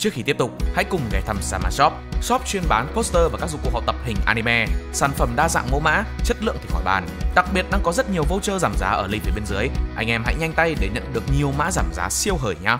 Trước khi tiếp tục, hãy cùng ghé thăm Sama Shop. Shop chuyên bán poster và các dụng cụ học tập hình anime, sản phẩm đa dạng mẫu mã, chất lượng thì khỏi bàn. Đặc biệt đang có rất nhiều voucher giảm giá ở link phía bên dưới. Anh em hãy nhanh tay để nhận được nhiều mã giảm giá siêu hời nhá.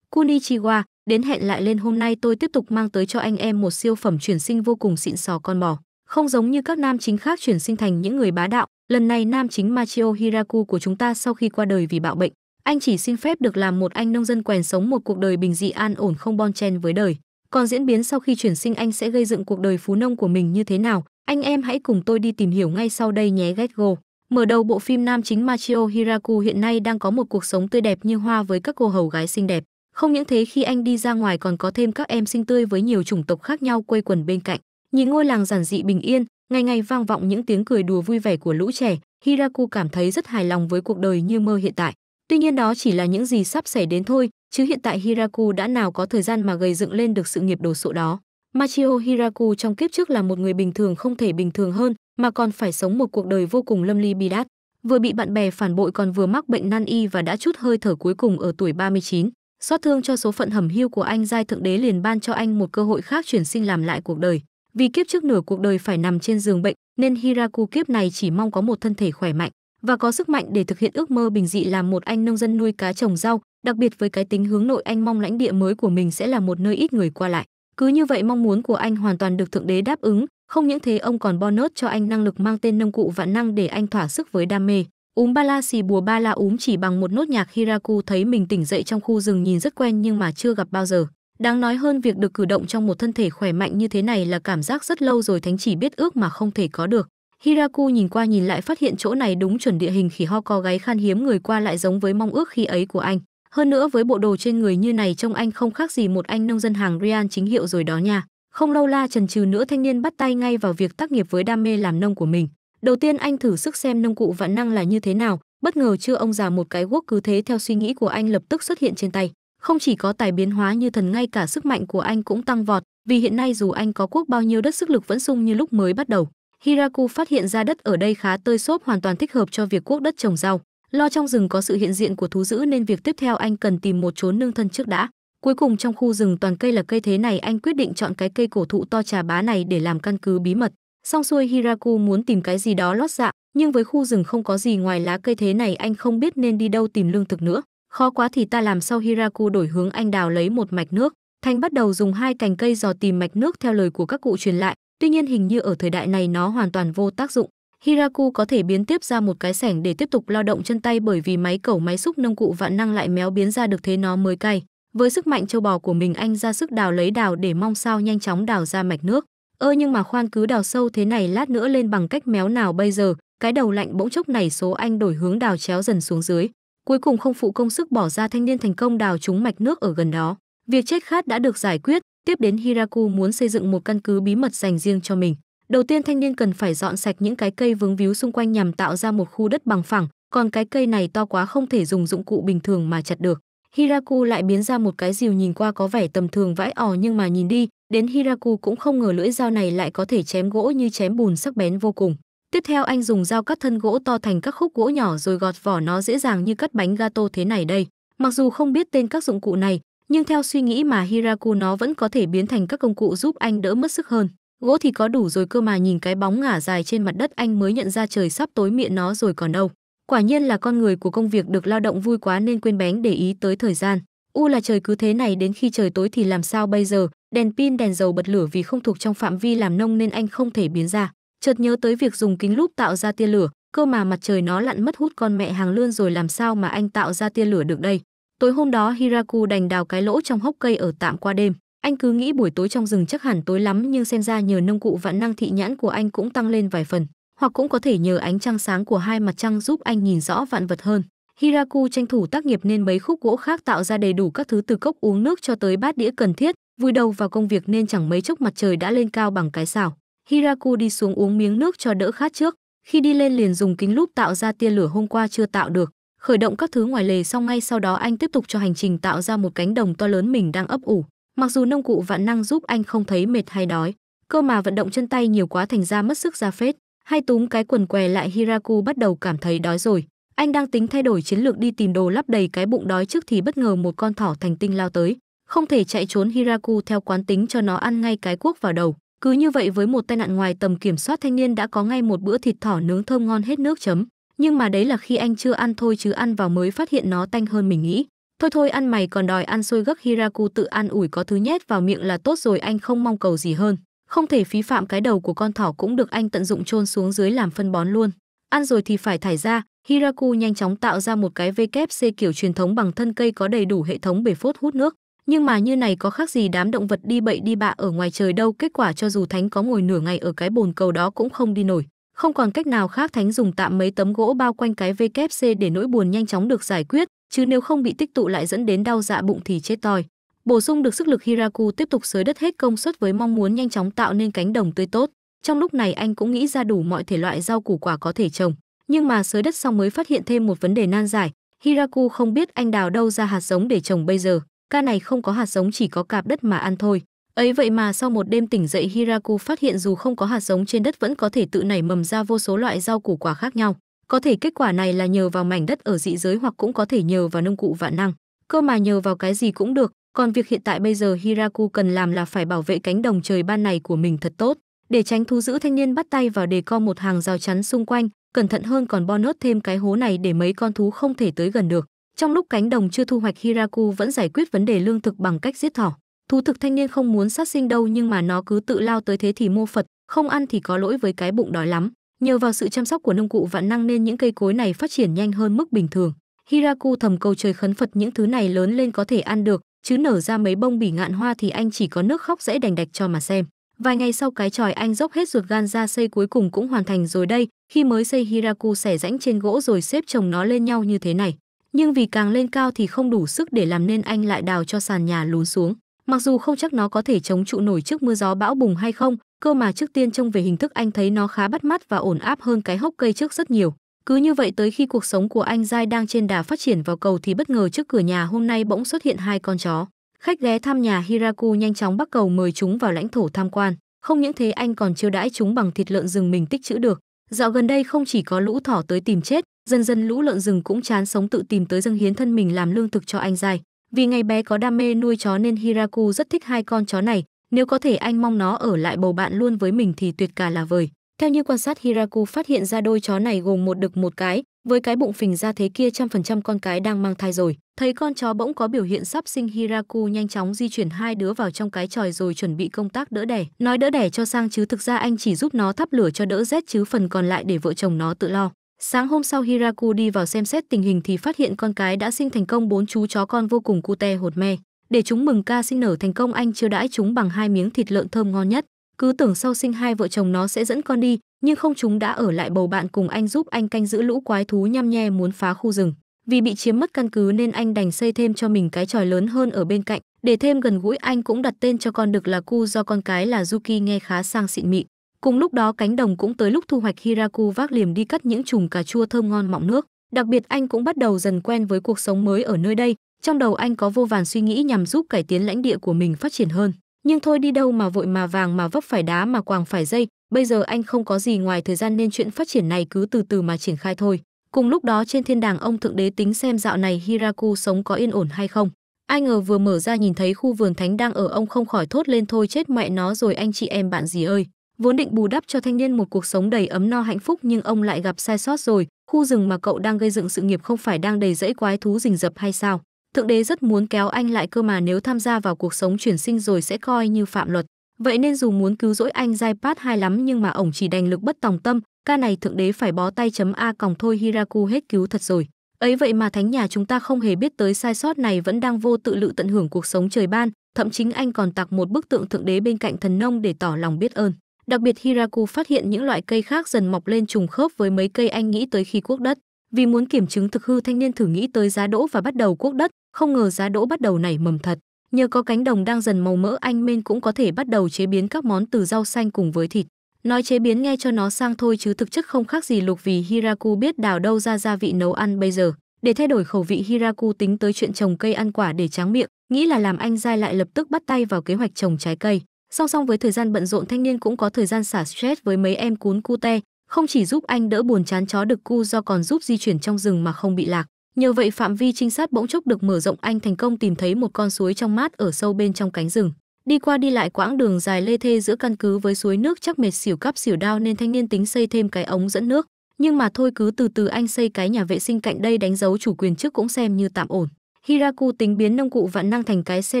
Kunichiwa, đến hẹn lại lên hôm nay tôi tiếp tục mang tới cho anh em một siêu phẩm chuyển sinh vô cùng xịn sò con bò. Không giống như các nam chính khác chuyển sinh thành những người bá đạo, lần này nam chính Machio Hiraku của chúng ta sau khi qua đời vì bạo bệnh, anh chỉ xin phép được làm một anh nông dân quèn sống một cuộc đời bình dị an ổn không bon chen với đời. Còn diễn biến sau khi chuyển sinh anh sẽ gây dựng cuộc đời phú nông của mình như thế nào? Anh em hãy cùng tôi đi tìm hiểu ngay sau đây nhé Getgo. Mở đầu bộ phim nam chính Machio Hiraku hiện nay đang có một cuộc sống tươi đẹp như hoa với các cô hầu gái xinh đẹp. Không những thế khi anh đi ra ngoài còn có thêm các em sinh tươi với nhiều chủng tộc khác nhau quây quần bên cạnh. Nhìn ngôi làng giản dị bình yên, ngày ngày vang vọng những tiếng cười đùa vui vẻ của lũ trẻ, Hiraku cảm thấy rất hài lòng với cuộc đời như mơ hiện tại. Tuy nhiên đó chỉ là những gì sắp xảy đến thôi, chứ hiện tại Hiraku đã nào có thời gian mà gây dựng lên được sự nghiệp đồ sộ đó. Machio Hiraku trong kiếp trước là một người bình thường không thể bình thường hơn, mà còn phải sống một cuộc đời vô cùng lâm ly bi đát. Vừa bị bạn bè phản bội còn vừa mắc bệnh nan y và đã chút hơi thở cuối cùng ở tuổi 39. Xót thương cho số phận hầm hưu của anh giai thượng đế liền ban cho anh một cơ hội khác chuyển sinh làm lại cuộc đời. Vì kiếp trước nửa cuộc đời phải nằm trên giường bệnh, nên Hiraku kiếp này chỉ mong có một thân thể khỏe mạnh và có sức mạnh để thực hiện ước mơ bình dị làm một anh nông dân nuôi cá trồng rau, đặc biệt với cái tính hướng nội anh mong lãnh địa mới của mình sẽ là một nơi ít người qua lại. Cứ như vậy mong muốn của anh hoàn toàn được thượng đế đáp ứng, không những thế ông còn bonus cho anh năng lực mang tên nông cụ vạn năng để anh thỏa sức với đam mê. Úm ba la xì bùa ba la úm chỉ bằng một nốt nhạc Hiraku thấy mình tỉnh dậy trong khu rừng nhìn rất quen nhưng mà chưa gặp bao giờ. Đáng nói hơn việc được cử động trong một thân thể khỏe mạnh như thế này là cảm giác rất lâu rồi Thánh chỉ biết ước mà không thể có được. Hiraku nhìn qua nhìn lại phát hiện chỗ này đúng chuẩn địa hình khỉ ho co gáy khan hiếm người qua lại giống với mong ước khi ấy của anh. Hơn nữa với bộ đồ trên người như này trông anh không khác gì một anh nông dân hàng Rian chính hiệu rồi đó nha. Không lâu la trần trừ nữa thanh niên bắt tay ngay vào việc tác nghiệp với đam mê làm nông của mình. Đầu tiên anh thử sức xem nông cụ vạn năng là như thế nào, bất ngờ chưa ông già một cái guốc cứ thế theo suy nghĩ của anh lập tức xuất hiện trên tay. Không chỉ có tài biến hóa như thần ngay cả sức mạnh của anh cũng tăng vọt, vì hiện nay dù anh có quốc bao nhiêu đất sức lực vẫn sung như lúc mới bắt đầu. Hiraku phát hiện ra đất ở đây khá tơi xốp hoàn toàn thích hợp cho việc cuốc đất trồng rau. Lo trong rừng có sự hiện diện của thú dữ nên việc tiếp theo anh cần tìm một chốn nương thân trước đã. Cuối cùng trong khu rừng toàn cây là cây thế này anh quyết định chọn cái cây cổ thụ to trà bá này để làm căn cứ bí mật. Xong xuôi Hiraku muốn tìm cái gì đó lót dạ, nhưng với khu rừng không có gì ngoài lá cây thế này anh không biết nên đi đâu tìm lương thực nữa. Khó quá thì ta làm sao Hiraku đổi hướng anh đào lấy một mạch nước. Thành bắt đầu dùng hai cành cây dò tìm mạch nước theo lời của các cụ truyền lại, Tuy nhiên hình như ở thời đại này nó hoàn toàn vô tác dụng. Hiraku có thể biến tiếp ra một cái sẻng để tiếp tục lao động chân tay bởi vì máy cẩu máy xúc nông cụ vạn năng lại méo biến ra được thế nó mới cay. Với sức mạnh châu bò của mình anh ra sức đào lấy đào để mong sao nhanh chóng đào ra mạch nước. Ơ nhưng mà khoan cứ đào sâu thế này lát nữa lên bằng cách méo nào bây giờ, cái đầu lạnh bỗng chốc này số anh đổi hướng đào chéo dần xuống dưới. Cuối cùng không phụ công sức bỏ ra thanh niên thành công đào trúng mạch nước ở gần đó. Việc chết khát đã được giải quyết, Tiếp đến Hiraku muốn xây dựng một căn cứ bí mật dành riêng cho mình. Đầu tiên thanh niên cần phải dọn sạch những cái cây vướng víu xung quanh nhằm tạo ra một khu đất bằng phẳng, còn cái cây này to quá không thể dùng dụng cụ bình thường mà chặt được. Hiraku lại biến ra một cái rìu nhìn qua có vẻ tầm thường vãi ỏ nhưng mà nhìn đi, đến Hiraku cũng không ngờ lưỡi dao này lại có thể chém gỗ như chém bùn sắc bén vô cùng. Tiếp theo anh dùng dao cắt thân gỗ to thành các khúc gỗ nhỏ rồi gọt vỏ nó dễ dàng như cắt bánh gato thế này đây. Mặc dù không biết tên các dụng cụ này, nhưng theo suy nghĩ mà Hiraku nó vẫn có thể biến thành các công cụ giúp anh đỡ mất sức hơn. Gỗ thì có đủ rồi cơ mà nhìn cái bóng ngả dài trên mặt đất anh mới nhận ra trời sắp tối miệng nó rồi còn đâu. Quả nhiên là con người của công việc được lao động vui quá nên quên bén để ý tới thời gian. U là trời cứ thế này đến khi trời tối thì làm sao bây giờ, đèn pin đèn dầu bật lửa vì không thuộc trong phạm vi làm nông nên anh không thể biến ra. Chợt nhớ tới việc dùng kính lúp tạo ra tia lửa, cơ mà mặt trời nó lặn mất hút con mẹ hàng lươn rồi làm sao mà anh tạo ra tia lửa được đây. Tối hôm đó Hiraku đành đào cái lỗ trong hốc cây ở tạm qua đêm. Anh cứ nghĩ buổi tối trong rừng chắc hẳn tối lắm nhưng xem ra nhờ nông cụ vạn năng thị nhãn của anh cũng tăng lên vài phần, hoặc cũng có thể nhờ ánh trăng sáng của hai mặt trăng giúp anh nhìn rõ vạn vật hơn. Hiraku tranh thủ tác nghiệp nên mấy khúc gỗ khác tạo ra đầy đủ các thứ từ cốc uống nước cho tới bát đĩa cần thiết, vui đầu vào công việc nên chẳng mấy chốc mặt trời đã lên cao bằng cái xào. Hiraku đi xuống uống miếng nước cho đỡ khát trước, khi đi lên liền dùng kính lúp tạo ra tia lửa hôm qua chưa tạo được khởi động các thứ ngoài lề xong ngay sau đó anh tiếp tục cho hành trình tạo ra một cánh đồng to lớn mình đang ấp ủ mặc dù nông cụ vạn năng giúp anh không thấy mệt hay đói cơ mà vận động chân tay nhiều quá thành ra mất sức ra phết hay túm cái quần què lại hiraku bắt đầu cảm thấy đói rồi anh đang tính thay đổi chiến lược đi tìm đồ lắp đầy cái bụng đói trước thì bất ngờ một con thỏ thành tinh lao tới không thể chạy trốn hiraku theo quán tính cho nó ăn ngay cái cuốc vào đầu cứ như vậy với một tai nạn ngoài tầm kiểm soát thanh niên đã có ngay một bữa thịt thỏ nướng thơm ngon hết nước chấm nhưng mà đấy là khi anh chưa ăn thôi chứ ăn vào mới phát hiện nó tanh hơn mình nghĩ. Thôi thôi ăn mày còn đòi ăn xôi gấc Hiraku tự ăn ủi có thứ nhét vào miệng là tốt rồi anh không mong cầu gì hơn. Không thể phí phạm cái đầu của con thỏ cũng được anh tận dụng chôn xuống dưới làm phân bón luôn. Ăn rồi thì phải thải ra, Hiraku nhanh chóng tạo ra một cái WC kiểu truyền thống bằng thân cây có đầy đủ hệ thống bể phốt hút nước. Nhưng mà như này có khác gì đám động vật đi bậy đi bạ ở ngoài trời đâu, kết quả cho dù Thánh có ngồi nửa ngày ở cái bồn cầu đó cũng không đi nổi. Không còn cách nào khác Thánh dùng tạm mấy tấm gỗ bao quanh cái VKC để nỗi buồn nhanh chóng được giải quyết, chứ nếu không bị tích tụ lại dẫn đến đau dạ bụng thì chết tòi. Bổ sung được sức lực Hiraku tiếp tục xới đất hết công suất với mong muốn nhanh chóng tạo nên cánh đồng tươi tốt. Trong lúc này anh cũng nghĩ ra đủ mọi thể loại rau củ quả có thể trồng, nhưng mà xới đất xong mới phát hiện thêm một vấn đề nan giải. Hiraku không biết anh đào đâu ra hạt giống để trồng bây giờ, ca này không có hạt giống chỉ có cạp đất mà ăn thôi ấy vậy mà sau một đêm tỉnh dậy hiraku phát hiện dù không có hạt giống trên đất vẫn có thể tự nảy mầm ra vô số loại rau củ quả khác nhau có thể kết quả này là nhờ vào mảnh đất ở dị giới hoặc cũng có thể nhờ vào nông cụ vạn năng cơ mà nhờ vào cái gì cũng được còn việc hiện tại bây giờ hiraku cần làm là phải bảo vệ cánh đồng trời ban này của mình thật tốt để tránh thu giữ thanh niên bắt tay vào đề co một hàng rào chắn xung quanh cẩn thận hơn còn bo nốt thêm cái hố này để mấy con thú không thể tới gần được trong lúc cánh đồng chưa thu hoạch hiraku vẫn giải quyết vấn đề lương thực bằng cách giết thỏ Thú thực thanh niên không muốn sát sinh đâu nhưng mà nó cứ tự lao tới thế thì mô Phật, không ăn thì có lỗi với cái bụng đói lắm. Nhờ vào sự chăm sóc của nông cụ vạn năng nên những cây cối này phát triển nhanh hơn mức bình thường. Hiraku thầm cầu trời khấn Phật những thứ này lớn lên có thể ăn được, chứ nở ra mấy bông bỉ ngạn hoa thì anh chỉ có nước khóc dễ đành đạch cho mà xem. Vài ngày sau cái tròi anh dốc hết ruột gan ra xây cuối cùng cũng hoàn thành rồi đây, khi mới xây Hiraku xẻ rãnh trên gỗ rồi xếp chồng nó lên nhau như thế này. Nhưng vì càng lên cao thì không đủ sức để làm nên anh lại đào cho sàn nhà lún xuống. Mặc dù không chắc nó có thể chống trụ nổi trước mưa gió bão bùng hay không, cơ mà trước tiên trông về hình thức anh thấy nó khá bắt mắt và ổn áp hơn cái hốc cây trước rất nhiều. Cứ như vậy tới khi cuộc sống của anh Giai đang trên đà phát triển vào cầu thì bất ngờ trước cửa nhà hôm nay bỗng xuất hiện hai con chó. Khách ghé thăm nhà Hiraku nhanh chóng bắt cầu mời chúng vào lãnh thổ tham quan. Không những thế anh còn chiêu đãi chúng bằng thịt lợn rừng mình tích trữ được. Dạo gần đây không chỉ có lũ thỏ tới tìm chết, dần dần lũ lợn rừng cũng chán sống tự tìm tới dâng hiến thân mình làm lương thực cho anh Giai. Vì ngày bé có đam mê nuôi chó nên Hiraku rất thích hai con chó này, nếu có thể anh mong nó ở lại bầu bạn luôn với mình thì tuyệt cả là vời. Theo như quan sát Hiraku phát hiện ra đôi chó này gồm một đực một cái, với cái bụng phình ra thế kia trăm phần trăm con cái đang mang thai rồi. Thấy con chó bỗng có biểu hiện sắp sinh Hiraku nhanh chóng di chuyển hai đứa vào trong cái tròi rồi chuẩn bị công tác đỡ đẻ. Nói đỡ đẻ cho sang chứ thực ra anh chỉ giúp nó thắp lửa cho đỡ rét chứ phần còn lại để vợ chồng nó tự lo. Sáng hôm sau Hiraku đi vào xem xét tình hình thì phát hiện con cái đã sinh thành công bốn chú chó con vô cùng cute hột me. Để chúng mừng ca sinh nở thành công anh chưa đãi chúng bằng hai miếng thịt lợn thơm ngon nhất. Cứ tưởng sau sinh hai vợ chồng nó sẽ dẫn con đi, nhưng không chúng đã ở lại bầu bạn cùng anh giúp anh canh giữ lũ quái thú nhăm nhe muốn phá khu rừng. Vì bị chiếm mất căn cứ nên anh đành xây thêm cho mình cái tròi lớn hơn ở bên cạnh. Để thêm gần gũi anh cũng đặt tên cho con được là Ku do con cái là Yuki nghe khá sang xịn mịn. Cùng lúc đó cánh đồng cũng tới lúc thu hoạch Hiraku vác liềm đi cắt những chùm cà chua thơm ngon mọng nước. Đặc biệt anh cũng bắt đầu dần quen với cuộc sống mới ở nơi đây, trong đầu anh có vô vàn suy nghĩ nhằm giúp cải tiến lãnh địa của mình phát triển hơn. Nhưng thôi đi đâu mà vội mà vàng mà vấp phải đá mà quàng phải dây, bây giờ anh không có gì ngoài thời gian nên chuyện phát triển này cứ từ từ mà triển khai thôi. Cùng lúc đó trên thiên đàng ông thượng đế tính xem dạo này Hiraku sống có yên ổn hay không. Ai ngờ vừa mở ra nhìn thấy khu vườn thánh đang ở ông không khỏi thốt lên thôi chết mẹ nó rồi anh chị em bạn gì ơi vốn định bù đắp cho thanh niên một cuộc sống đầy ấm no hạnh phúc nhưng ông lại gặp sai sót rồi, khu rừng mà cậu đang gây dựng sự nghiệp không phải đang đầy rẫy quái thú rình rập hay sao? Thượng đế rất muốn kéo anh lại cơ mà nếu tham gia vào cuộc sống chuyển sinh rồi sẽ coi như phạm luật. Vậy nên dù muốn cứu rỗi anh Jaipat hay lắm nhưng mà ổng chỉ đành lực bất tòng tâm, ca này thượng đế phải bó tay chấm A còng thôi Hiraku hết cứu thật rồi. Ấy vậy mà thánh nhà chúng ta không hề biết tới sai sót này vẫn đang vô tự lự tận hưởng cuộc sống trời ban, thậm chí anh còn tạc một bức tượng thượng đế bên cạnh thần nông để tỏ lòng biết ơn. Đặc biệt Hiraku phát hiện những loại cây khác dần mọc lên trùng khớp với mấy cây anh nghĩ tới khi cuốc đất. Vì muốn kiểm chứng thực hư thanh niên thử nghĩ tới giá đỗ và bắt đầu cuốc đất, không ngờ giá đỗ bắt đầu nảy mầm thật. Nhờ có cánh đồng đang dần màu mỡ anh Minh cũng có thể bắt đầu chế biến các món từ rau xanh cùng với thịt. Nói chế biến nghe cho nó sang thôi chứ thực chất không khác gì lục vì Hiraku biết đào đâu ra gia vị nấu ăn bây giờ. Để thay đổi khẩu vị Hiraku tính tới chuyện trồng cây ăn quả để tráng miệng, nghĩ là làm anh dai lại lập tức bắt tay vào kế hoạch trồng trái cây. Song song với thời gian bận rộn thanh niên cũng có thời gian xả stress với mấy em cún cute, không chỉ giúp anh đỡ buồn chán chó được cu do còn giúp di chuyển trong rừng mà không bị lạc. Nhờ vậy phạm vi trinh sát bỗng chốc được mở rộng anh thành công tìm thấy một con suối trong mát ở sâu bên trong cánh rừng. Đi qua đi lại quãng đường dài lê thê giữa căn cứ với suối nước chắc mệt xỉu cắp xỉu đau nên thanh niên tính xây thêm cái ống dẫn nước. Nhưng mà thôi cứ từ từ anh xây cái nhà vệ sinh cạnh đây đánh dấu chủ quyền trước cũng xem như tạm ổn. Hiraku tính biến nông cụ vạn năng thành cái xe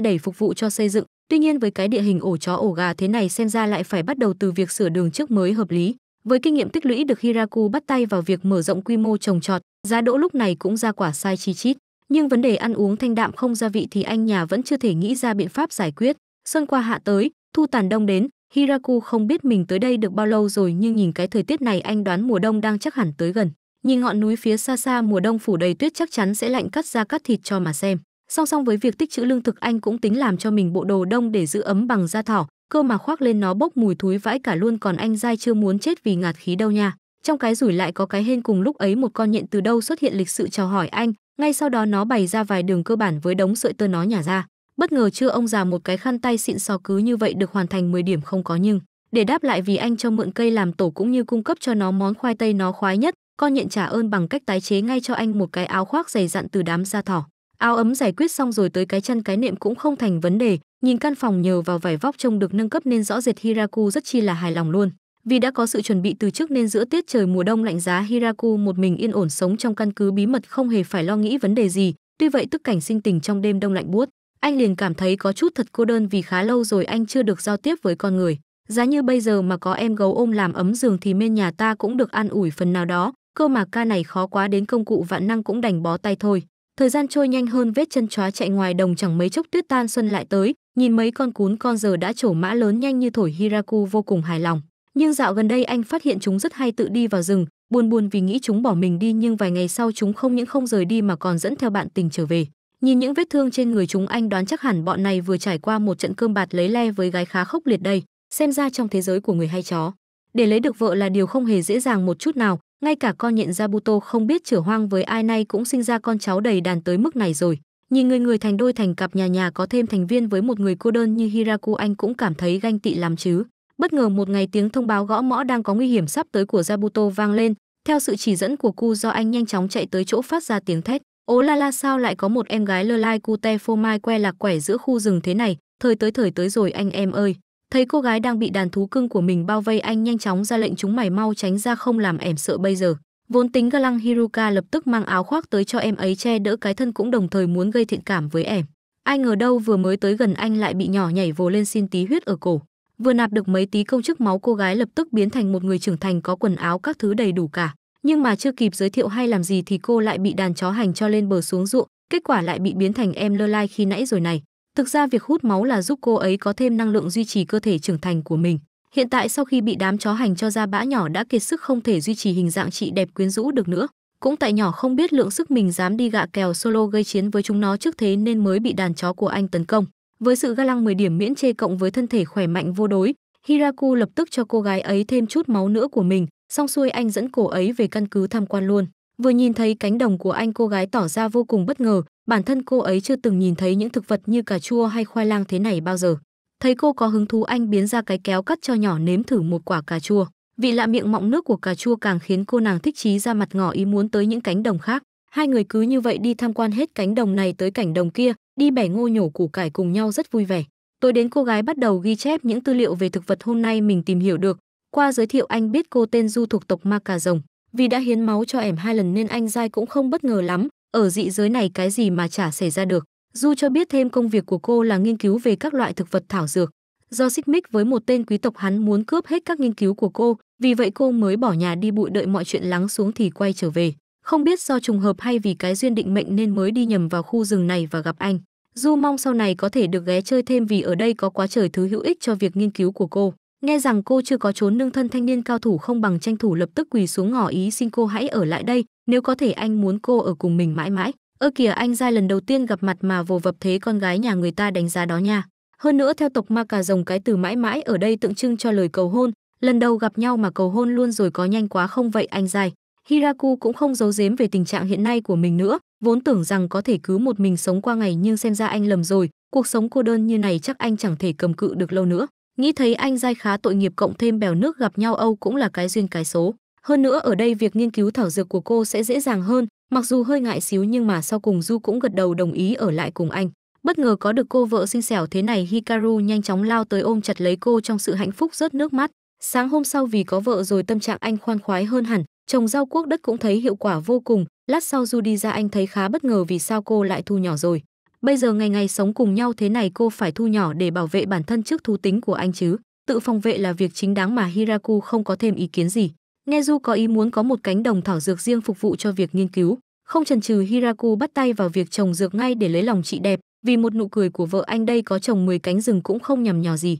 đẩy phục vụ cho xây dựng, Tuy nhiên với cái địa hình ổ chó ổ gà thế này xem ra lại phải bắt đầu từ việc sửa đường trước mới hợp lý. Với kinh nghiệm tích lũy được Hiraku bắt tay vào việc mở rộng quy mô trồng trọt, giá đỗ lúc này cũng ra quả sai chi chít. Nhưng vấn đề ăn uống thanh đạm không gia vị thì anh nhà vẫn chưa thể nghĩ ra biện pháp giải quyết. Sơn qua hạ tới, thu tàn đông đến, Hiraku không biết mình tới đây được bao lâu rồi nhưng nhìn cái thời tiết này anh đoán mùa đông đang chắc hẳn tới gần. Nhìn ngọn núi phía xa xa mùa đông phủ đầy tuyết chắc chắn sẽ lạnh cắt ra cắt thịt cho mà xem. Song song với việc tích trữ lương thực anh cũng tính làm cho mình bộ đồ đông để giữ ấm bằng da thỏ, cơ mà khoác lên nó bốc mùi thúi vãi cả luôn còn anh dai chưa muốn chết vì ngạt khí đâu nha. Trong cái rủi lại có cái hên cùng lúc ấy một con nhện từ đâu xuất hiện lịch sự chào hỏi anh, ngay sau đó nó bày ra vài đường cơ bản với đống sợi tơ nó nhả ra. Bất ngờ chưa ông già một cái khăn tay xịn xò cứ như vậy được hoàn thành 10 điểm không có nhưng. Để đáp lại vì anh cho mượn cây làm tổ cũng như cung cấp cho nó món khoai tây nó khoái nhất, con nhện trả ơn bằng cách tái chế ngay cho anh một cái áo khoác dày dặn từ đám da thỏ áo ấm giải quyết xong rồi tới cái chăn cái nệm cũng không thành vấn đề nhìn căn phòng nhờ vào vải vóc trông được nâng cấp nên rõ rệt hiraku rất chi là hài lòng luôn vì đã có sự chuẩn bị từ trước nên giữa tiết trời mùa đông lạnh giá hiraku một mình yên ổn sống trong căn cứ bí mật không hề phải lo nghĩ vấn đề gì tuy vậy tức cảnh sinh tình trong đêm đông lạnh buốt anh liền cảm thấy có chút thật cô đơn vì khá lâu rồi anh chưa được giao tiếp với con người giá như bây giờ mà có em gấu ôm làm ấm giường thì bên nhà ta cũng được an ủi phần nào đó cơ mà ca này khó quá đến công cụ vạn năng cũng đành bó tay thôi Thời gian trôi nhanh hơn vết chân chó chạy ngoài đồng chẳng mấy chốc tuyết tan xuân lại tới, nhìn mấy con cún con giờ đã trổ mã lớn nhanh như thổi Hiraku vô cùng hài lòng. Nhưng dạo gần đây anh phát hiện chúng rất hay tự đi vào rừng, buồn buồn vì nghĩ chúng bỏ mình đi nhưng vài ngày sau chúng không những không rời đi mà còn dẫn theo bạn tình trở về. Nhìn những vết thương trên người chúng anh đoán chắc hẳn bọn này vừa trải qua một trận cơm bạt lấy le với gái khá khốc liệt đây, xem ra trong thế giới của người hay chó. Để lấy được vợ là điều không hề dễ dàng một chút nào, ngay cả con nhện Jabuto không biết chửa hoang với ai nay cũng sinh ra con cháu đầy đàn tới mức này rồi. Nhìn người người thành đôi thành cặp nhà nhà có thêm thành viên với một người cô đơn như Hiraku anh cũng cảm thấy ganh tị làm chứ. Bất ngờ một ngày tiếng thông báo gõ mõ đang có nguy hiểm sắp tới của Jabuto vang lên, theo sự chỉ dẫn của cu do anh nhanh chóng chạy tới chỗ phát ra tiếng thét. Ố la la sao lại có một em gái lơ lai te phô mai que lạc quẻ giữa khu rừng thế này, thời tới thời tới rồi anh em ơi thấy cô gái đang bị đàn thú cưng của mình bao vây anh nhanh chóng ra lệnh chúng mày mau tránh ra không làm em sợ bây giờ vốn tính ga lăng hiruka lập tức mang áo khoác tới cho em ấy che đỡ cái thân cũng đồng thời muốn gây thiện cảm với em ai ngờ đâu vừa mới tới gần anh lại bị nhỏ nhảy vồ lên xin tí huyết ở cổ vừa nạp được mấy tí công chức máu cô gái lập tức biến thành một người trưởng thành có quần áo các thứ đầy đủ cả nhưng mà chưa kịp giới thiệu hay làm gì thì cô lại bị đàn chó hành cho lên bờ xuống ruộng kết quả lại bị biến thành em lơ lai khi nãy rồi này Thực ra việc hút máu là giúp cô ấy có thêm năng lượng duy trì cơ thể trưởng thành của mình. Hiện tại sau khi bị đám chó hành cho ra bã nhỏ đã kiệt sức không thể duy trì hình dạng chị đẹp quyến rũ được nữa. Cũng tại nhỏ không biết lượng sức mình dám đi gạ kèo solo gây chiến với chúng nó trước thế nên mới bị đàn chó của anh tấn công. Với sự ga lăng 10 điểm miễn chê cộng với thân thể khỏe mạnh vô đối, Hiraku lập tức cho cô gái ấy thêm chút máu nữa của mình, xong xuôi anh dẫn cô ấy về căn cứ tham quan luôn. Vừa nhìn thấy cánh đồng của anh cô gái tỏ ra vô cùng bất ngờ, bản thân cô ấy chưa từng nhìn thấy những thực vật như cà chua hay khoai lang thế này bao giờ. Thấy cô có hứng thú anh biến ra cái kéo cắt cho nhỏ nếm thử một quả cà chua. Vị lạ miệng mọng nước của cà chua càng khiến cô nàng thích chí ra mặt ngỏ ý muốn tới những cánh đồng khác. Hai người cứ như vậy đi tham quan hết cánh đồng này tới cảnh đồng kia, đi bẻ ngô nhổ củ cải cùng nhau rất vui vẻ. Tối đến cô gái bắt đầu ghi chép những tư liệu về thực vật hôm nay mình tìm hiểu được. Qua giới thiệu anh biết cô tên Du thuộc tộc Ma Cà Rồng. Vì đã hiến máu cho ẻm hai lần nên anh dai cũng không bất ngờ lắm, ở dị giới này cái gì mà chả xảy ra được. Du cho biết thêm công việc của cô là nghiên cứu về các loại thực vật thảo dược. Do xích mích với một tên quý tộc hắn muốn cướp hết các nghiên cứu của cô, vì vậy cô mới bỏ nhà đi bụi đợi mọi chuyện lắng xuống thì quay trở về. Không biết do trùng hợp hay vì cái duyên định mệnh nên mới đi nhầm vào khu rừng này và gặp anh. Du mong sau này có thể được ghé chơi thêm vì ở đây có quá trời thứ hữu ích cho việc nghiên cứu của cô. Nghe rằng cô chưa có trốn nương thân thanh niên cao thủ không bằng tranh thủ lập tức quỳ xuống ngỏ ý xin cô hãy ở lại đây, nếu có thể anh muốn cô ở cùng mình mãi mãi. Ơ kìa anh giai lần đầu tiên gặp mặt mà vồ vập thế con gái nhà người ta đánh giá đó nha. Hơn nữa theo tộc ma cà rồng cái từ mãi mãi ở đây tượng trưng cho lời cầu hôn, lần đầu gặp nhau mà cầu hôn luôn rồi có nhanh quá không vậy anh giai. Hiraku cũng không giấu giếm về tình trạng hiện nay của mình nữa, vốn tưởng rằng có thể cứ một mình sống qua ngày nhưng xem ra anh lầm rồi, cuộc sống cô đơn như này chắc anh chẳng thể cầm cự được lâu nữa. Nghĩ thấy anh dai khá tội nghiệp cộng thêm bèo nước gặp nhau Âu cũng là cái duyên cái số. Hơn nữa ở đây việc nghiên cứu thảo dược của cô sẽ dễ dàng hơn, mặc dù hơi ngại xíu nhưng mà sau cùng Du cũng gật đầu đồng ý ở lại cùng anh. Bất ngờ có được cô vợ xinh xẻo thế này Hikaru nhanh chóng lao tới ôm chặt lấy cô trong sự hạnh phúc rớt nước mắt. Sáng hôm sau vì có vợ rồi tâm trạng anh khoan khoái hơn hẳn, trồng rau quốc đất cũng thấy hiệu quả vô cùng. Lát sau Du đi ra anh thấy khá bất ngờ vì sao cô lại thu nhỏ rồi. Bây giờ ngày ngày sống cùng nhau thế này cô phải thu nhỏ để bảo vệ bản thân trước thú tính của anh chứ. Tự phòng vệ là việc chính đáng mà Hiraku không có thêm ý kiến gì. nghe Nezu có ý muốn có một cánh đồng thảo dược riêng phục vụ cho việc nghiên cứu. Không chần chừ Hiraku bắt tay vào việc trồng dược ngay để lấy lòng chị đẹp, vì một nụ cười của vợ anh đây có trồng 10 cánh rừng cũng không nhằm nhò gì.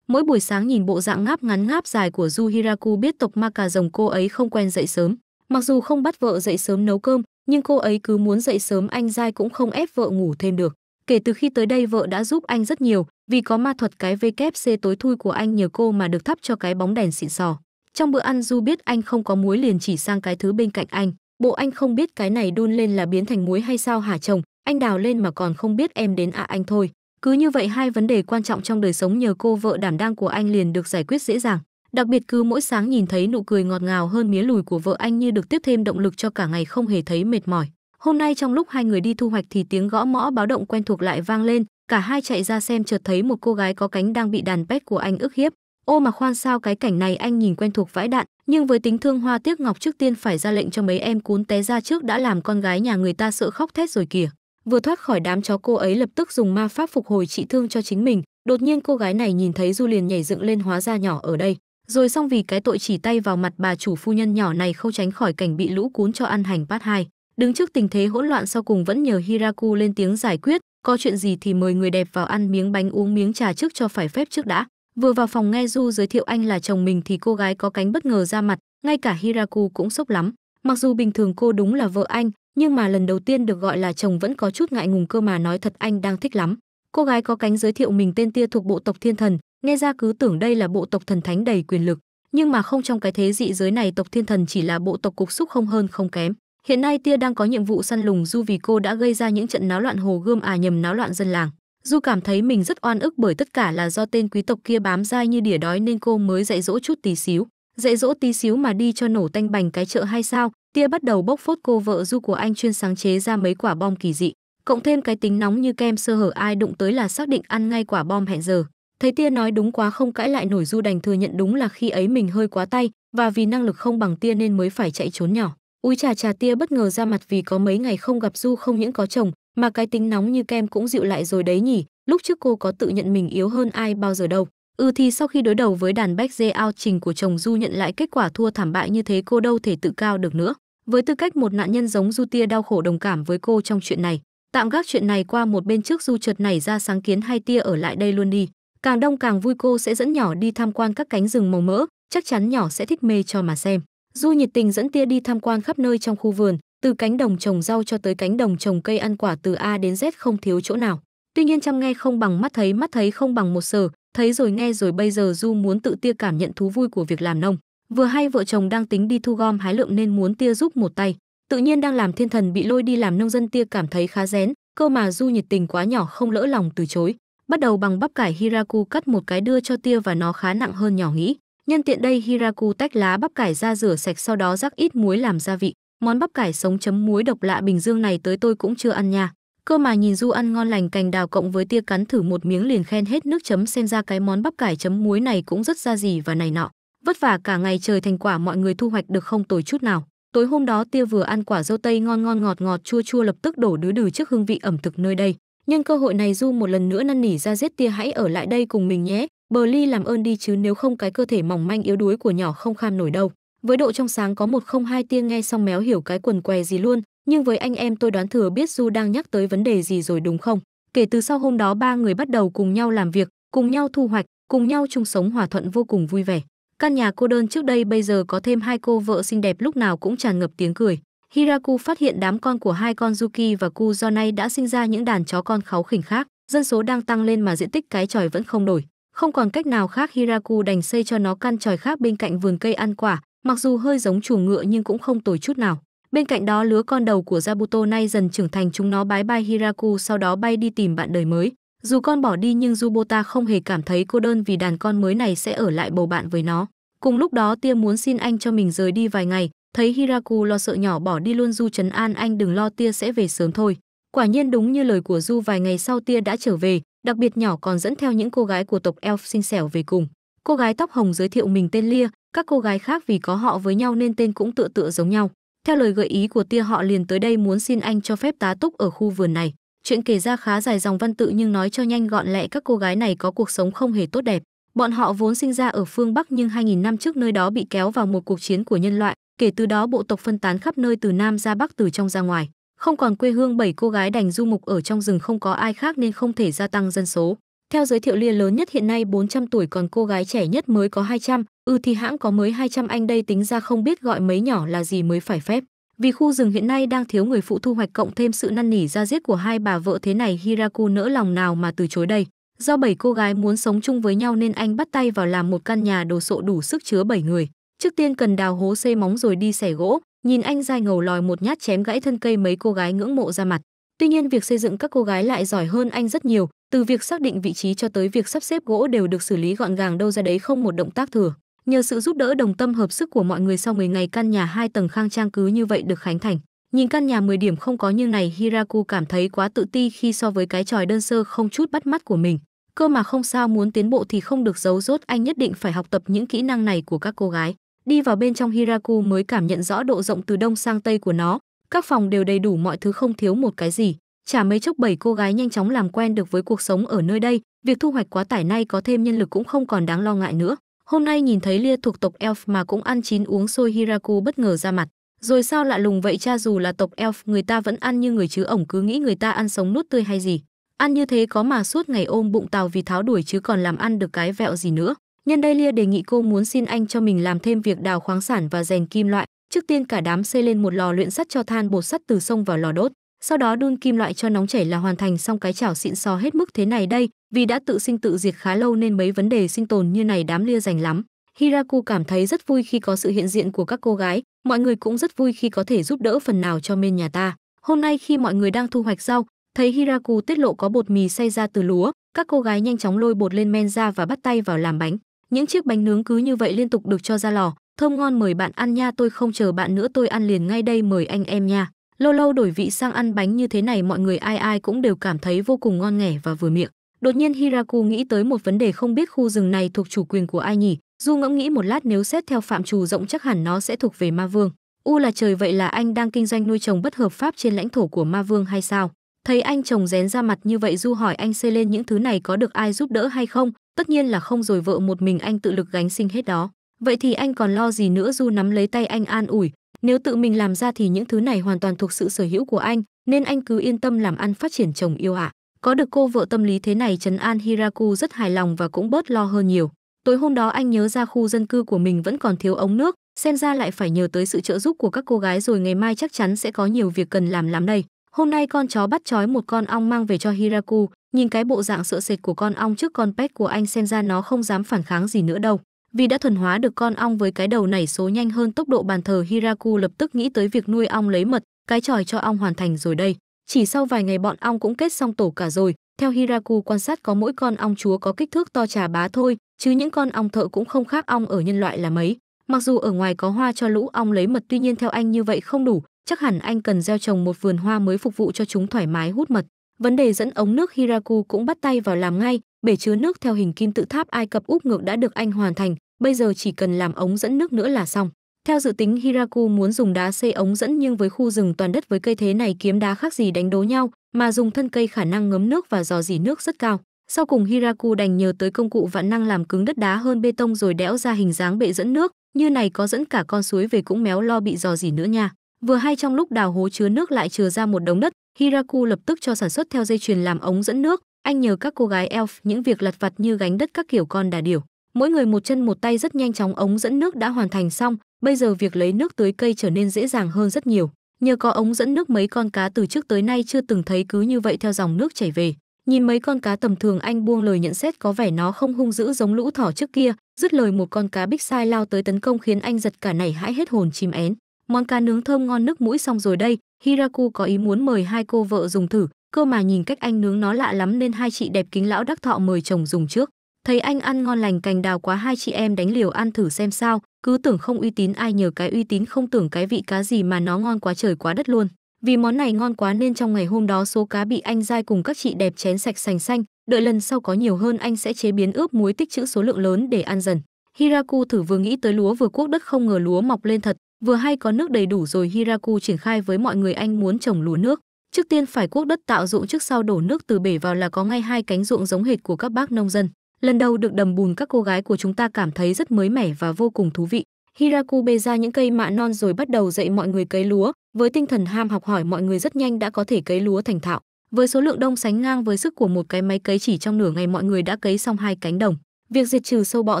Mỗi buổi sáng nhìn bộ dạng ngáp ngắn ngáp dài của Du Hiraku biết tộc ma cà rồng cô ấy không quen dậy sớm. Mặc dù không bắt vợ dậy sớm nấu cơm, nhưng cô ấy cứ muốn dậy sớm anh dai cũng không ép vợ ngủ thêm được. Kể từ khi tới đây vợ đã giúp anh rất nhiều, vì có ma thuật cái WC tối thui của anh nhờ cô mà được thắp cho cái bóng đèn xịn sò. Trong bữa ăn Du biết anh không có muối liền chỉ sang cái thứ bên cạnh anh. Bộ anh không biết cái này đun lên là biến thành muối hay sao hả chồng, anh đào lên mà còn không biết em đến ạ à anh thôi. Cứ như vậy hai vấn đề quan trọng trong đời sống nhờ cô vợ đảm đang của anh liền được giải quyết dễ dàng. Đặc biệt cứ mỗi sáng nhìn thấy nụ cười ngọt ngào hơn mía lùi của vợ anh như được tiếp thêm động lực cho cả ngày không hề thấy mệt mỏi. Hôm nay trong lúc hai người đi thu hoạch thì tiếng gõ mõ báo động quen thuộc lại vang lên, cả hai chạy ra xem chợt thấy một cô gái có cánh đang bị đàn pet của anh ức hiếp. Ô mà khoan sao cái cảnh này anh nhìn quen thuộc vãi đạn, nhưng với tính thương hoa tiếc ngọc trước tiên phải ra lệnh cho mấy em cún té ra trước đã làm con gái nhà người ta sợ khóc thét rồi kìa. Vừa thoát khỏi đám chó cô ấy lập tức dùng ma pháp phục hồi trị thương cho chính mình, đột nhiên cô gái này nhìn thấy Du liền nhảy dựng lên hóa ra nhỏ ở đây rồi xong vì cái tội chỉ tay vào mặt bà chủ phu nhân nhỏ này không tránh khỏi cảnh bị lũ cuốn cho ăn hành bát hai đứng trước tình thế hỗn loạn sau cùng vẫn nhờ hiraku lên tiếng giải quyết có chuyện gì thì mời người đẹp vào ăn miếng bánh uống miếng trà trước cho phải phép trước đã vừa vào phòng nghe du giới thiệu anh là chồng mình thì cô gái có cánh bất ngờ ra mặt ngay cả hiraku cũng sốc lắm mặc dù bình thường cô đúng là vợ anh nhưng mà lần đầu tiên được gọi là chồng vẫn có chút ngại ngùng cơ mà nói thật anh đang thích lắm cô gái có cánh giới thiệu mình tên tia thuộc bộ tộc thiên thần nghe ra cứ tưởng đây là bộ tộc thần thánh đầy quyền lực nhưng mà không trong cái thế dị giới này tộc thiên thần chỉ là bộ tộc cục xúc không hơn không kém hiện nay tia đang có nhiệm vụ săn lùng du vì cô đã gây ra những trận náo loạn hồ gươm à nhầm náo loạn dân làng du cảm thấy mình rất oan ức bởi tất cả là do tên quý tộc kia bám dai như đỉa đói nên cô mới dạy dỗ chút tí xíu dạy dỗ tí xíu mà đi cho nổ tanh bành cái chợ hay sao tia bắt đầu bốc phốt cô vợ du của anh chuyên sáng chế ra mấy quả bom kỳ dị cộng thêm cái tính nóng như kem sơ hở ai đụng tới là xác định ăn ngay quả bom hẹn giờ Thấy tia nói đúng quá không cãi lại nổi du đành thừa nhận đúng là khi ấy mình hơi quá tay và vì năng lực không bằng tia nên mới phải chạy trốn nhỏ. Úi trà trà tia bất ngờ ra mặt vì có mấy ngày không gặp du không những có chồng mà cái tính nóng như kem cũng dịu lại rồi đấy nhỉ. Lúc trước cô có tự nhận mình yếu hơn ai bao giờ đâu. Ừ thì sau khi đối đầu với đàn bách dê ao trình của chồng Du nhận lại kết quả thua thảm bại như thế cô đâu thể tự cao được nữa. Với tư cách một nạn nhân giống Du Tia đau khổ đồng cảm với cô trong chuyện này. Tạm gác chuyện này qua một bên trước Du trượt này ra sáng kiến hai Tia ở lại đây luôn đi. Càng đông càng vui cô sẽ dẫn nhỏ đi tham quan các cánh rừng màu mỡ, chắc chắn nhỏ sẽ thích mê cho mà xem. Du nhiệt tình dẫn tia đi tham quan khắp nơi trong khu vườn, từ cánh đồng trồng rau cho tới cánh đồng trồng cây ăn quả từ A đến Z không thiếu chỗ nào. Tuy nhiên chăm nghe không bằng mắt thấy, mắt thấy không bằng một sở, thấy rồi nghe rồi bây giờ Du muốn tự tia cảm nhận thú vui của việc làm nông. Vừa hay vợ chồng đang tính đi thu gom hái lượm nên muốn tia giúp một tay. Tự nhiên đang làm thiên thần bị lôi đi làm nông dân tia cảm thấy khá rén, cơ mà Du nhiệt tình quá nhỏ không lỡ lòng từ chối bắt đầu bằng bắp cải Hiraku cắt một cái đưa cho tia và nó khá nặng hơn nhỏ nghĩ. Nhân tiện đây Hiraku tách lá bắp cải ra rửa sạch sau đó rắc ít muối làm gia vị. Món bắp cải sống chấm muối độc lạ Bình Dương này tới tôi cũng chưa ăn nha. Cơ mà nhìn Du ăn ngon lành cành đào cộng với tia cắn thử một miếng liền khen hết nước chấm xem ra cái món bắp cải chấm muối này cũng rất ra gì và này nọ. Vất vả cả ngày trời thành quả mọi người thu hoạch được không tồi chút nào. Tối hôm đó tia vừa ăn quả dâu tây ngon ngon ngọt ngọt chua chua lập tức đổ đứa đừ trước hương vị ẩm thực nơi đây. Nhân cơ hội này Du một lần nữa năn nỉ ra giết tia hãy ở lại đây cùng mình nhé, bờ ly làm ơn đi chứ nếu không cái cơ thể mỏng manh yếu đuối của nhỏ không kham nổi đâu. Với độ trong sáng có một không hai tia nghe xong méo hiểu cái quần què gì luôn, nhưng với anh em tôi đoán thừa biết Du đang nhắc tới vấn đề gì rồi đúng không? Kể từ sau hôm đó ba người bắt đầu cùng nhau làm việc, cùng nhau thu hoạch, cùng nhau chung sống hòa thuận vô cùng vui vẻ. Căn nhà cô đơn trước đây bây giờ có thêm hai cô vợ xinh đẹp lúc nào cũng tràn ngập tiếng cười. Hiraku phát hiện đám con của hai con Yuki và Ku do nay đã sinh ra những đàn chó con kháu khỉnh khác, dân số đang tăng lên mà diện tích cái tròi vẫn không đổi. Không còn cách nào khác Hiraku đành xây cho nó căn tròi khác bên cạnh vườn cây ăn quả, mặc dù hơi giống chuồng ngựa nhưng cũng không tồi chút nào. Bên cạnh đó lứa con đầu của Jabuto nay dần trưởng thành chúng nó bái bai Hiraku sau đó bay đi tìm bạn đời mới. Dù con bỏ đi nhưng Zubota không hề cảm thấy cô đơn vì đàn con mới này sẽ ở lại bầu bạn với nó. Cùng lúc đó tia muốn xin anh cho mình rời đi vài ngày, Thấy Hiraku lo sợ nhỏ bỏ đi luôn Du trấn an anh đừng lo tia sẽ về sớm thôi. Quả nhiên đúng như lời của Du vài ngày sau tia đã trở về, đặc biệt nhỏ còn dẫn theo những cô gái của tộc elf xinh xẻo về cùng. Cô gái tóc hồng giới thiệu mình tên Lia, các cô gái khác vì có họ với nhau nên tên cũng tựa tựa giống nhau. Theo lời gợi ý của tia họ liền tới đây muốn xin anh cho phép tá túc ở khu vườn này. Chuyện kể ra khá dài dòng văn tự nhưng nói cho nhanh gọn lẹ các cô gái này có cuộc sống không hề tốt đẹp. Bọn họ vốn sinh ra ở phương Bắc nhưng 2.000 năm trước nơi đó bị kéo vào một cuộc chiến của nhân loại, kể từ đó bộ tộc phân tán khắp nơi từ Nam ra Bắc từ trong ra ngoài. Không còn quê hương bảy cô gái đành du mục ở trong rừng không có ai khác nên không thể gia tăng dân số. Theo giới thiệu lia lớn nhất hiện nay 400 tuổi còn cô gái trẻ nhất mới có 200, ư ừ thì hãng có mới 200 anh đây tính ra không biết gọi mấy nhỏ là gì mới phải phép. Vì khu rừng hiện nay đang thiếu người phụ thu hoạch cộng thêm sự năn nỉ ra giết của hai bà vợ thế này Hiraku nỡ lòng nào mà từ chối đây. Do bảy cô gái muốn sống chung với nhau nên anh bắt tay vào làm một căn nhà đồ sộ đủ sức chứa bảy người. Trước tiên cần đào hố xây móng rồi đi xẻ gỗ, nhìn anh dai ngầu lòi một nhát chém gãy thân cây mấy cô gái ngưỡng mộ ra mặt. Tuy nhiên việc xây dựng các cô gái lại giỏi hơn anh rất nhiều, từ việc xác định vị trí cho tới việc sắp xếp gỗ đều được xử lý gọn gàng đâu ra đấy không một động tác thừa. Nhờ sự giúp đỡ đồng tâm hợp sức của mọi người sau 10 ngày căn nhà hai tầng khang trang cứ như vậy được khánh thành. Nhìn căn nhà 10 điểm không có như này Hiraku cảm thấy quá tự ti khi so với cái tròi đơn sơ không chút bắt mắt của mình cơ mà không sao muốn tiến bộ thì không được giấu rốt anh nhất định phải học tập những kỹ năng này của các cô gái đi vào bên trong hiraku mới cảm nhận rõ độ rộng từ đông sang tây của nó các phòng đều đầy đủ mọi thứ không thiếu một cái gì chả mấy chốc bảy cô gái nhanh chóng làm quen được với cuộc sống ở nơi đây việc thu hoạch quá tải nay có thêm nhân lực cũng không còn đáng lo ngại nữa hôm nay nhìn thấy lia thuộc tộc elf mà cũng ăn chín uống sôi hiraku bất ngờ ra mặt rồi sao lạ lùng vậy cha dù là tộc elf người ta vẫn ăn như người chứ ổng cứ nghĩ người ta ăn sống nuốt tươi hay gì Ăn như thế có mà suốt ngày ôm bụng tàu vì tháo đuổi chứ còn làm ăn được cái vẹo gì nữa. Nhân đây Lia đề nghị cô muốn xin anh cho mình làm thêm việc đào khoáng sản và rèn kim loại. Trước tiên cả đám xây lên một lò luyện sắt cho than bột sắt từ sông vào lò đốt. Sau đó đun kim loại cho nóng chảy là hoàn thành xong cái chảo xịn sò hết mức thế này đây. Vì đã tự sinh tự diệt khá lâu nên mấy vấn đề sinh tồn như này đám Lia dành lắm. Hiraku cảm thấy rất vui khi có sự hiện diện của các cô gái. Mọi người cũng rất vui khi có thể giúp đỡ phần nào cho bên nhà ta. Hôm nay khi mọi người đang thu hoạch rau, Thấy Hiraku tiết lộ có bột mì xay ra từ lúa, các cô gái nhanh chóng lôi bột lên men ra và bắt tay vào làm bánh. Những chiếc bánh nướng cứ như vậy liên tục được cho ra lò. Thơm ngon mời bạn ăn nha, tôi không chờ bạn nữa, tôi ăn liền ngay đây mời anh em nha. Lâu lâu đổi vị sang ăn bánh như thế này mọi người ai ai cũng đều cảm thấy vô cùng ngon nghẻ và vừa miệng. Đột nhiên Hiraku nghĩ tới một vấn đề không biết khu rừng này thuộc chủ quyền của ai nhỉ. Du ngẫm nghĩ một lát nếu xét theo phạm trù rộng chắc hẳn nó sẽ thuộc về ma vương. U là trời vậy là anh đang kinh doanh nuôi trồng bất hợp pháp trên lãnh thổ của ma vương hay sao? Thấy anh chồng rén ra mặt như vậy Du hỏi anh xê lên những thứ này có được ai giúp đỡ hay không, tất nhiên là không rồi vợ một mình anh tự lực gánh sinh hết đó. Vậy thì anh còn lo gì nữa Du nắm lấy tay anh an ủi, nếu tự mình làm ra thì những thứ này hoàn toàn thuộc sự sở hữu của anh, nên anh cứ yên tâm làm ăn phát triển chồng yêu ạ. À. Có được cô vợ tâm lý thế này Trấn An Hiraku rất hài lòng và cũng bớt lo hơn nhiều. Tối hôm đó anh nhớ ra khu dân cư của mình vẫn còn thiếu ống nước, xem ra lại phải nhờ tới sự trợ giúp của các cô gái rồi ngày mai chắc chắn sẽ có nhiều việc cần làm lắm đây. Hôm nay con chó bắt chói một con ong mang về cho Hiraku, nhìn cái bộ dạng sợ sệt của con ong trước con pet của anh xem ra nó không dám phản kháng gì nữa đâu. Vì đã thuần hóa được con ong với cái đầu nảy số nhanh hơn tốc độ bàn thờ Hiraku lập tức nghĩ tới việc nuôi ong lấy mật, cái tròi cho ong hoàn thành rồi đây. Chỉ sau vài ngày bọn ong cũng kết xong tổ cả rồi, theo Hiraku quan sát có mỗi con ong chúa có kích thước to trà bá thôi, chứ những con ong thợ cũng không khác ong ở nhân loại là mấy. Mặc dù ở ngoài có hoa cho lũ ong lấy mật tuy nhiên theo anh như vậy không đủ, chắc hẳn anh cần gieo trồng một vườn hoa mới phục vụ cho chúng thoải mái hút mật. Vấn đề dẫn ống nước Hiraku cũng bắt tay vào làm ngay, bể chứa nước theo hình kim tự tháp Ai Cập úp ngược đã được anh hoàn thành, bây giờ chỉ cần làm ống dẫn nước nữa là xong. Theo dự tính Hiraku muốn dùng đá xây ống dẫn nhưng với khu rừng toàn đất với cây thế này kiếm đá khác gì đánh đố nhau, mà dùng thân cây khả năng ngấm nước và dò dỉ nước rất cao. Sau cùng Hiraku đành nhờ tới công cụ vạn năng làm cứng đất đá hơn bê tông rồi đẽo ra hình dáng bệ dẫn nước, như này có dẫn cả con suối về cũng méo lo bị dò dỉ nữa nha. Vừa hay trong lúc đào hố chứa nước lại chừa ra một đống đất, Hiraku lập tức cho sản xuất theo dây chuyền làm ống dẫn nước, anh nhờ các cô gái elf những việc lặt vặt như gánh đất các kiểu con đà điểu. Mỗi người một chân một tay rất nhanh chóng ống dẫn nước đã hoàn thành xong, bây giờ việc lấy nước tưới cây trở nên dễ dàng hơn rất nhiều. Nhờ có ống dẫn nước mấy con cá từ trước tới nay chưa từng thấy cứ như vậy theo dòng nước chảy về. Nhìn mấy con cá tầm thường anh buông lời nhận xét có vẻ nó không hung dữ giống lũ thỏ trước kia, dứt lời một con cá bích sai lao tới tấn công khiến anh giật cả nảy hãi hết hồn chim én món cá nướng thơm ngon nước mũi xong rồi đây hiraku có ý muốn mời hai cô vợ dùng thử cơ mà nhìn cách anh nướng nó lạ lắm nên hai chị đẹp kính lão đắc thọ mời chồng dùng trước thấy anh ăn ngon lành cành đào quá hai chị em đánh liều ăn thử xem sao cứ tưởng không uy tín ai nhờ cái uy tín không tưởng cái vị cá gì mà nó ngon quá trời quá đất luôn vì món này ngon quá nên trong ngày hôm đó số cá bị anh dai cùng các chị đẹp chén sạch sành xanh đợi lần sau có nhiều hơn anh sẽ chế biến ướp muối tích chữ số lượng lớn để ăn dần hiraku thử vừa nghĩ tới lúa vừa cuốc đất không ngờ lúa mọc lên thật Vừa hay có nước đầy đủ rồi Hiraku triển khai với mọi người anh muốn trồng lúa nước. Trước tiên phải cuốc đất tạo ruộng trước sau đổ nước từ bể vào là có ngay hai cánh ruộng giống hệt của các bác nông dân. Lần đầu được đầm bùn các cô gái của chúng ta cảm thấy rất mới mẻ và vô cùng thú vị. Hiraku bê ra những cây mạ non rồi bắt đầu dạy mọi người cấy lúa, với tinh thần ham học hỏi mọi người rất nhanh đã có thể cấy lúa thành thạo. Với số lượng đông sánh ngang với sức của một cái máy cấy chỉ trong nửa ngày mọi người đã cấy xong hai cánh đồng. Việc diệt trừ sâu bọ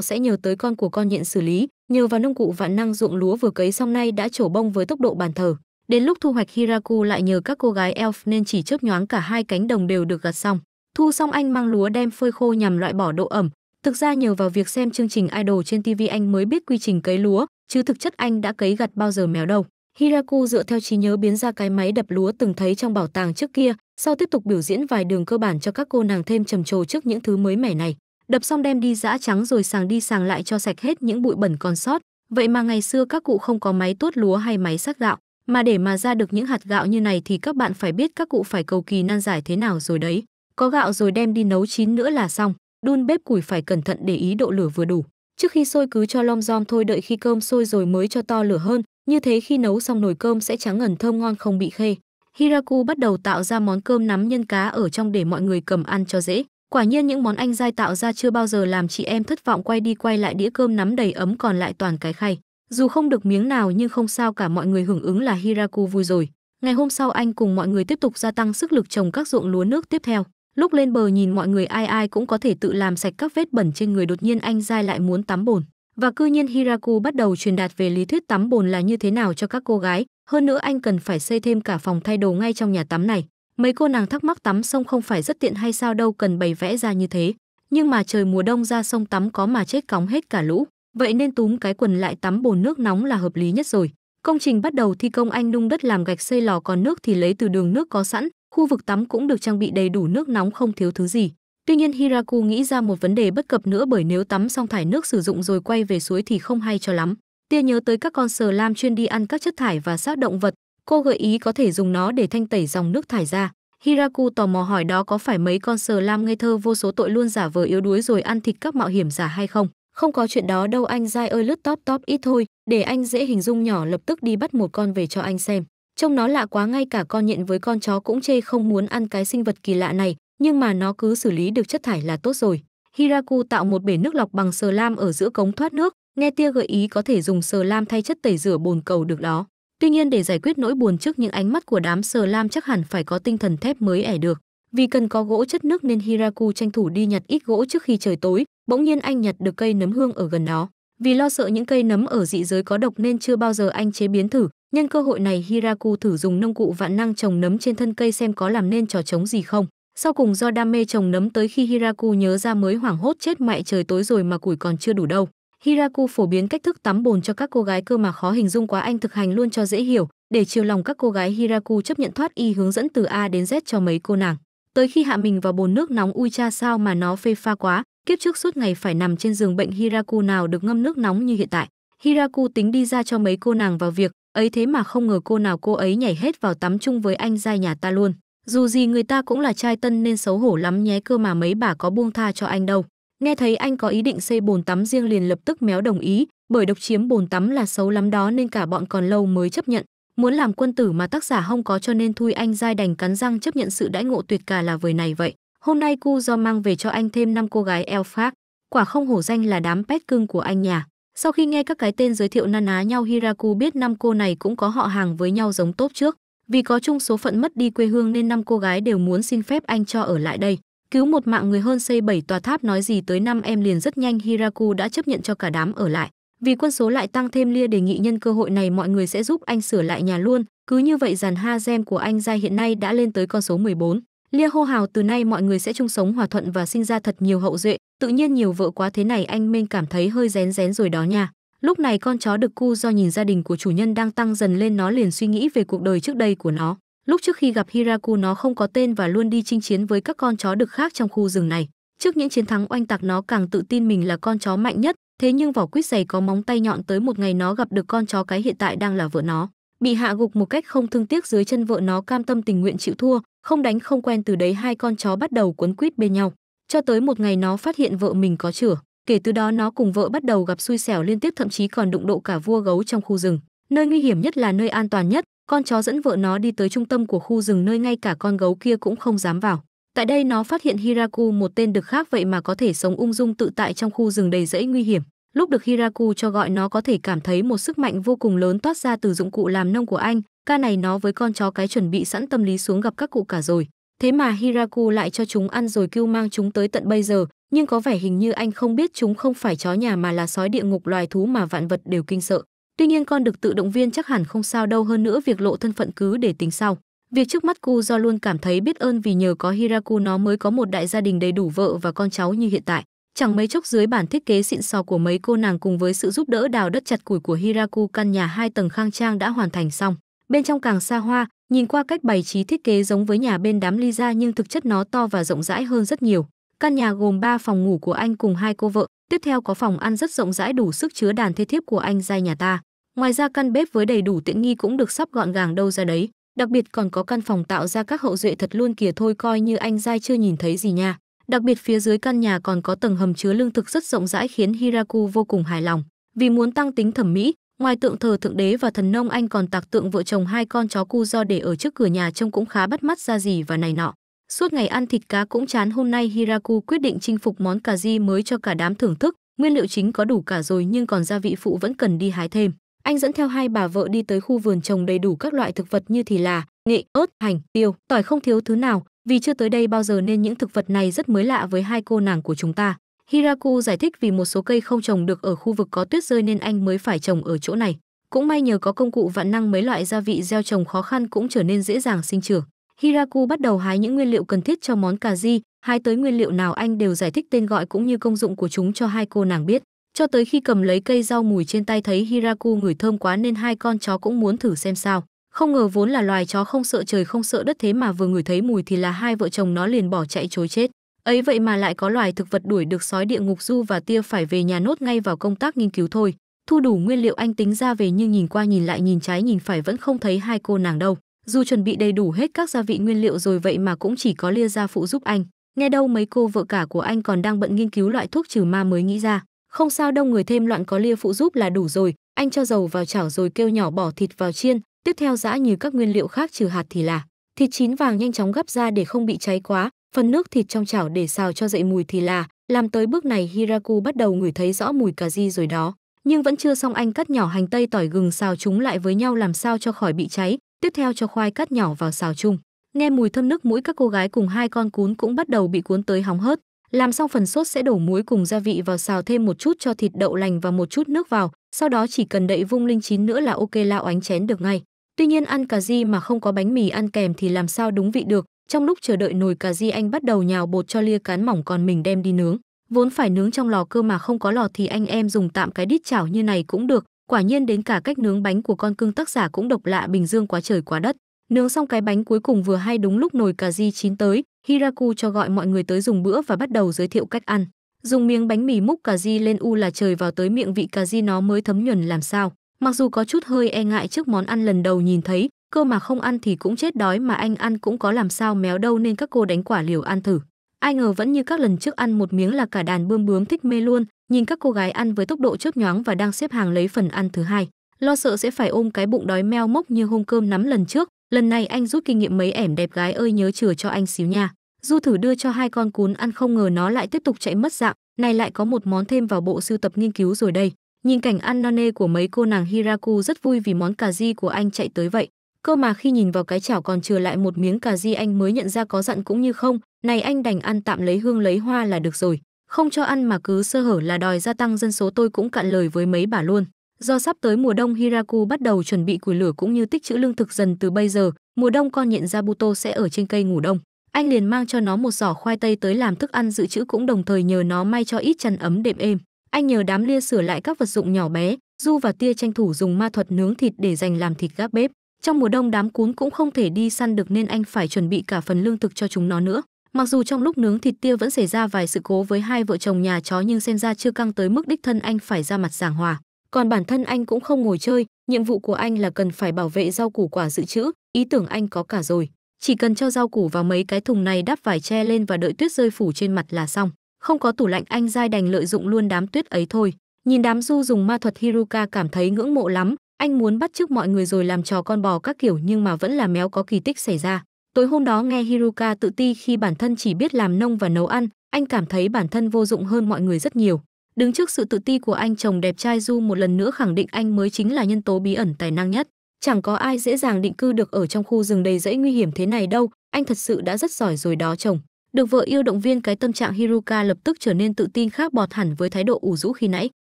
sẽ nhờ tới con của con nhện xử lý, nhờ vào nông cụ vạn năng ruộng lúa vừa cấy xong nay đã trổ bông với tốc độ bàn thờ. Đến lúc thu hoạch Hiraku lại nhờ các cô gái elf nên chỉ chớp nhoáng cả hai cánh đồng đều được gặt xong. Thu xong anh mang lúa đem phơi khô nhằm loại bỏ độ ẩm. Thực ra nhờ vào việc xem chương trình idol trên TV anh mới biết quy trình cấy lúa, chứ thực chất anh đã cấy gặt bao giờ méo đâu. Hiraku dựa theo trí nhớ biến ra cái máy đập lúa từng thấy trong bảo tàng trước kia, sau tiếp tục biểu diễn vài đường cơ bản cho các cô nàng thêm trầm trồ trước những thứ mới mẻ này đập xong đem đi giã trắng rồi sàng đi sàng lại cho sạch hết những bụi bẩn còn sót vậy mà ngày xưa các cụ không có máy tuốt lúa hay máy sắc gạo mà để mà ra được những hạt gạo như này thì các bạn phải biết các cụ phải cầu kỳ nan giải thế nào rồi đấy có gạo rồi đem đi nấu chín nữa là xong đun bếp củi phải cẩn thận để ý độ lửa vừa đủ trước khi sôi cứ cho lom rom thôi đợi khi cơm sôi rồi mới cho to lửa hơn như thế khi nấu xong nồi cơm sẽ trắng ngần thơm ngon không bị khê hiraku bắt đầu tạo ra món cơm nắm nhân cá ở trong để mọi người cầm ăn cho dễ Quả nhiên những món anh dai tạo ra chưa bao giờ làm chị em thất vọng quay đi quay lại đĩa cơm nắm đầy ấm còn lại toàn cái khay. Dù không được miếng nào nhưng không sao cả mọi người hưởng ứng là Hiraku vui rồi. Ngày hôm sau anh cùng mọi người tiếp tục gia tăng sức lực trồng các ruộng lúa nước tiếp theo. Lúc lên bờ nhìn mọi người ai ai cũng có thể tự làm sạch các vết bẩn trên người đột nhiên anh dai lại muốn tắm bồn. Và cư nhiên Hiraku bắt đầu truyền đạt về lý thuyết tắm bồn là như thế nào cho các cô gái. Hơn nữa anh cần phải xây thêm cả phòng thay đồ ngay trong nhà tắm này mấy cô nàng thắc mắc tắm sông không phải rất tiện hay sao đâu cần bày vẽ ra như thế nhưng mà trời mùa đông ra sông tắm có mà chết cóng hết cả lũ vậy nên túm cái quần lại tắm bồn nước nóng là hợp lý nhất rồi công trình bắt đầu thi công anh nung đất làm gạch xây lò còn nước thì lấy từ đường nước có sẵn khu vực tắm cũng được trang bị đầy đủ nước nóng không thiếu thứ gì tuy nhiên hiraku nghĩ ra một vấn đề bất cập nữa bởi nếu tắm xong thải nước sử dụng rồi quay về suối thì không hay cho lắm tia nhớ tới các con sờ lam chuyên đi ăn các chất thải và xác động vật Cô gợi ý có thể dùng nó để thanh tẩy dòng nước thải ra. Hiraku tò mò hỏi đó có phải mấy con sờ lam ngây thơ vô số tội luôn giả vờ yếu đuối rồi ăn thịt các mạo hiểm giả hay không? Không có chuyện đó đâu anh dai ơi lướt top top ít thôi, để anh dễ hình dung nhỏ lập tức đi bắt một con về cho anh xem. Trông nó lạ quá ngay cả con nhện với con chó cũng chê không muốn ăn cái sinh vật kỳ lạ này, nhưng mà nó cứ xử lý được chất thải là tốt rồi. Hiraku tạo một bể nước lọc bằng sờ lam ở giữa cống thoát nước, nghe tia gợi ý có thể dùng sờ lam thay chất tẩy rửa bồn cầu được đó. Tuy nhiên để giải quyết nỗi buồn trước những ánh mắt của đám sờ lam chắc hẳn phải có tinh thần thép mới ẻ được. Vì cần có gỗ chất nước nên Hiraku tranh thủ đi nhặt ít gỗ trước khi trời tối, bỗng nhiên anh nhặt được cây nấm hương ở gần đó. Vì lo sợ những cây nấm ở dị giới có độc nên chưa bao giờ anh chế biến thử, nhân cơ hội này Hiraku thử dùng nông cụ vạn năng trồng nấm trên thân cây xem có làm nên trò trống gì không. Sau cùng do đam mê trồng nấm tới khi Hiraku nhớ ra mới hoảng hốt chết mẹ trời tối rồi mà củi còn chưa đủ đâu. Hiraku phổ biến cách thức tắm bồn cho các cô gái cơ mà khó hình dung quá anh thực hành luôn cho dễ hiểu, để chiều lòng các cô gái Hiraku chấp nhận thoát y hướng dẫn từ A đến Z cho mấy cô nàng. Tới khi hạ mình vào bồn nước nóng ui cha sao mà nó phê pha quá, kiếp trước suốt ngày phải nằm trên giường bệnh Hiraku nào được ngâm nước nóng như hiện tại. Hiraku tính đi ra cho mấy cô nàng vào việc, ấy thế mà không ngờ cô nào cô ấy nhảy hết vào tắm chung với anh giai nhà ta luôn. Dù gì người ta cũng là trai tân nên xấu hổ lắm nhé cơ mà mấy bà có buông tha cho anh đâu nghe thấy anh có ý định xây bồn tắm riêng liền lập tức méo đồng ý, bởi độc chiếm bồn tắm là xấu lắm đó nên cả bọn còn lâu mới chấp nhận. Muốn làm quân tử mà tác giả không có cho nên thui anh dai đành cắn răng chấp nhận sự đãi ngộ tuyệt cả là vời này vậy. Hôm nay cu do mang về cho anh thêm năm cô gái eo khác, quả không hổ danh là đám pet cưng của anh nhà. Sau khi nghe các cái tên giới thiệu na ná nhau Hiraku biết năm cô này cũng có họ hàng với nhau giống tốt trước. Vì có chung số phận mất đi quê hương nên năm cô gái đều muốn xin phép anh cho ở lại đây. Cứu một mạng người hơn xây 7 tòa tháp nói gì tới năm em liền rất nhanh Hiraku đã chấp nhận cho cả đám ở lại. Vì quân số lại tăng thêm Lia đề nghị nhân cơ hội này mọi người sẽ giúp anh sửa lại nhà luôn, cứ như vậy dàn ha gem của anh gia hiện nay đã lên tới con số 14. Lia hô hào từ nay mọi người sẽ chung sống hòa thuận và sinh ra thật nhiều hậu duệ, tự nhiên nhiều vợ quá thế này anh Minh cảm thấy hơi rén rén rồi đó nha. Lúc này con chó được cu do nhìn gia đình của chủ nhân đang tăng dần lên nó liền suy nghĩ về cuộc đời trước đây của nó. Lúc trước khi gặp Hiraku nó không có tên và luôn đi chinh chiến với các con chó đực khác trong khu rừng này. Trước những chiến thắng oanh tạc nó càng tự tin mình là con chó mạnh nhất, thế nhưng vỏ quýt dày có móng tay nhọn tới một ngày nó gặp được con chó cái hiện tại đang là vợ nó. Bị hạ gục một cách không thương tiếc dưới chân vợ nó cam tâm tình nguyện chịu thua, không đánh không quen từ đấy hai con chó bắt đầu quấn quýt bên nhau. Cho tới một ngày nó phát hiện vợ mình có chửa, kể từ đó nó cùng vợ bắt đầu gặp xui xẻo liên tiếp thậm chí còn đụng độ cả vua gấu trong khu rừng. Nơi nguy hiểm nhất là nơi an toàn nhất, con chó dẫn vợ nó đi tới trung tâm của khu rừng nơi ngay cả con gấu kia cũng không dám vào. Tại đây nó phát hiện Hiraku một tên được khác vậy mà có thể sống ung dung tự tại trong khu rừng đầy rẫy nguy hiểm. Lúc được Hiraku cho gọi nó có thể cảm thấy một sức mạnh vô cùng lớn toát ra từ dụng cụ làm nông của anh, ca này nó với con chó cái chuẩn bị sẵn tâm lý xuống gặp các cụ cả rồi. Thế mà Hiraku lại cho chúng ăn rồi kêu mang chúng tới tận bây giờ, nhưng có vẻ hình như anh không biết chúng không phải chó nhà mà là sói địa ngục loài thú mà vạn vật đều kinh sợ. Tuy nhiên con được tự động viên chắc hẳn không sao đâu hơn nữa việc lộ thân phận cứ để tính sau. Việc trước mắt cu do luôn cảm thấy biết ơn vì nhờ có Hiraku nó mới có một đại gia đình đầy đủ vợ và con cháu như hiện tại. Chẳng mấy chốc dưới bản thiết kế xịn sò của mấy cô nàng cùng với sự giúp đỡ đào đất chặt củi của Hiraku căn nhà hai tầng khang trang đã hoàn thành xong. Bên trong càng xa hoa, nhìn qua cách bày trí thiết kế giống với nhà bên đám Lisa nhưng thực chất nó to và rộng rãi hơn rất nhiều. Căn nhà gồm 3 phòng ngủ của anh cùng hai cô vợ, Tiếp theo có phòng ăn rất rộng rãi đủ sức chứa đàn thê thiếp của anh giai nhà ta. Ngoài ra căn bếp với đầy đủ tiện nghi cũng được sắp gọn gàng đâu ra đấy. Đặc biệt còn có căn phòng tạo ra các hậu duệ thật luôn kìa thôi coi như anh giai chưa nhìn thấy gì nha. Đặc biệt phía dưới căn nhà còn có tầng hầm chứa lương thực rất rộng rãi khiến Hiraku vô cùng hài lòng. Vì muốn tăng tính thẩm mỹ, ngoài tượng thờ thượng đế và thần nông anh còn tạc tượng vợ chồng hai con chó cu do để ở trước cửa nhà trông cũng khá bắt mắt ra gì và này nọ. Suốt ngày ăn thịt cá cũng chán hôm nay Hiraku quyết định chinh phục món cà ri mới cho cả đám thưởng thức. Nguyên liệu chính có đủ cả rồi nhưng còn gia vị phụ vẫn cần đi hái thêm. Anh dẫn theo hai bà vợ đi tới khu vườn trồng đầy đủ các loại thực vật như thì là nghệ, ớt, hành, tiêu, tỏi không thiếu thứ nào. Vì chưa tới đây bao giờ nên những thực vật này rất mới lạ với hai cô nàng của chúng ta. Hiraku giải thích vì một số cây không trồng được ở khu vực có tuyết rơi nên anh mới phải trồng ở chỗ này. Cũng may nhờ có công cụ vạn năng mấy loại gia vị gieo trồng khó khăn cũng trở nên dễ dàng sinh trưởng. Hiraku bắt đầu hái những nguyên liệu cần thiết cho món cà ri, hái tới nguyên liệu nào anh đều giải thích tên gọi cũng như công dụng của chúng cho hai cô nàng biết. Cho tới khi cầm lấy cây rau mùi trên tay thấy Hiraku ngửi thơm quá nên hai con chó cũng muốn thử xem sao. Không ngờ vốn là loài chó không sợ trời không sợ đất thế mà vừa ngửi thấy mùi thì là hai vợ chồng nó liền bỏ chạy chối chết. Ấy vậy mà lại có loài thực vật đuổi được sói địa ngục du và tia phải về nhà nốt ngay vào công tác nghiên cứu thôi. Thu đủ nguyên liệu anh tính ra về nhưng nhìn qua nhìn lại nhìn trái nhìn phải vẫn không thấy hai cô nàng đâu. Dù chuẩn bị đầy đủ hết các gia vị nguyên liệu rồi vậy mà cũng chỉ có Lia ra phụ giúp anh. Nghe đâu mấy cô vợ cả của anh còn đang bận nghiên cứu loại thuốc trừ ma mới nghĩ ra. Không sao đâu người thêm loạn có Lia phụ giúp là đủ rồi, anh cho dầu vào chảo rồi kêu nhỏ bỏ thịt vào chiên, tiếp theo giã như các nguyên liệu khác trừ hạt thì là. Thịt chín vàng nhanh chóng gấp ra để không bị cháy quá, phần nước thịt trong chảo để xào cho dậy mùi thì là, làm tới bước này Hiraku bắt đầu ngửi thấy rõ mùi cà ri rồi đó nhưng vẫn chưa xong anh cắt nhỏ hành tây tỏi gừng xào chúng lại với nhau làm sao cho khỏi bị cháy tiếp theo cho khoai cắt nhỏ vào xào chung. Nghe mùi thơm nước mũi các cô gái cùng hai con cún cũng bắt đầu bị cuốn tới hóng hớt. Làm xong phần sốt sẽ đổ muối cùng gia vị vào xào thêm một chút cho thịt đậu lành và một chút nước vào, sau đó chỉ cần đậy vung linh chín nữa là ok lao ánh chén được ngay. Tuy nhiên ăn cà ri mà không có bánh mì ăn kèm thì làm sao đúng vị được. Trong lúc chờ đợi nồi cà ri anh bắt đầu nhào bột cho lia cán mỏng còn mình đem đi nướng. Vốn phải nướng trong lò cơ mà không có lò thì anh em dùng tạm cái đít chảo như này cũng được, Quả nhiên đến cả cách nướng bánh của con cưng tác giả cũng độc lạ Bình Dương quá trời quá đất. Nướng xong cái bánh cuối cùng vừa hay đúng lúc nồi cà ri chín tới, Hiraku cho gọi mọi người tới dùng bữa và bắt đầu giới thiệu cách ăn. Dùng miếng bánh mì múc cà ri lên u là trời vào tới miệng vị cà ri nó mới thấm nhuần làm sao. Mặc dù có chút hơi e ngại trước món ăn lần đầu nhìn thấy, cơ mà không ăn thì cũng chết đói mà anh ăn cũng có làm sao méo đâu nên các cô đánh quả liều ăn thử. Ai ngờ vẫn như các lần trước ăn một miếng là cả đàn bươm bướm thích mê luôn, nhìn các cô gái ăn với tốc độ chớp nhoáng và đang xếp hàng lấy phần ăn thứ hai lo sợ sẽ phải ôm cái bụng đói meo mốc như hôm cơm nắm lần trước lần này anh rút kinh nghiệm mấy ẻm đẹp gái ơi nhớ chừa cho anh xíu nha du thử đưa cho hai con cún ăn không ngờ nó lại tiếp tục chạy mất dạng này lại có một món thêm vào bộ sưu tập nghiên cứu rồi đây nhìn cảnh ăn nê của mấy cô nàng hiraku rất vui vì món cà ri của anh chạy tới vậy cơ mà khi nhìn vào cái chảo còn chừa lại một miếng cà ri anh mới nhận ra có dặn cũng như không này anh đành ăn tạm lấy hương lấy hoa là được rồi không cho ăn mà cứ sơ hở là đòi gia tăng dân số tôi cũng cạn lời với mấy bà luôn. Do sắp tới mùa đông Hiraku bắt đầu chuẩn bị củi lửa cũng như tích trữ lương thực dần từ bây giờ, mùa đông con nhện Zabuto sẽ ở trên cây ngủ đông. Anh liền mang cho nó một giỏ khoai tây tới làm thức ăn dự trữ cũng đồng thời nhờ nó may cho ít chăn ấm đệm êm. Anh nhờ đám lia sửa lại các vật dụng nhỏ bé, Du và Tia tranh thủ dùng ma thuật nướng thịt để dành làm thịt gác bếp. Trong mùa đông đám cún cũng không thể đi săn được nên anh phải chuẩn bị cả phần lương thực cho chúng nó nữa. Mặc dù trong lúc nướng thịt tiêu vẫn xảy ra vài sự cố với hai vợ chồng nhà chó nhưng xem ra chưa căng tới mức đích thân anh phải ra mặt giảng hòa. Còn bản thân anh cũng không ngồi chơi, nhiệm vụ của anh là cần phải bảo vệ rau củ quả dự trữ, ý tưởng anh có cả rồi. Chỉ cần cho rau củ vào mấy cái thùng này đắp vải che lên và đợi tuyết rơi phủ trên mặt là xong. Không có tủ lạnh anh dai đành lợi dụng luôn đám tuyết ấy thôi. Nhìn đám du dùng ma thuật Hiruka cảm thấy ngưỡng mộ lắm, anh muốn bắt chước mọi người rồi làm trò con bò các kiểu nhưng mà vẫn là méo có kỳ tích xảy ra. Tối hôm đó nghe Hiruka tự ti khi bản thân chỉ biết làm nông và nấu ăn, anh cảm thấy bản thân vô dụng hơn mọi người rất nhiều. Đứng trước sự tự ti của anh chồng đẹp trai Du một lần nữa khẳng định anh mới chính là nhân tố bí ẩn tài năng nhất. Chẳng có ai dễ dàng định cư được ở trong khu rừng đầy rẫy nguy hiểm thế này đâu, anh thật sự đã rất giỏi rồi đó chồng. Được vợ yêu động viên cái tâm trạng Hiruka lập tức trở nên tự tin khác bọt hẳn với thái độ ủ rũ khi nãy.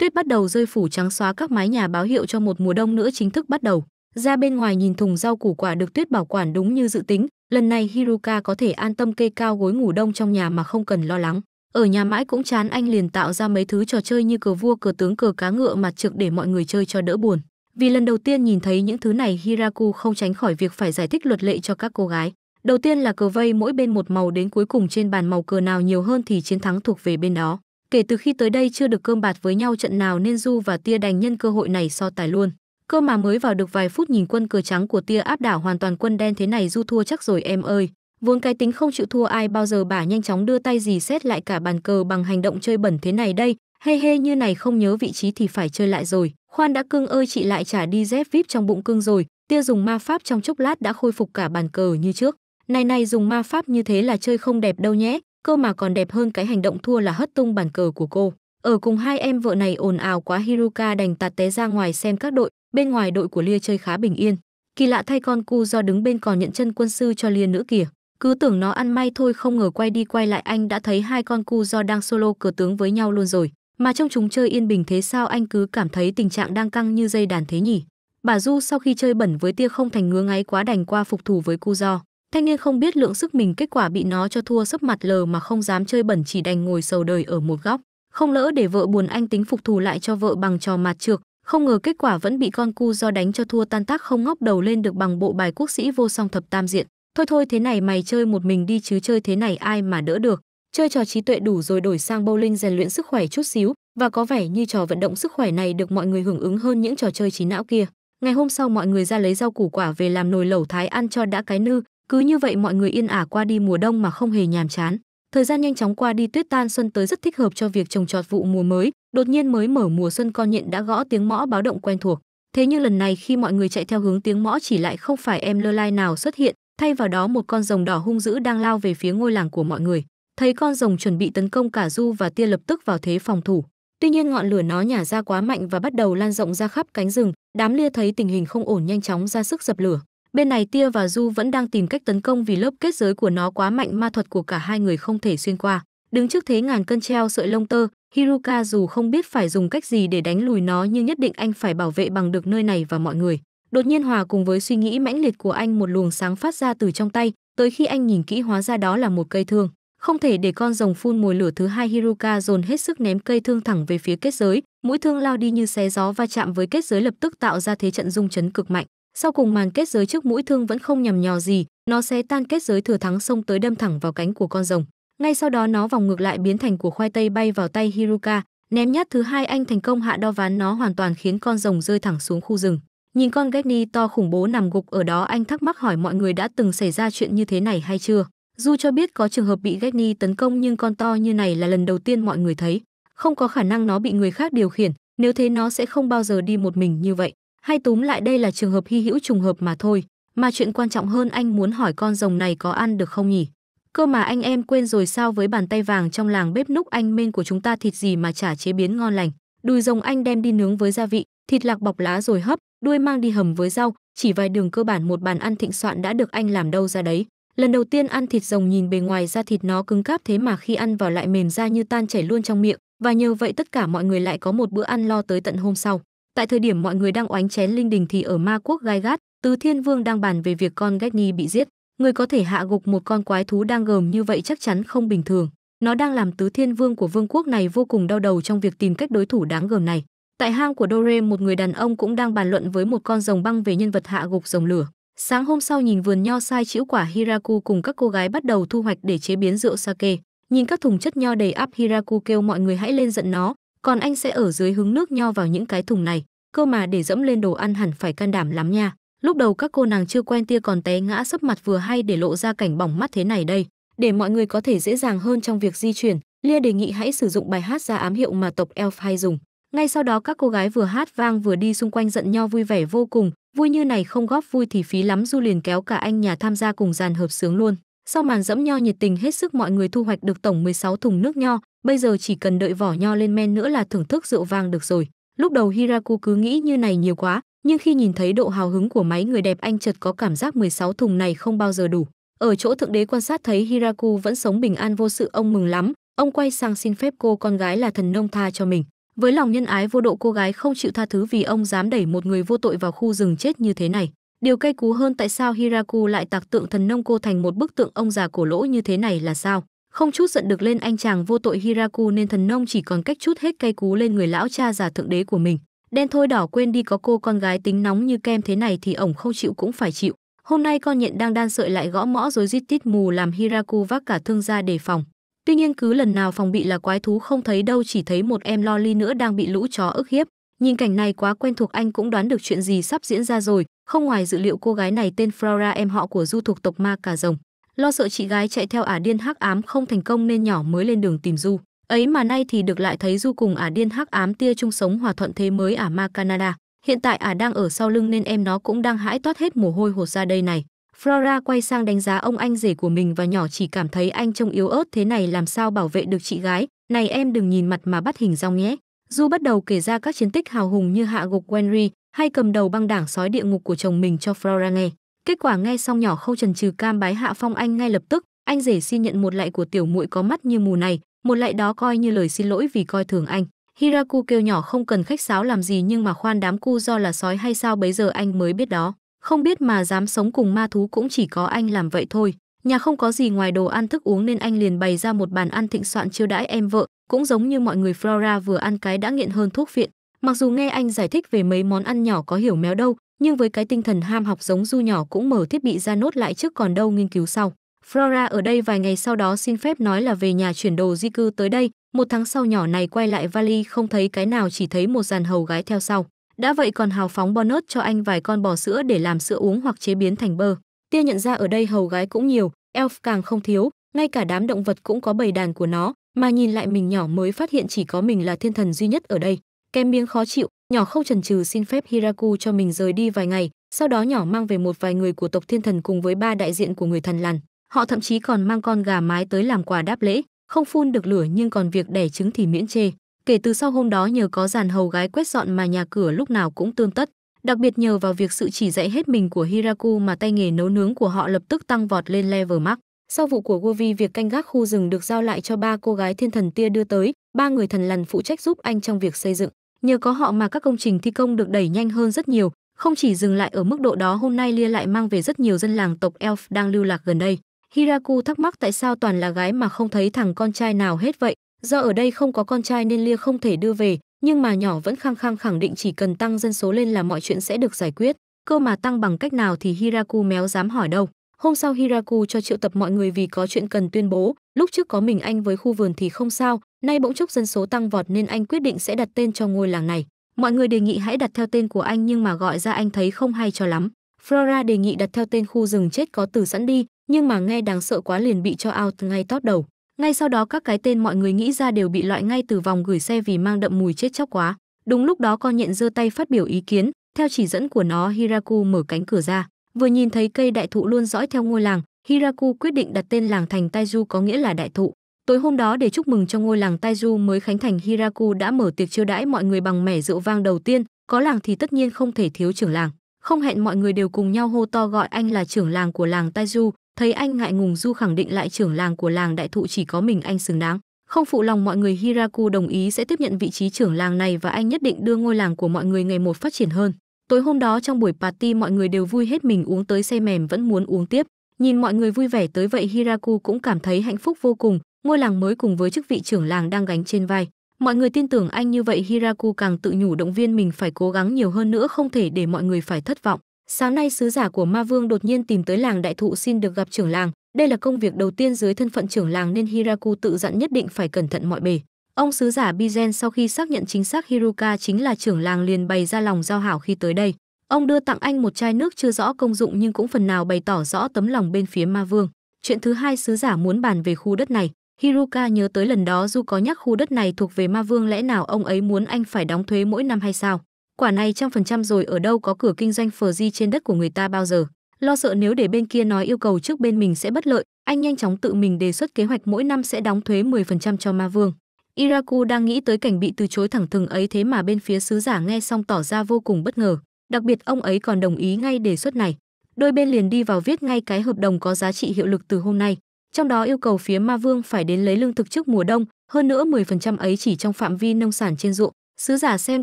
Tuyết bắt đầu rơi phủ trắng xóa các mái nhà báo hiệu cho một mùa đông nữa chính thức bắt đầu. Ra bên ngoài nhìn thùng rau củ quả được Tuyết bảo quản đúng như dự tính, Lần này Hiruka có thể an tâm kê cao gối ngủ đông trong nhà mà không cần lo lắng. Ở nhà mãi cũng chán anh liền tạo ra mấy thứ trò chơi như cờ vua, cờ tướng, cờ cá ngựa mặt trực để mọi người chơi cho đỡ buồn. Vì lần đầu tiên nhìn thấy những thứ này Hiraku không tránh khỏi việc phải giải thích luật lệ cho các cô gái. Đầu tiên là cờ vây mỗi bên một màu đến cuối cùng trên bàn màu cờ nào nhiều hơn thì chiến thắng thuộc về bên đó. Kể từ khi tới đây chưa được cơm bạt với nhau trận nào nên Du và Tia đành nhân cơ hội này so tài luôn. Cơ mà mới vào được vài phút nhìn quân cờ trắng của tia áp đảo hoàn toàn quân đen thế này du thua chắc rồi em ơi. Vốn cái tính không chịu thua ai bao giờ bà nhanh chóng đưa tay dì xét lại cả bàn cờ bằng hành động chơi bẩn thế này đây. Hê hey hê như này không nhớ vị trí thì phải chơi lại rồi. Khoan đã cưng ơi chị lại trả đi dép vip trong bụng cưng rồi. Tia dùng ma pháp trong chốc lát đã khôi phục cả bàn cờ như trước. Này này dùng ma pháp như thế là chơi không đẹp đâu nhé. Cơ mà còn đẹp hơn cái hành động thua là hất tung bàn cờ của cô. Ở cùng hai em vợ này ồn ào quá Hiruka đành tạt té ra ngoài xem các đội Bên ngoài đội của Lia chơi khá bình yên. Kỳ lạ thay con cu do đứng bên còn nhận chân quân sư cho Lia nữa kìa. Cứ tưởng nó ăn may thôi không ngờ quay đi quay lại anh đã thấy hai con cu do đang solo cờ tướng với nhau luôn rồi. Mà trong chúng chơi yên bình thế sao anh cứ cảm thấy tình trạng đang căng như dây đàn thế nhỉ? Bà Du sau khi chơi bẩn với tia không thành ngứa ngáy quá đành qua phục thủ với cu do. Thanh niên không biết lượng sức mình kết quả bị nó cho thua sấp mặt lờ mà không dám chơi bẩn chỉ đành ngồi sầu đời ở một góc. Không lỡ để vợ buồn anh tính phục thù lại cho vợ bằng trò mạt trược, không ngờ kết quả vẫn bị con cu do đánh cho thua tan tác không ngóc đầu lên được bằng bộ bài quốc sĩ vô song thập tam diện. Thôi thôi thế này mày chơi một mình đi chứ chơi thế này ai mà đỡ được. Chơi trò trí tuệ đủ rồi đổi sang bowling rèn luyện sức khỏe chút xíu và có vẻ như trò vận động sức khỏe này được mọi người hưởng ứng hơn những trò chơi trí não kia. Ngày hôm sau mọi người ra lấy rau củ quả về làm nồi lẩu thái ăn cho đã cái nư, cứ như vậy mọi người yên ả qua đi mùa đông mà không hề nhàm chán. Thời gian nhanh chóng qua đi tuyết tan xuân tới rất thích hợp cho việc trồng trọt vụ mùa mới, đột nhiên mới mở mùa xuân con nhện đã gõ tiếng mõ báo động quen thuộc. Thế nhưng lần này khi mọi người chạy theo hướng tiếng mõ chỉ lại không phải em lơ lai nào xuất hiện, thay vào đó một con rồng đỏ hung dữ đang lao về phía ngôi làng của mọi người. Thấy con rồng chuẩn bị tấn công cả Du và Tia lập tức vào thế phòng thủ. Tuy nhiên ngọn lửa nó nhả ra quá mạnh và bắt đầu lan rộng ra khắp cánh rừng, đám lia thấy tình hình không ổn nhanh chóng ra sức dập lửa. Bên này Tia và Du vẫn đang tìm cách tấn công vì lớp kết giới của nó quá mạnh ma thuật của cả hai người không thể xuyên qua. Đứng trước thế ngàn cân treo sợi lông tơ, Hiruka dù không biết phải dùng cách gì để đánh lùi nó nhưng nhất định anh phải bảo vệ bằng được nơi này và mọi người. Đột nhiên hòa cùng với suy nghĩ mãnh liệt của anh một luồng sáng phát ra từ trong tay, tới khi anh nhìn kỹ hóa ra đó là một cây thương. Không thể để con rồng phun mồi lửa thứ hai Hiruka dồn hết sức ném cây thương thẳng về phía kết giới, mũi thương lao đi như xé gió va chạm với kết giới lập tức tạo ra thế trận rung chấn cực mạnh. Sau cùng màn kết giới trước mũi thương vẫn không nhằm nhò gì, nó sẽ tan kết giới thừa thắng xông tới đâm thẳng vào cánh của con rồng. Ngay sau đó nó vòng ngược lại biến thành của khoai tây bay vào tay Hiruka, ném nhát thứ hai anh thành công hạ đo ván nó hoàn toàn khiến con rồng rơi thẳng xuống khu rừng. Nhìn con Getty to khủng bố nằm gục ở đó anh thắc mắc hỏi mọi người đã từng xảy ra chuyện như thế này hay chưa. Du cho biết có trường hợp bị Getty tấn công nhưng con to như này là lần đầu tiên mọi người thấy. Không có khả năng nó bị người khác điều khiển, nếu thế nó sẽ không bao giờ đi một mình như vậy. Hay túm lại đây là trường hợp hy hữu trùng hợp mà thôi, mà chuyện quan trọng hơn anh muốn hỏi con rồng này có ăn được không nhỉ? Cơ mà anh em quên rồi sao với bàn tay vàng trong làng bếp núc anh minh của chúng ta thịt gì mà chả chế biến ngon lành. Đùi rồng anh đem đi nướng với gia vị, thịt lạc bọc lá rồi hấp, đuôi mang đi hầm với rau, chỉ vài đường cơ bản một bàn ăn thịnh soạn đã được anh làm đâu ra đấy. Lần đầu tiên ăn thịt rồng nhìn bề ngoài da thịt nó cứng cáp thế mà khi ăn vào lại mềm ra như tan chảy luôn trong miệng, và nhờ vậy tất cả mọi người lại có một bữa ăn lo tới tận hôm sau. Tại thời điểm mọi người đang oánh chén linh đình thì ở ma quốc gai gắt, Tứ Thiên Vương đang bàn về việc con Getni bị giết. Người có thể hạ gục một con quái thú đang gờm như vậy chắc chắn không bình thường. Nó đang làm Tứ Thiên Vương của vương quốc này vô cùng đau đầu trong việc tìm cách đối thủ đáng gờm này. Tại hang của Dore, một người đàn ông cũng đang bàn luận với một con rồng băng về nhân vật hạ gục rồng lửa. Sáng hôm sau nhìn vườn nho sai chữ quả Hiraku cùng các cô gái bắt đầu thu hoạch để chế biến rượu sake. Nhìn các thùng chất nho đầy áp Hiraku kêu mọi người hãy lên giận nó, còn anh sẽ ở dưới hứng nước nho vào những cái thùng này cơ mà để dẫm lên đồ ăn hẳn phải can đảm lắm nha lúc đầu các cô nàng chưa quen tia còn té ngã sấp mặt vừa hay để lộ ra cảnh bỏng mắt thế này đây để mọi người có thể dễ dàng hơn trong việc di chuyển lia đề nghị hãy sử dụng bài hát ra ám hiệu mà tộc elf hay dùng ngay sau đó các cô gái vừa hát vang vừa đi xung quanh giận nho vui vẻ vô cùng vui như này không góp vui thì phí lắm du liền kéo cả anh nhà tham gia cùng dàn hợp sướng luôn sau màn dẫm nho nhiệt tình hết sức mọi người thu hoạch được tổng 16 thùng nước nho bây giờ chỉ cần đợi vỏ nho lên men nữa là thưởng thức rượu vang được rồi lúc đầu hiraku cứ nghĩ như này nhiều quá nhưng khi nhìn thấy độ hào hứng của máy người đẹp anh chợt có cảm giác 16 thùng này không bao giờ đủ ở chỗ thượng đế quan sát thấy hiraku vẫn sống bình an vô sự ông mừng lắm ông quay sang xin phép cô con gái là thần nông tha cho mình với lòng nhân ái vô độ cô gái không chịu tha thứ vì ông dám đẩy một người vô tội vào khu rừng chết như thế này điều cay cú hơn tại sao hiraku lại tạc tượng thần nông cô thành một bức tượng ông già cổ lỗ như thế này là sao không chút giận được lên anh chàng vô tội Hiraku nên thần nông chỉ còn cách chút hết cây cú lên người lão cha già thượng đế của mình. Đen thôi đỏ quên đi có cô con gái tính nóng như kem thế này thì ổng không chịu cũng phải chịu. Hôm nay con nhện đang đan sợi lại gõ mõ rồi rít tít mù làm Hiraku vác cả thương gia đề phòng. Tuy nhiên cứ lần nào phòng bị là quái thú không thấy đâu chỉ thấy một em lo ly nữa đang bị lũ chó ức hiếp. Nhìn cảnh này quá quen thuộc anh cũng đoán được chuyện gì sắp diễn ra rồi, không ngoài dự liệu cô gái này tên Flora em họ của du thuộc tộc ma cà rồng. Lo sợ chị gái chạy theo ả điên hắc ám không thành công nên nhỏ mới lên đường tìm Du. Ấy mà nay thì được lại thấy Du cùng ả điên hắc ám tia chung sống hòa thuận thế mới ả ma Canada. Hiện tại ả đang ở sau lưng nên em nó cũng đang hãi toát hết mồ hôi hột ra đây này. Flora quay sang đánh giá ông anh rể của mình và nhỏ chỉ cảm thấy anh trông yếu ớt thế này làm sao bảo vệ được chị gái. Này em đừng nhìn mặt mà bắt hình rong nhé. Du bắt đầu kể ra các chiến tích hào hùng như hạ gục Wenry hay cầm đầu băng đảng sói địa ngục của chồng mình cho Flora nghe. Kết quả nghe xong nhỏ khâu trần trừ cam bái hạ phong anh ngay lập tức, anh rể xin nhận một lại của tiểu muội có mắt như mù này, một lại đó coi như lời xin lỗi vì coi thường anh. Hiraku kêu nhỏ không cần khách sáo làm gì nhưng mà khoan đám cu do là sói hay sao bấy giờ anh mới biết đó. Không biết mà dám sống cùng ma thú cũng chỉ có anh làm vậy thôi. Nhà không có gì ngoài đồ ăn thức uống nên anh liền bày ra một bàn ăn thịnh soạn chiêu đãi em vợ, cũng giống như mọi người Flora vừa ăn cái đã nghiện hơn thuốc viện. Mặc dù nghe anh giải thích về mấy món ăn nhỏ có hiểu méo đâu, nhưng với cái tinh thần ham học giống du nhỏ cũng mở thiết bị ra nốt lại trước còn đâu nghiên cứu sau. Flora ở đây vài ngày sau đó xin phép nói là về nhà chuyển đồ di cư tới đây, một tháng sau nhỏ này quay lại vali không thấy cái nào chỉ thấy một dàn hầu gái theo sau. Đã vậy còn hào phóng bonus cho anh vài con bò sữa để làm sữa uống hoặc chế biến thành bơ. Tia nhận ra ở đây hầu gái cũng nhiều, elf càng không thiếu, ngay cả đám động vật cũng có bầy đàn của nó, mà nhìn lại mình nhỏ mới phát hiện chỉ có mình là thiên thần duy nhất ở đây. Kém miếng khó chịu, nhỏ không chần chừ xin phép Hiraku cho mình rời đi vài ngày, sau đó nhỏ mang về một vài người của tộc thiên thần cùng với ba đại diện của người thần lằn. Họ thậm chí còn mang con gà mái tới làm quà đáp lễ, không phun được lửa nhưng còn việc đẻ trứng thì miễn chê. Kể từ sau hôm đó nhờ có dàn hầu gái quét dọn mà nhà cửa lúc nào cũng tươm tất, đặc biệt nhờ vào việc sự chỉ dạy hết mình của Hiraku mà tay nghề nấu nướng của họ lập tức tăng vọt lên level max. Sau vụ của Govi, việc canh gác khu rừng được giao lại cho ba cô gái thiên thần tia đưa tới, ba người thần lằn phụ trách giúp anh trong việc xây dựng. Nhờ có họ mà các công trình thi công được đẩy nhanh hơn rất nhiều, không chỉ dừng lại ở mức độ đó hôm nay Lia lại mang về rất nhiều dân làng tộc Elf đang lưu lạc gần đây. Hiraku thắc mắc tại sao toàn là gái mà không thấy thằng con trai nào hết vậy, do ở đây không có con trai nên Lia không thể đưa về, nhưng mà nhỏ vẫn khăng khăng khẳng định chỉ cần tăng dân số lên là mọi chuyện sẽ được giải quyết, cơ mà tăng bằng cách nào thì Hiraku méo dám hỏi đâu. Hôm sau Hiraku cho triệu tập mọi người vì có chuyện cần tuyên bố, lúc trước có mình anh với khu vườn thì không sao, nay bỗng chốc dân số tăng vọt nên anh quyết định sẽ đặt tên cho ngôi làng này. Mọi người đề nghị hãy đặt theo tên của anh nhưng mà gọi ra anh thấy không hay cho lắm. Flora đề nghị đặt theo tên khu rừng chết có từ sẵn đi, nhưng mà nghe đáng sợ quá liền bị cho out ngay tót đầu. Ngay sau đó các cái tên mọi người nghĩ ra đều bị loại ngay từ vòng gửi xe vì mang đậm mùi chết chóc quá. Đúng lúc đó con nhện giơ tay phát biểu ý kiến, theo chỉ dẫn của nó Hiraku mở cánh cửa ra. Vừa nhìn thấy cây đại thụ luôn dõi theo ngôi làng, Hiraku quyết định đặt tên làng thành Taiju có nghĩa là đại thụ. Tối hôm đó để chúc mừng cho ngôi làng Taiju mới khánh thành Hiraku đã mở tiệc chiêu đãi mọi người bằng mẻ rượu vang đầu tiên, có làng thì tất nhiên không thể thiếu trưởng làng. Không hẹn mọi người đều cùng nhau hô to gọi anh là trưởng làng của làng Taiju, thấy anh ngại ngùng Du khẳng định lại trưởng làng của làng đại thụ chỉ có mình anh xứng đáng. Không phụ lòng mọi người Hiraku đồng ý sẽ tiếp nhận vị trí trưởng làng này và anh nhất định đưa ngôi làng của mọi người ngày một phát triển hơn. Tối hôm đó trong buổi party mọi người đều vui hết mình uống tới say mềm vẫn muốn uống tiếp. Nhìn mọi người vui vẻ tới vậy Hiraku cũng cảm thấy hạnh phúc vô cùng, ngôi làng mới cùng với chức vị trưởng làng đang gánh trên vai. Mọi người tin tưởng anh như vậy Hiraku càng tự nhủ động viên mình phải cố gắng nhiều hơn nữa không thể để mọi người phải thất vọng. Sáng nay sứ giả của Ma Vương đột nhiên tìm tới làng đại thụ xin được gặp trưởng làng. Đây là công việc đầu tiên dưới thân phận trưởng làng nên Hiraku tự dặn nhất định phải cẩn thận mọi bề. Ông sứ giả Bizen sau khi xác nhận chính xác Hiruka chính là trưởng làng liền bày ra lòng giao hảo khi tới đây. Ông đưa tặng anh một chai nước chưa rõ công dụng nhưng cũng phần nào bày tỏ rõ tấm lòng bên phía ma vương. Chuyện thứ hai sứ giả muốn bàn về khu đất này. Hiruka nhớ tới lần đó dù có nhắc khu đất này thuộc về ma vương lẽ nào ông ấy muốn anh phải đóng thuế mỗi năm hay sao? Quả này trăm phần trăm rồi ở đâu có cửa kinh doanh phở di trên đất của người ta bao giờ. Lo sợ nếu để bên kia nói yêu cầu trước bên mình sẽ bất lợi, anh nhanh chóng tự mình đề xuất kế hoạch mỗi năm sẽ đóng thuế 10% cho ma vương. Iraku đang nghĩ tới cảnh bị từ chối thẳng thừng ấy thế mà bên phía sứ giả nghe xong tỏ ra vô cùng bất ngờ, đặc biệt ông ấy còn đồng ý ngay đề xuất này. Đôi bên liền đi vào viết ngay cái hợp đồng có giá trị hiệu lực từ hôm nay, trong đó yêu cầu phía Ma Vương phải đến lấy lương thực trước mùa đông, hơn nữa 10% ấy chỉ trong phạm vi nông sản trên ruộng. Sứ giả xem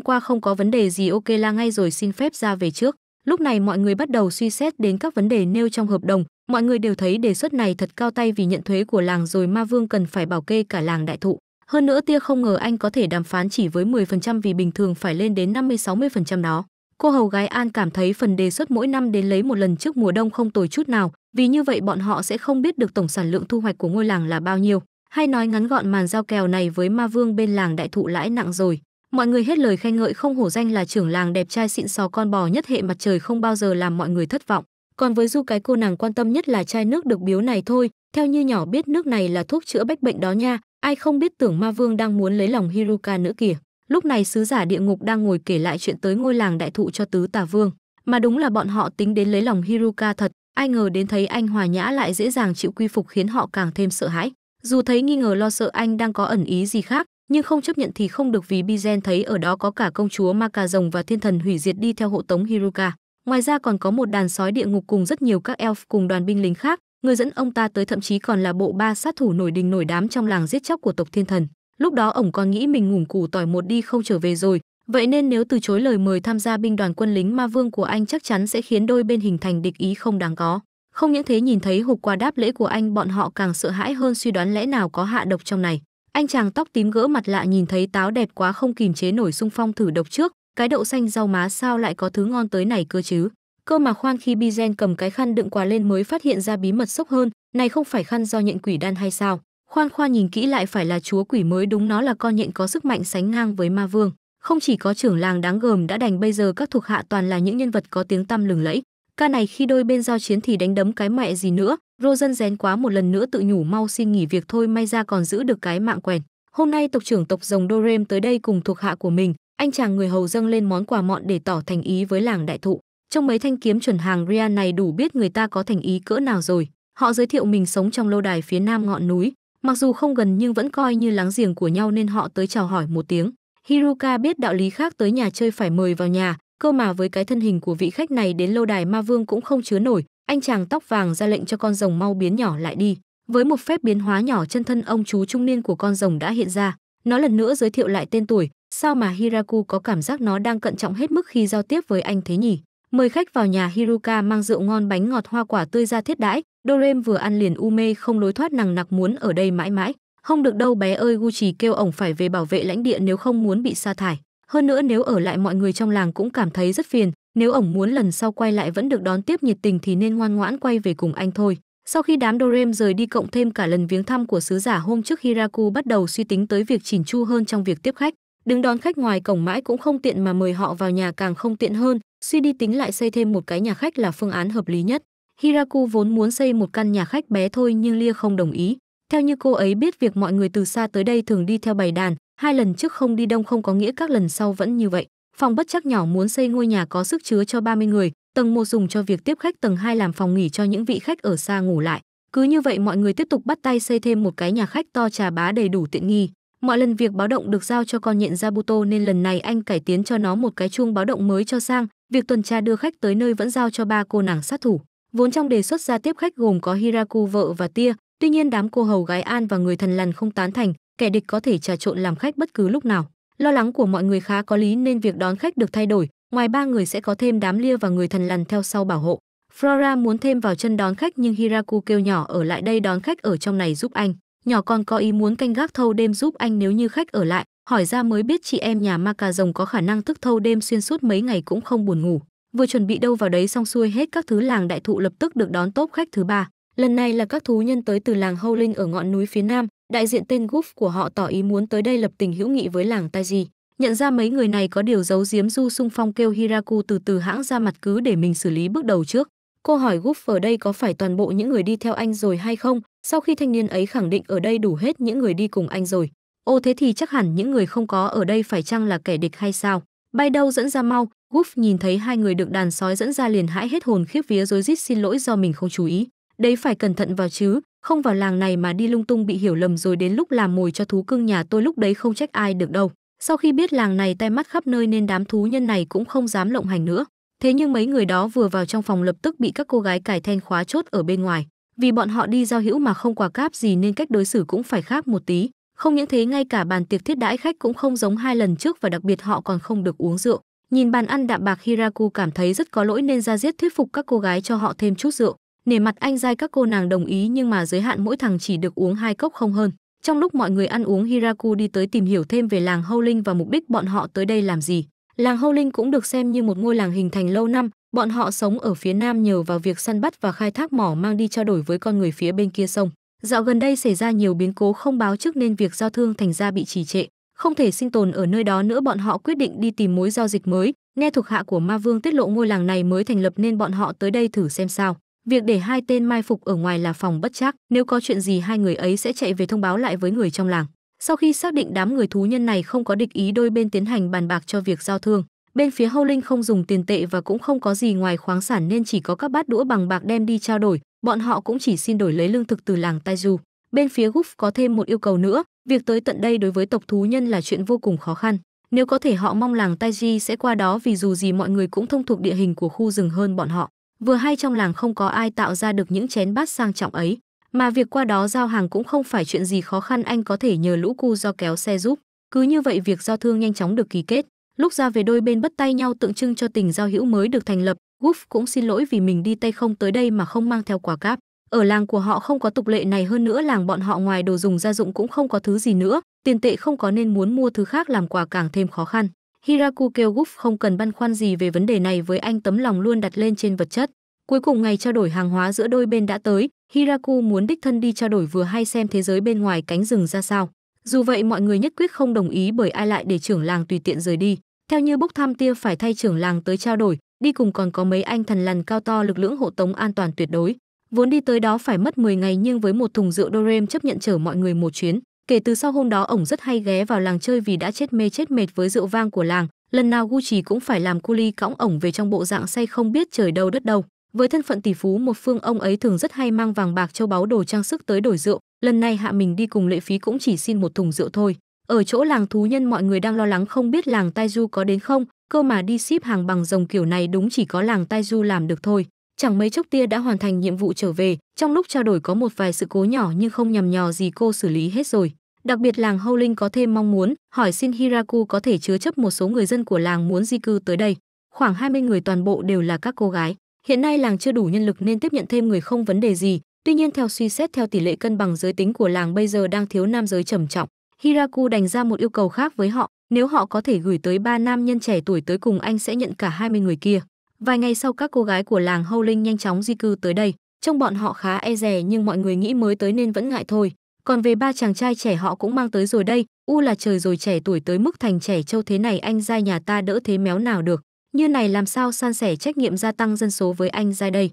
qua không có vấn đề gì ok la ngay rồi xin phép ra về trước. Lúc này mọi người bắt đầu suy xét đến các vấn đề nêu trong hợp đồng, mọi người đều thấy đề xuất này thật cao tay vì nhận thuế của làng rồi Ma Vương cần phải bảo kê cả làng đại thụ. Hơn nữa Tia không ngờ anh có thể đàm phán chỉ với 10% vì bình thường phải lên đến 50-60% đó. Cô hầu gái An cảm thấy phần đề xuất mỗi năm đến lấy một lần trước mùa đông không tồi chút nào, vì như vậy bọn họ sẽ không biết được tổng sản lượng thu hoạch của ngôi làng là bao nhiêu. Hay nói ngắn gọn màn giao kèo này với ma vương bên làng đại thụ lãi nặng rồi. Mọi người hết lời khen ngợi không hổ danh là trưởng làng đẹp trai xịn sò con bò nhất hệ mặt trời không bao giờ làm mọi người thất vọng. Còn với Du cái cô nàng quan tâm nhất là chai nước được biếu này thôi, theo như nhỏ biết nước này là thuốc chữa bách bệnh đó nha, Ai không biết tưởng ma vương đang muốn lấy lòng Hiruka nữa kìa. Lúc này sứ giả địa ngục đang ngồi kể lại chuyện tới ngôi làng đại thụ cho tứ tà vương. Mà đúng là bọn họ tính đến lấy lòng Hiruka thật, ai ngờ đến thấy anh hòa nhã lại dễ dàng chịu quy phục khiến họ càng thêm sợ hãi. Dù thấy nghi ngờ lo sợ anh đang có ẩn ý gì khác, nhưng không chấp nhận thì không được vì Bizen thấy ở đó có cả công chúa ma cà rồng và thiên thần hủy diệt đi theo hộ tống Hiruka. Ngoài ra còn có một đàn sói địa ngục cùng rất nhiều các elf cùng đoàn binh lính khác, người dẫn ông ta tới thậm chí còn là bộ ba sát thủ nổi đình nổi đám trong làng giết chóc của tộc thiên thần lúc đó ổng còn nghĩ mình ngủm củ tỏi một đi không trở về rồi vậy nên nếu từ chối lời mời tham gia binh đoàn quân lính ma vương của anh chắc chắn sẽ khiến đôi bên hình thành địch ý không đáng có không những thế nhìn thấy hộp quà đáp lễ của anh bọn họ càng sợ hãi hơn suy đoán lẽ nào có hạ độc trong này anh chàng tóc tím gỡ mặt lạ nhìn thấy táo đẹp quá không kìm chế nổi xung phong thử độc trước cái đậu xanh rau má sao lại có thứ ngon tới này cơ chứ cơ mà khoan khi bizen cầm cái khăn đựng quà lên mới phát hiện ra bí mật sốc hơn này không phải khăn do nhện quỷ đan hay sao khoan khoan nhìn kỹ lại phải là chúa quỷ mới đúng nó là con nhện có sức mạnh sánh ngang với ma vương không chỉ có trưởng làng đáng gờm đã đành bây giờ các thuộc hạ toàn là những nhân vật có tiếng tăm lừng lẫy ca này khi đôi bên giao chiến thì đánh đấm cái mẹ gì nữa rô dân rén quá một lần nữa tự nhủ mau xin nghỉ việc thôi may ra còn giữ được cái mạng quèn hôm nay tộc trưởng tộc rồng dorem tới đây cùng thuộc hạ của mình anh chàng người hầu dâng lên món quà mọn để tỏ thành ý với làng đại thụ trong mấy thanh kiếm chuẩn hàng Ria này đủ biết người ta có thành ý cỡ nào rồi. Họ giới thiệu mình sống trong lâu đài phía nam ngọn núi, mặc dù không gần nhưng vẫn coi như láng giềng của nhau nên họ tới chào hỏi một tiếng. Hiruka biết đạo lý khác tới nhà chơi phải mời vào nhà, cơ mà với cái thân hình của vị khách này đến lâu đài ma vương cũng không chứa nổi, anh chàng tóc vàng ra lệnh cho con rồng mau biến nhỏ lại đi. Với một phép biến hóa nhỏ chân thân ông chú trung niên của con rồng đã hiện ra, nó lần nữa giới thiệu lại tên tuổi, sao mà Hiraku có cảm giác nó đang cận trọng hết mức khi giao tiếp với anh thế nhỉ? mời khách vào nhà Hiruka mang rượu ngon bánh ngọt hoa quả tươi ra thiết đãi, Dorem vừa ăn liền u mê không lối thoát nàng nặc muốn ở đây mãi mãi. Không được đâu bé ơi Gucci kêu ổng phải về bảo vệ lãnh địa nếu không muốn bị sa thải. Hơn nữa nếu ở lại mọi người trong làng cũng cảm thấy rất phiền, nếu ổng muốn lần sau quay lại vẫn được đón tiếp nhiệt tình thì nên ngoan ngoãn quay về cùng anh thôi. Sau khi đám Dorem rời đi cộng thêm cả lần viếng thăm của sứ giả hôm trước Hiraku bắt đầu suy tính tới việc chỉn chu hơn trong việc tiếp khách đứng đón khách ngoài cổng mãi cũng không tiện mà mời họ vào nhà càng không tiện hơn, suy đi tính lại xây thêm một cái nhà khách là phương án hợp lý nhất. Hiraku vốn muốn xây một căn nhà khách bé thôi nhưng Lia không đồng ý. Theo như cô ấy biết việc mọi người từ xa tới đây thường đi theo bày đàn, hai lần trước không đi đông không có nghĩa các lần sau vẫn như vậy. Phòng bất chắc nhỏ muốn xây ngôi nhà có sức chứa cho 30 người, tầng một dùng cho việc tiếp khách, tầng 2 làm phòng nghỉ cho những vị khách ở xa ngủ lại. Cứ như vậy mọi người tiếp tục bắt tay xây thêm một cái nhà khách to trà bá đầy đủ tiện nghi. Mọi lần việc báo động được giao cho con nhện Zabuto nên lần này anh cải tiến cho nó một cái chuông báo động mới cho sang, việc tuần tra đưa khách tới nơi vẫn giao cho ba cô nàng sát thủ. Vốn trong đề xuất ra tiếp khách gồm có Hiraku vợ và Tia, tuy nhiên đám cô hầu gái An và người thần lằn không tán thành, kẻ địch có thể trà trộn làm khách bất cứ lúc nào. Lo lắng của mọi người khá có lý nên việc đón khách được thay đổi, ngoài ba người sẽ có thêm đám lia và người thần lằn theo sau bảo hộ. Flora muốn thêm vào chân đón khách nhưng Hiraku kêu nhỏ ở lại đây đón khách ở trong này giúp anh nhỏ còn có ý muốn canh gác thâu đêm giúp anh nếu như khách ở lại hỏi ra mới biết chị em nhà ma cà rồng có khả năng thức thâu đêm xuyên suốt mấy ngày cũng không buồn ngủ vừa chuẩn bị đâu vào đấy xong xuôi hết các thứ làng đại thụ lập tức được đón tốt khách thứ ba lần này là các thú nhân tới từ làng hâu linh ở ngọn núi phía nam đại diện tên goof của họ tỏ ý muốn tới đây lập tình hữu nghị với làng taiji nhận ra mấy người này có điều giấu giếm du sung phong kêu hiraku từ từ hãng ra mặt cứ để mình xử lý bước đầu trước cô hỏi goof ở đây có phải toàn bộ những người đi theo anh rồi hay không sau khi thanh niên ấy khẳng định ở đây đủ hết những người đi cùng anh rồi. Ô thế thì chắc hẳn những người không có ở đây phải chăng là kẻ địch hay sao? Bay đâu dẫn ra mau, Goof nhìn thấy hai người được đàn sói dẫn ra liền hãi hết hồn khiếp vía rối rít xin lỗi do mình không chú ý. Đấy phải cẩn thận vào chứ, không vào làng này mà đi lung tung bị hiểu lầm rồi đến lúc làm mồi cho thú cưng nhà tôi lúc đấy không trách ai được đâu. Sau khi biết làng này tai mắt khắp nơi nên đám thú nhân này cũng không dám lộng hành nữa. Thế nhưng mấy người đó vừa vào trong phòng lập tức bị các cô gái cải then khóa chốt ở bên ngoài vì bọn họ đi giao hữu mà không quà cáp gì nên cách đối xử cũng phải khác một tí không những thế ngay cả bàn tiệc thiết đãi khách cũng không giống hai lần trước và đặc biệt họ còn không được uống rượu nhìn bàn ăn đạm bạc hiraku cảm thấy rất có lỗi nên ra giết thuyết phục các cô gái cho họ thêm chút rượu nể mặt anh giai các cô nàng đồng ý nhưng mà giới hạn mỗi thằng chỉ được uống hai cốc không hơn trong lúc mọi người ăn uống hiraku đi tới tìm hiểu thêm về làng hâu linh và mục đích bọn họ tới đây làm gì làng hâu linh cũng được xem như một ngôi làng hình thành lâu năm Bọn họ sống ở phía nam nhờ vào việc săn bắt và khai thác mỏ mang đi trao đổi với con người phía bên kia sông. Dạo gần đây xảy ra nhiều biến cố không báo trước nên việc giao thương thành ra bị trì trệ. Không thể sinh tồn ở nơi đó nữa bọn họ quyết định đi tìm mối giao dịch mới. Nghe thuộc hạ của Ma Vương tiết lộ ngôi làng này mới thành lập nên bọn họ tới đây thử xem sao. Việc để hai tên mai phục ở ngoài là phòng bất chắc. nếu có chuyện gì hai người ấy sẽ chạy về thông báo lại với người trong làng. Sau khi xác định đám người thú nhân này không có địch ý đôi bên tiến hành bàn bạc cho việc giao thương. Bên phía Hâu Linh không dùng tiền tệ và cũng không có gì ngoài khoáng sản nên chỉ có các bát đũa bằng bạc đem đi trao đổi, bọn họ cũng chỉ xin đổi lấy lương thực từ làng Taiju. Bên phía Guf có thêm một yêu cầu nữa, việc tới tận đây đối với tộc thú nhân là chuyện vô cùng khó khăn. Nếu có thể họ mong làng Tai sẽ qua đó vì dù gì mọi người cũng thông thuộc địa hình của khu rừng hơn bọn họ. Vừa hay trong làng không có ai tạo ra được những chén bát sang trọng ấy, mà việc qua đó giao hàng cũng không phải chuyện gì khó khăn anh có thể nhờ lũ cu do kéo xe giúp. Cứ như vậy việc giao thương nhanh chóng được ký kết. Lúc ra về đôi bên bắt tay nhau tượng trưng cho tình giao hữu mới được thành lập, Wolf cũng xin lỗi vì mình đi tay không tới đây mà không mang theo quả cáp. Ở làng của họ không có tục lệ này hơn nữa làng bọn họ ngoài đồ dùng gia dụng cũng không có thứ gì nữa, tiền tệ không có nên muốn mua thứ khác làm quà càng thêm khó khăn. Hiraku kêu Wolf không cần băn khoăn gì về vấn đề này với anh tấm lòng luôn đặt lên trên vật chất. Cuối cùng ngày trao đổi hàng hóa giữa đôi bên đã tới, Hiraku muốn đích thân đi trao đổi vừa hay xem thế giới bên ngoài cánh rừng ra sao. Dù vậy mọi người nhất quyết không đồng ý bởi ai lại để trưởng làng tùy tiện rời đi. Theo như Búc Tham Tia phải thay trưởng làng tới trao đổi, đi cùng còn có mấy anh thần lằn cao to lực lượng hộ tống an toàn tuyệt đối. Vốn đi tới đó phải mất 10 ngày nhưng với một thùng rượu Dorem chấp nhận chở mọi người một chuyến. Kể từ sau hôm đó ổng rất hay ghé vào làng chơi vì đã chết mê chết mệt với rượu vang của làng, lần nào Gucci cũng phải làm cu ly cõng ổng về trong bộ dạng say không biết trời đâu đất đâu. Với thân phận tỷ phú một phương ông ấy thường rất hay mang vàng bạc châu báu đồ trang sức tới đổi rượu, lần này hạ mình đi cùng lệ phí cũng chỉ xin một thùng rượu thôi ở chỗ làng thú nhân mọi người đang lo lắng không biết làng Taiju có đến không cơ mà đi ship hàng bằng rồng kiểu này đúng chỉ có làng Taiju làm được thôi chẳng mấy chốc tia đã hoàn thành nhiệm vụ trở về trong lúc trao đổi có một vài sự cố nhỏ nhưng không nhằm nhò gì cô xử lý hết rồi đặc biệt làng hâu linh có thêm mong muốn hỏi xin hiraku có thể chứa chấp một số người dân của làng muốn di cư tới đây khoảng 20 người toàn bộ đều là các cô gái hiện nay làng chưa đủ nhân lực nên tiếp nhận thêm người không vấn đề gì tuy nhiên theo suy xét theo tỷ lệ cân bằng giới tính của làng bây giờ đang thiếu nam giới trầm trọng Hiraku đành ra một yêu cầu khác với họ, nếu họ có thể gửi tới ba nam nhân trẻ tuổi tới cùng anh sẽ nhận cả 20 người kia. Vài ngày sau các cô gái của làng Hâu Linh nhanh chóng di cư tới đây, trong bọn họ khá e dè nhưng mọi người nghĩ mới tới nên vẫn ngại thôi. Còn về ba chàng trai trẻ họ cũng mang tới rồi đây, u là trời rồi trẻ tuổi tới mức thành trẻ trâu thế này anh giai nhà ta đỡ thế méo nào được. Như này làm sao san sẻ trách nhiệm gia tăng dân số với anh giai đây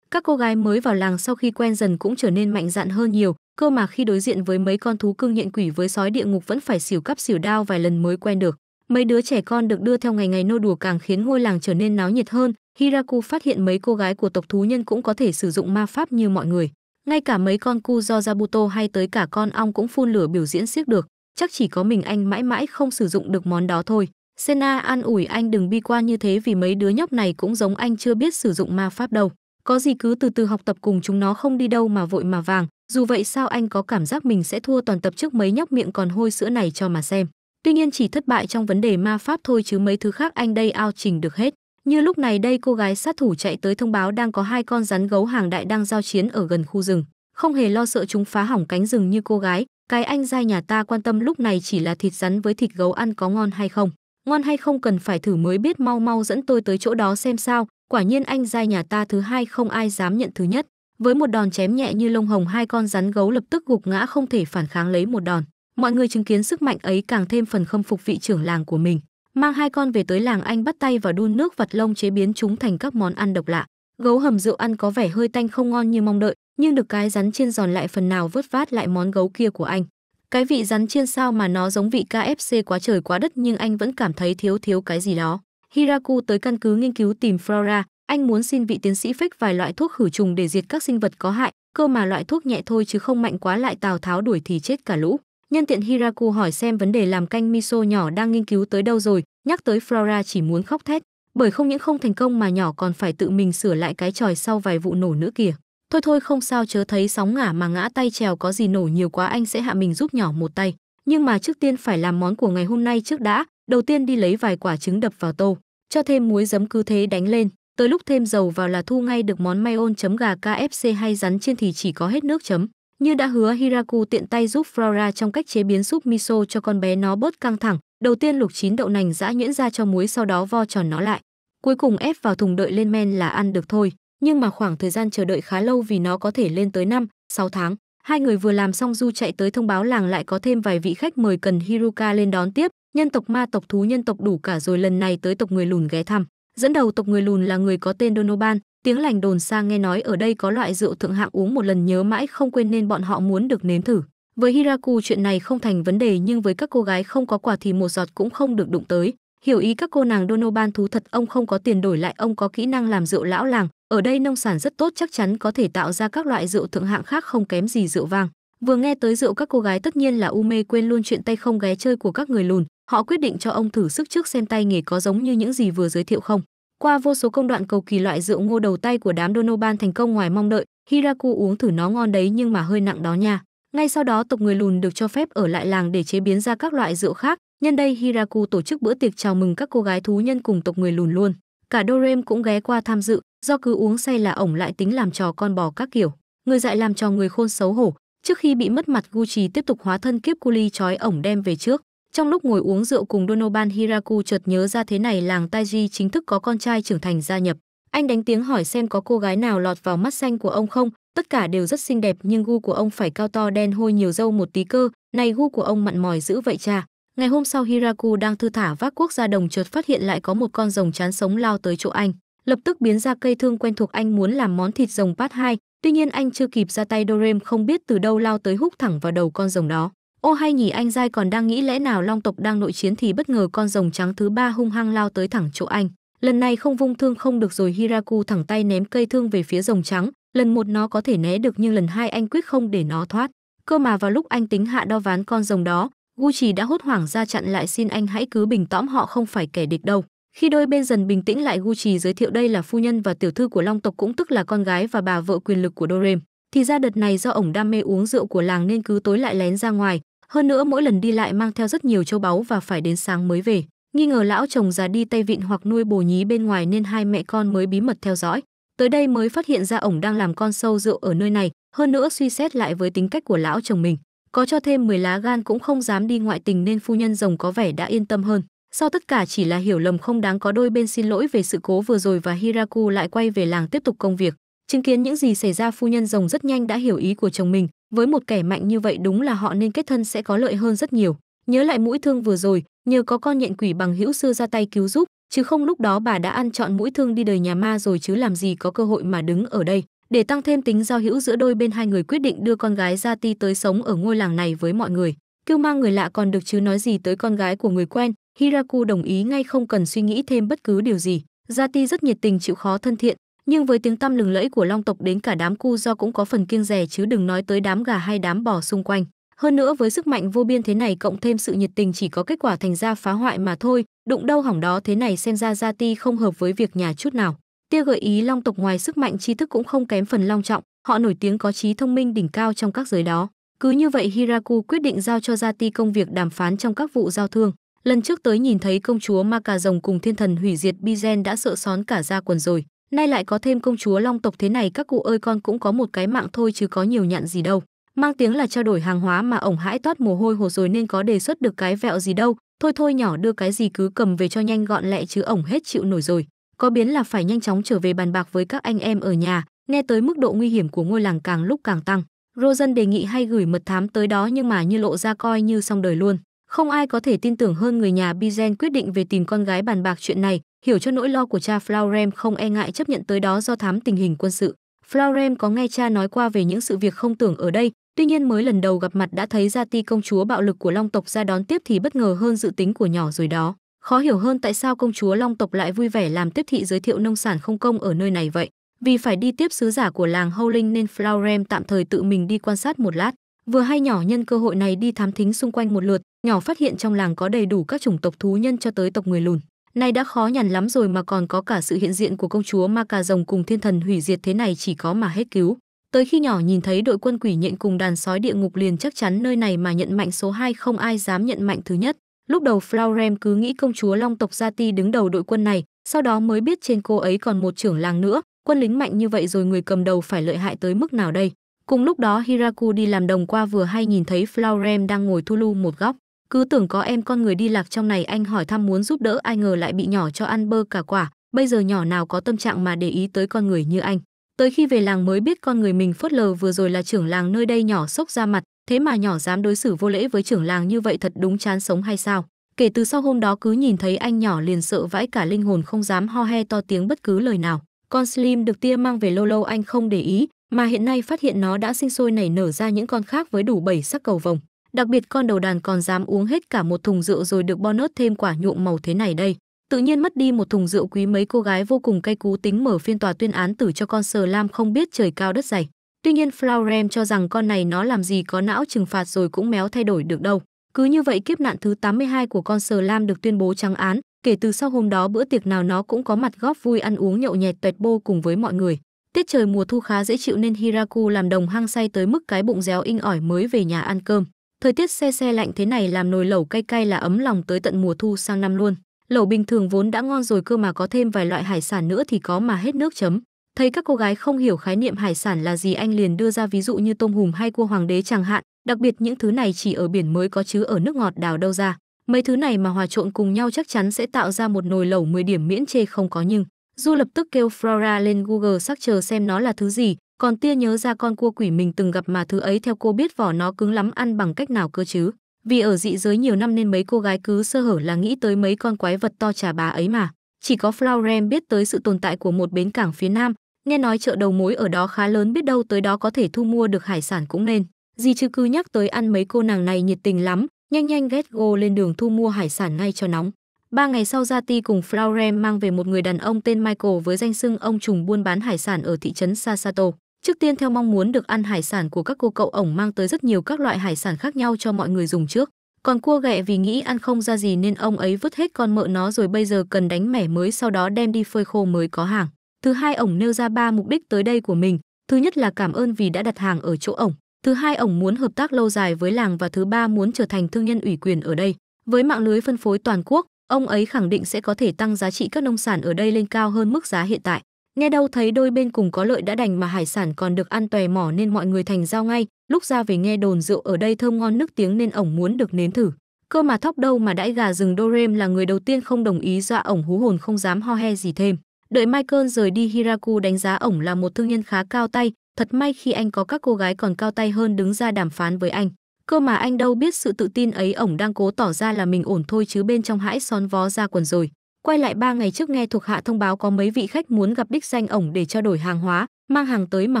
các cô gái mới vào làng sau khi quen dần cũng trở nên mạnh dạn hơn nhiều cơ mà khi đối diện với mấy con thú cưng nhện quỷ với sói địa ngục vẫn phải xỉu cắp xỉu đao vài lần mới quen được mấy đứa trẻ con được đưa theo ngày ngày nô đùa càng khiến ngôi làng trở nên náo nhiệt hơn hiraku phát hiện mấy cô gái của tộc thú nhân cũng có thể sử dụng ma pháp như mọi người ngay cả mấy con cu do jabuto hay tới cả con ong cũng phun lửa biểu diễn siếc được chắc chỉ có mình anh mãi mãi không sử dụng được món đó thôi sena an ủi anh đừng bi quan như thế vì mấy đứa nhóc này cũng giống anh chưa biết sử dụng ma pháp đâu có gì cứ từ từ học tập cùng chúng nó không đi đâu mà vội mà vàng, dù vậy sao anh có cảm giác mình sẽ thua toàn tập trước mấy nhóc miệng còn hôi sữa này cho mà xem. Tuy nhiên chỉ thất bại trong vấn đề ma pháp thôi chứ mấy thứ khác anh đây ao trình được hết. Như lúc này đây cô gái sát thủ chạy tới thông báo đang có hai con rắn gấu hàng đại đang giao chiến ở gần khu rừng. Không hề lo sợ chúng phá hỏng cánh rừng như cô gái, cái anh giai nhà ta quan tâm lúc này chỉ là thịt rắn với thịt gấu ăn có ngon hay không. Ngon hay không cần phải thử mới biết mau mau dẫn tôi tới chỗ đó xem sao, quả nhiên anh giai nhà ta thứ hai không ai dám nhận thứ nhất với một đòn chém nhẹ như lông hồng hai con rắn gấu lập tức gục ngã không thể phản kháng lấy một đòn mọi người chứng kiến sức mạnh ấy càng thêm phần khâm phục vị trưởng làng của mình mang hai con về tới làng anh bắt tay vào đun nước vặt lông chế biến chúng thành các món ăn độc lạ gấu hầm rượu ăn có vẻ hơi tanh không ngon như mong đợi nhưng được cái rắn chiên giòn lại phần nào vớt vát lại món gấu kia của anh cái vị rắn chiên sao mà nó giống vị kfc quá trời quá đất nhưng anh vẫn cảm thấy thiếu thiếu cái gì đó Hiraku tới căn cứ nghiên cứu tìm Flora, anh muốn xin vị tiến sĩ phách vài loại thuốc khử trùng để diệt các sinh vật có hại, cơ mà loại thuốc nhẹ thôi chứ không mạnh quá lại Tào Tháo đuổi thì chết cả lũ. Nhân tiện Hiraku hỏi xem vấn đề làm canh miso nhỏ đang nghiên cứu tới đâu rồi, nhắc tới Flora chỉ muốn khóc thét, bởi không những không thành công mà nhỏ còn phải tự mình sửa lại cái tròi sau vài vụ nổ nữa kìa. Thôi thôi không sao chớ thấy sóng ngả mà ngã tay trèo có gì nổ nhiều quá anh sẽ hạ mình giúp nhỏ một tay. Nhưng mà trước tiên phải làm món của ngày hôm nay trước đã, đầu tiên đi lấy vài quả trứng đập vào tô, cho thêm muối giấm cứ thế đánh lên, tới lúc thêm dầu vào là thu ngay được món mayon chấm gà KFC hay rắn trên thì chỉ có hết nước chấm. Như đã hứa Hiraku tiện tay giúp Flora trong cách chế biến súp miso cho con bé nó bớt căng thẳng, đầu tiên luộc chín đậu nành giã nhuyễn ra cho muối sau đó vo tròn nó lại. Cuối cùng ép vào thùng đợi lên men là ăn được thôi, nhưng mà khoảng thời gian chờ đợi khá lâu vì nó có thể lên tới 5, 6 tháng. Hai người vừa làm xong Du chạy tới thông báo làng lại có thêm vài vị khách mời cần Hiruka lên đón tiếp, nhân tộc ma tộc thú nhân tộc đủ cả rồi lần này tới tộc người lùn ghé thăm dẫn đầu tộc người lùn là người có tên donoban tiếng lành đồn xa nghe nói ở đây có loại rượu thượng hạng uống một lần nhớ mãi không quên nên bọn họ muốn được nếm thử với hiraku chuyện này không thành vấn đề nhưng với các cô gái không có quà thì một giọt cũng không được đụng tới hiểu ý các cô nàng donoban thú thật ông không có tiền đổi lại ông có kỹ năng làm rượu lão làng ở đây nông sản rất tốt chắc chắn có thể tạo ra các loại rượu thượng hạng khác không kém gì rượu vàng vừa nghe tới rượu các cô gái tất nhiên là u mê quên luôn chuyện tay không ghé chơi của các người lùn họ quyết định cho ông thử sức trước xem tay nghề có giống như những gì vừa giới thiệu không. Qua vô số công đoạn cầu kỳ loại rượu ngô đầu tay của đám Donovan thành công ngoài mong đợi, Hiraku uống thử nó ngon đấy nhưng mà hơi nặng đó nha. Ngay sau đó tộc người lùn được cho phép ở lại làng để chế biến ra các loại rượu khác, nhân đây Hiraku tổ chức bữa tiệc chào mừng các cô gái thú nhân cùng tộc người lùn luôn. Cả Dorem cũng ghé qua tham dự, do cứ uống say là ổng lại tính làm trò con bò các kiểu. Người dạy làm trò người khôn xấu hổ, trước khi bị mất mặt Gucci tiếp tục hóa thân kiếp Kuli trói ổng đem về trước. Trong lúc ngồi uống rượu cùng Donovan Hiraku chợt nhớ ra thế này làng Taiji chính thức có con trai trưởng thành gia nhập. Anh đánh tiếng hỏi xem có cô gái nào lọt vào mắt xanh của ông không, tất cả đều rất xinh đẹp nhưng gu của ông phải cao to đen hôi nhiều dâu một tí cơ, này gu của ông mặn mòi dữ vậy cha. Ngày hôm sau Hiraku đang thư thả vác quốc gia đồng chợt phát hiện lại có một con rồng chán sống lao tới chỗ anh. Lập tức biến ra cây thương quen thuộc anh muốn làm món thịt rồng bát hai, tuy nhiên anh chưa kịp ra tay Dorem không biết từ đâu lao tới húc thẳng vào đầu con rồng đó. Ô hay nhỉ anh dai còn đang nghĩ lẽ nào long tộc đang nội chiến thì bất ngờ con rồng trắng thứ ba hung hăng lao tới thẳng chỗ anh. Lần này không vung thương không được rồi Hiraku thẳng tay ném cây thương về phía rồng trắng. Lần một nó có thể né được nhưng lần hai anh quyết không để nó thoát. Cơ mà vào lúc anh tính hạ đo ván con rồng đó, Gucci đã hốt hoảng ra chặn lại xin anh hãy cứ bình tõm họ không phải kẻ địch đâu. Khi đôi bên dần bình tĩnh lại Gucci giới thiệu đây là phu nhân và tiểu thư của Long tộc cũng tức là con gái và bà vợ quyền lực của Dorem. Thì ra đợt này do ổng đam mê uống rượu của làng nên cứ tối lại lén ra ngoài, hơn nữa mỗi lần đi lại mang theo rất nhiều châu báu và phải đến sáng mới về. Nghi ngờ lão chồng già đi Tây Vịn hoặc nuôi bồ nhí bên ngoài nên hai mẹ con mới bí mật theo dõi. Tới đây mới phát hiện ra ổng đang làm con sâu rượu ở nơi này, hơn nữa suy xét lại với tính cách của lão chồng mình. Có cho thêm 10 lá gan cũng không dám đi ngoại tình nên phu nhân rồng có vẻ đã yên tâm hơn. Sau tất cả chỉ là hiểu lầm không đáng có đôi bên xin lỗi về sự cố vừa rồi và Hiraku lại quay về làng tiếp tục công việc. Chứng kiến những gì xảy ra phu nhân rồng rất nhanh đã hiểu ý của chồng mình, với một kẻ mạnh như vậy đúng là họ nên kết thân sẽ có lợi hơn rất nhiều nhớ lại mũi thương vừa rồi nhờ có con nhện quỷ bằng hữu sư ra tay cứu giúp chứ không lúc đó bà đã ăn chọn mũi thương đi đời nhà ma rồi chứ làm gì có cơ hội mà đứng ở đây để tăng thêm tính giao hữu giữa đôi bên hai người quyết định đưa con gái ra ti tới sống ở ngôi làng này với mọi người kêu mang người lạ còn được chứ nói gì tới con gái của người quen hiraku đồng ý ngay không cần suy nghĩ thêm bất cứ điều gì gia ti rất nhiệt tình chịu khó thân thiện nhưng với tiếng tăm lừng lẫy của long tộc đến cả đám cu do cũng có phần kiêng rẻ chứ đừng nói tới đám gà hay đám bò xung quanh hơn nữa với sức mạnh vô biên thế này cộng thêm sự nhiệt tình chỉ có kết quả thành ra phá hoại mà thôi đụng đâu hỏng đó thế này xem ra gia ti không hợp với việc nhà chút nào tia gợi ý long tộc ngoài sức mạnh tri thức cũng không kém phần long trọng họ nổi tiếng có trí thông minh đỉnh cao trong các giới đó cứ như vậy hiraku quyết định giao cho gia ti công việc đàm phán trong các vụ giao thương lần trước tới nhìn thấy công chúa ma cà rồng cùng thiên thần hủy diệt bizen đã sợ xón cả ra quần rồi nay lại có thêm công chúa long tộc thế này các cụ ơi con cũng có một cái mạng thôi chứ có nhiều nhạn gì đâu mang tiếng là trao đổi hàng hóa mà ổng hãi toát mồ hôi hồ rồi nên có đề xuất được cái vẹo gì đâu thôi thôi nhỏ đưa cái gì cứ cầm về cho nhanh gọn lẹ chứ ổng hết chịu nổi rồi có biến là phải nhanh chóng trở về bàn bạc với các anh em ở nhà nghe tới mức độ nguy hiểm của ngôi làng càng lúc càng tăng rosen đề nghị hay gửi mật thám tới đó nhưng mà như lộ ra coi như xong đời luôn không ai có thể tin tưởng hơn người nhà bizen quyết định về tìm con gái bàn bạc chuyện này Hiểu cho nỗi lo của cha Flaurem không e ngại chấp nhận tới đó do thám tình hình quân sự. Flaurem có nghe cha nói qua về những sự việc không tưởng ở đây, tuy nhiên mới lần đầu gặp mặt đã thấy ra ti công chúa bạo lực của Long tộc ra đón tiếp thì bất ngờ hơn dự tính của nhỏ rồi đó. Khó hiểu hơn tại sao công chúa Long tộc lại vui vẻ làm tiếp thị giới thiệu nông sản không công ở nơi này vậy. Vì phải đi tiếp sứ giả của làng Howling nên Flaurem tạm thời tự mình đi quan sát một lát. Vừa hay nhỏ nhân cơ hội này đi thám thính xung quanh một lượt, nhỏ phát hiện trong làng có đầy đủ các chủng tộc thú nhân cho tới tộc người lùn. Nay đã khó nhằn lắm rồi mà còn có cả sự hiện diện của công chúa ma cà rồng cùng thiên thần hủy diệt thế này chỉ có mà hết cứu. Tới khi nhỏ nhìn thấy đội quân quỷ nhện cùng đàn sói địa ngục liền chắc chắn nơi này mà nhận mạnh số 2 không ai dám nhận mạnh thứ nhất. Lúc đầu Flaurem cứ nghĩ công chúa long tộc Gia Ti đứng đầu đội quân này, sau đó mới biết trên cô ấy còn một trưởng làng nữa, quân lính mạnh như vậy rồi người cầm đầu phải lợi hại tới mức nào đây. Cùng lúc đó Hiraku đi làm đồng qua vừa hay nhìn thấy Flaurem đang ngồi thu lưu một góc, cứ tưởng có em con người đi lạc trong này anh hỏi thăm muốn giúp đỡ ai ngờ lại bị nhỏ cho ăn bơ cả quả, bây giờ nhỏ nào có tâm trạng mà để ý tới con người như anh. Tới khi về làng mới biết con người mình phớt lờ vừa rồi là trưởng làng nơi đây nhỏ sốc ra mặt, thế mà nhỏ dám đối xử vô lễ với trưởng làng như vậy thật đúng chán sống hay sao. Kể từ sau hôm đó cứ nhìn thấy anh nhỏ liền sợ vãi cả linh hồn không dám ho he to tiếng bất cứ lời nào. Con Slim được tia mang về lâu lâu anh không để ý, mà hiện nay phát hiện nó đã sinh sôi nảy nở ra những con khác với đủ bảy sắc cầu vồng. Đặc biệt con đầu đàn còn dám uống hết cả một thùng rượu rồi được bonus thêm quả nhuộm màu thế này đây. Tự nhiên mất đi một thùng rượu quý mấy cô gái vô cùng cay cú tính mở phiên tòa tuyên án tử cho con sờ lam không biết trời cao đất dày. Tuy nhiên Flaurem cho rằng con này nó làm gì có não trừng phạt rồi cũng méo thay đổi được đâu. Cứ như vậy kiếp nạn thứ 82 của con sờ lam được tuyên bố trắng án, kể từ sau hôm đó bữa tiệc nào nó cũng có mặt góp vui ăn uống nhậu nhẹt tuyệt bô cùng với mọi người. Tiết trời mùa thu khá dễ chịu nên Hiraku làm đồng hang say tới mức cái bụng réo inh ỏi mới về nhà ăn cơm. Thời tiết xe xe lạnh thế này làm nồi lẩu cay cay là ấm lòng tới tận mùa thu sang năm luôn. Lẩu bình thường vốn đã ngon rồi cơ mà có thêm vài loại hải sản nữa thì có mà hết nước chấm. Thấy các cô gái không hiểu khái niệm hải sản là gì anh liền đưa ra ví dụ như tôm hùm hay cua hoàng đế chẳng hạn, đặc biệt những thứ này chỉ ở biển mới có chứ ở nước ngọt đào đâu ra. Mấy thứ này mà hòa trộn cùng nhau chắc chắn sẽ tạo ra một nồi lẩu 10 điểm miễn chê không có nhưng. Du lập tức kêu Flora lên Google sắc chờ xem nó là thứ gì, còn tia nhớ ra con cua quỷ mình từng gặp mà thứ ấy theo cô biết vỏ nó cứng lắm ăn bằng cách nào cơ chứ. Vì ở dị giới nhiều năm nên mấy cô gái cứ sơ hở là nghĩ tới mấy con quái vật to trà bá ấy mà. Chỉ có Florem biết tới sự tồn tại của một bến cảng phía nam, nghe nói chợ đầu mối ở đó khá lớn biết đâu tới đó có thể thu mua được hải sản cũng nên. Di chứ cứ nhắc tới ăn mấy cô nàng này nhiệt tình lắm, nhanh nhanh ghét go lên đường thu mua hải sản ngay cho nóng. Ba ngày sau Gia Ti cùng Florem mang về một người đàn ông tên Michael với danh xưng ông trùng buôn bán hải sản ở thị trấn Sasato. Trước tiên theo mong muốn được ăn hải sản của các cô cậu ổng mang tới rất nhiều các loại hải sản khác nhau cho mọi người dùng trước. Còn cua ghẹ vì nghĩ ăn không ra gì nên ông ấy vứt hết con mợ nó rồi bây giờ cần đánh mẻ mới sau đó đem đi phơi khô mới có hàng. Thứ hai ổng nêu ra ba mục đích tới đây của mình. Thứ nhất là cảm ơn vì đã đặt hàng ở chỗ ổng. Thứ hai ổng muốn hợp tác lâu dài với làng và thứ ba muốn trở thành thương nhân ủy quyền ở đây. Với mạng lưới phân phối toàn quốc, ông ấy khẳng định sẽ có thể tăng giá trị các nông sản ở đây lên cao hơn mức giá hiện tại. Nghe đâu thấy đôi bên cùng có lợi đã đành mà hải sản còn được ăn tòe mỏ nên mọi người thành giao ngay, lúc ra về nghe đồn rượu ở đây thơm ngon nước tiếng nên ổng muốn được nếm thử. Cơ mà thóc đâu mà đãi gà rừng Dorem là người đầu tiên không đồng ý dọa ổng hú hồn không dám ho he gì thêm. Đợi Michael rời đi Hiraku đánh giá ổng là một thương nhân khá cao tay, thật may khi anh có các cô gái còn cao tay hơn đứng ra đàm phán với anh. Cơ mà anh đâu biết sự tự tin ấy ổng đang cố tỏ ra là mình ổn thôi chứ bên trong hãi xón vó ra quần rồi quay lại ba ngày trước nghe thuộc hạ thông báo có mấy vị khách muốn gặp đích danh ổng để trao đổi hàng hóa mang hàng tới mà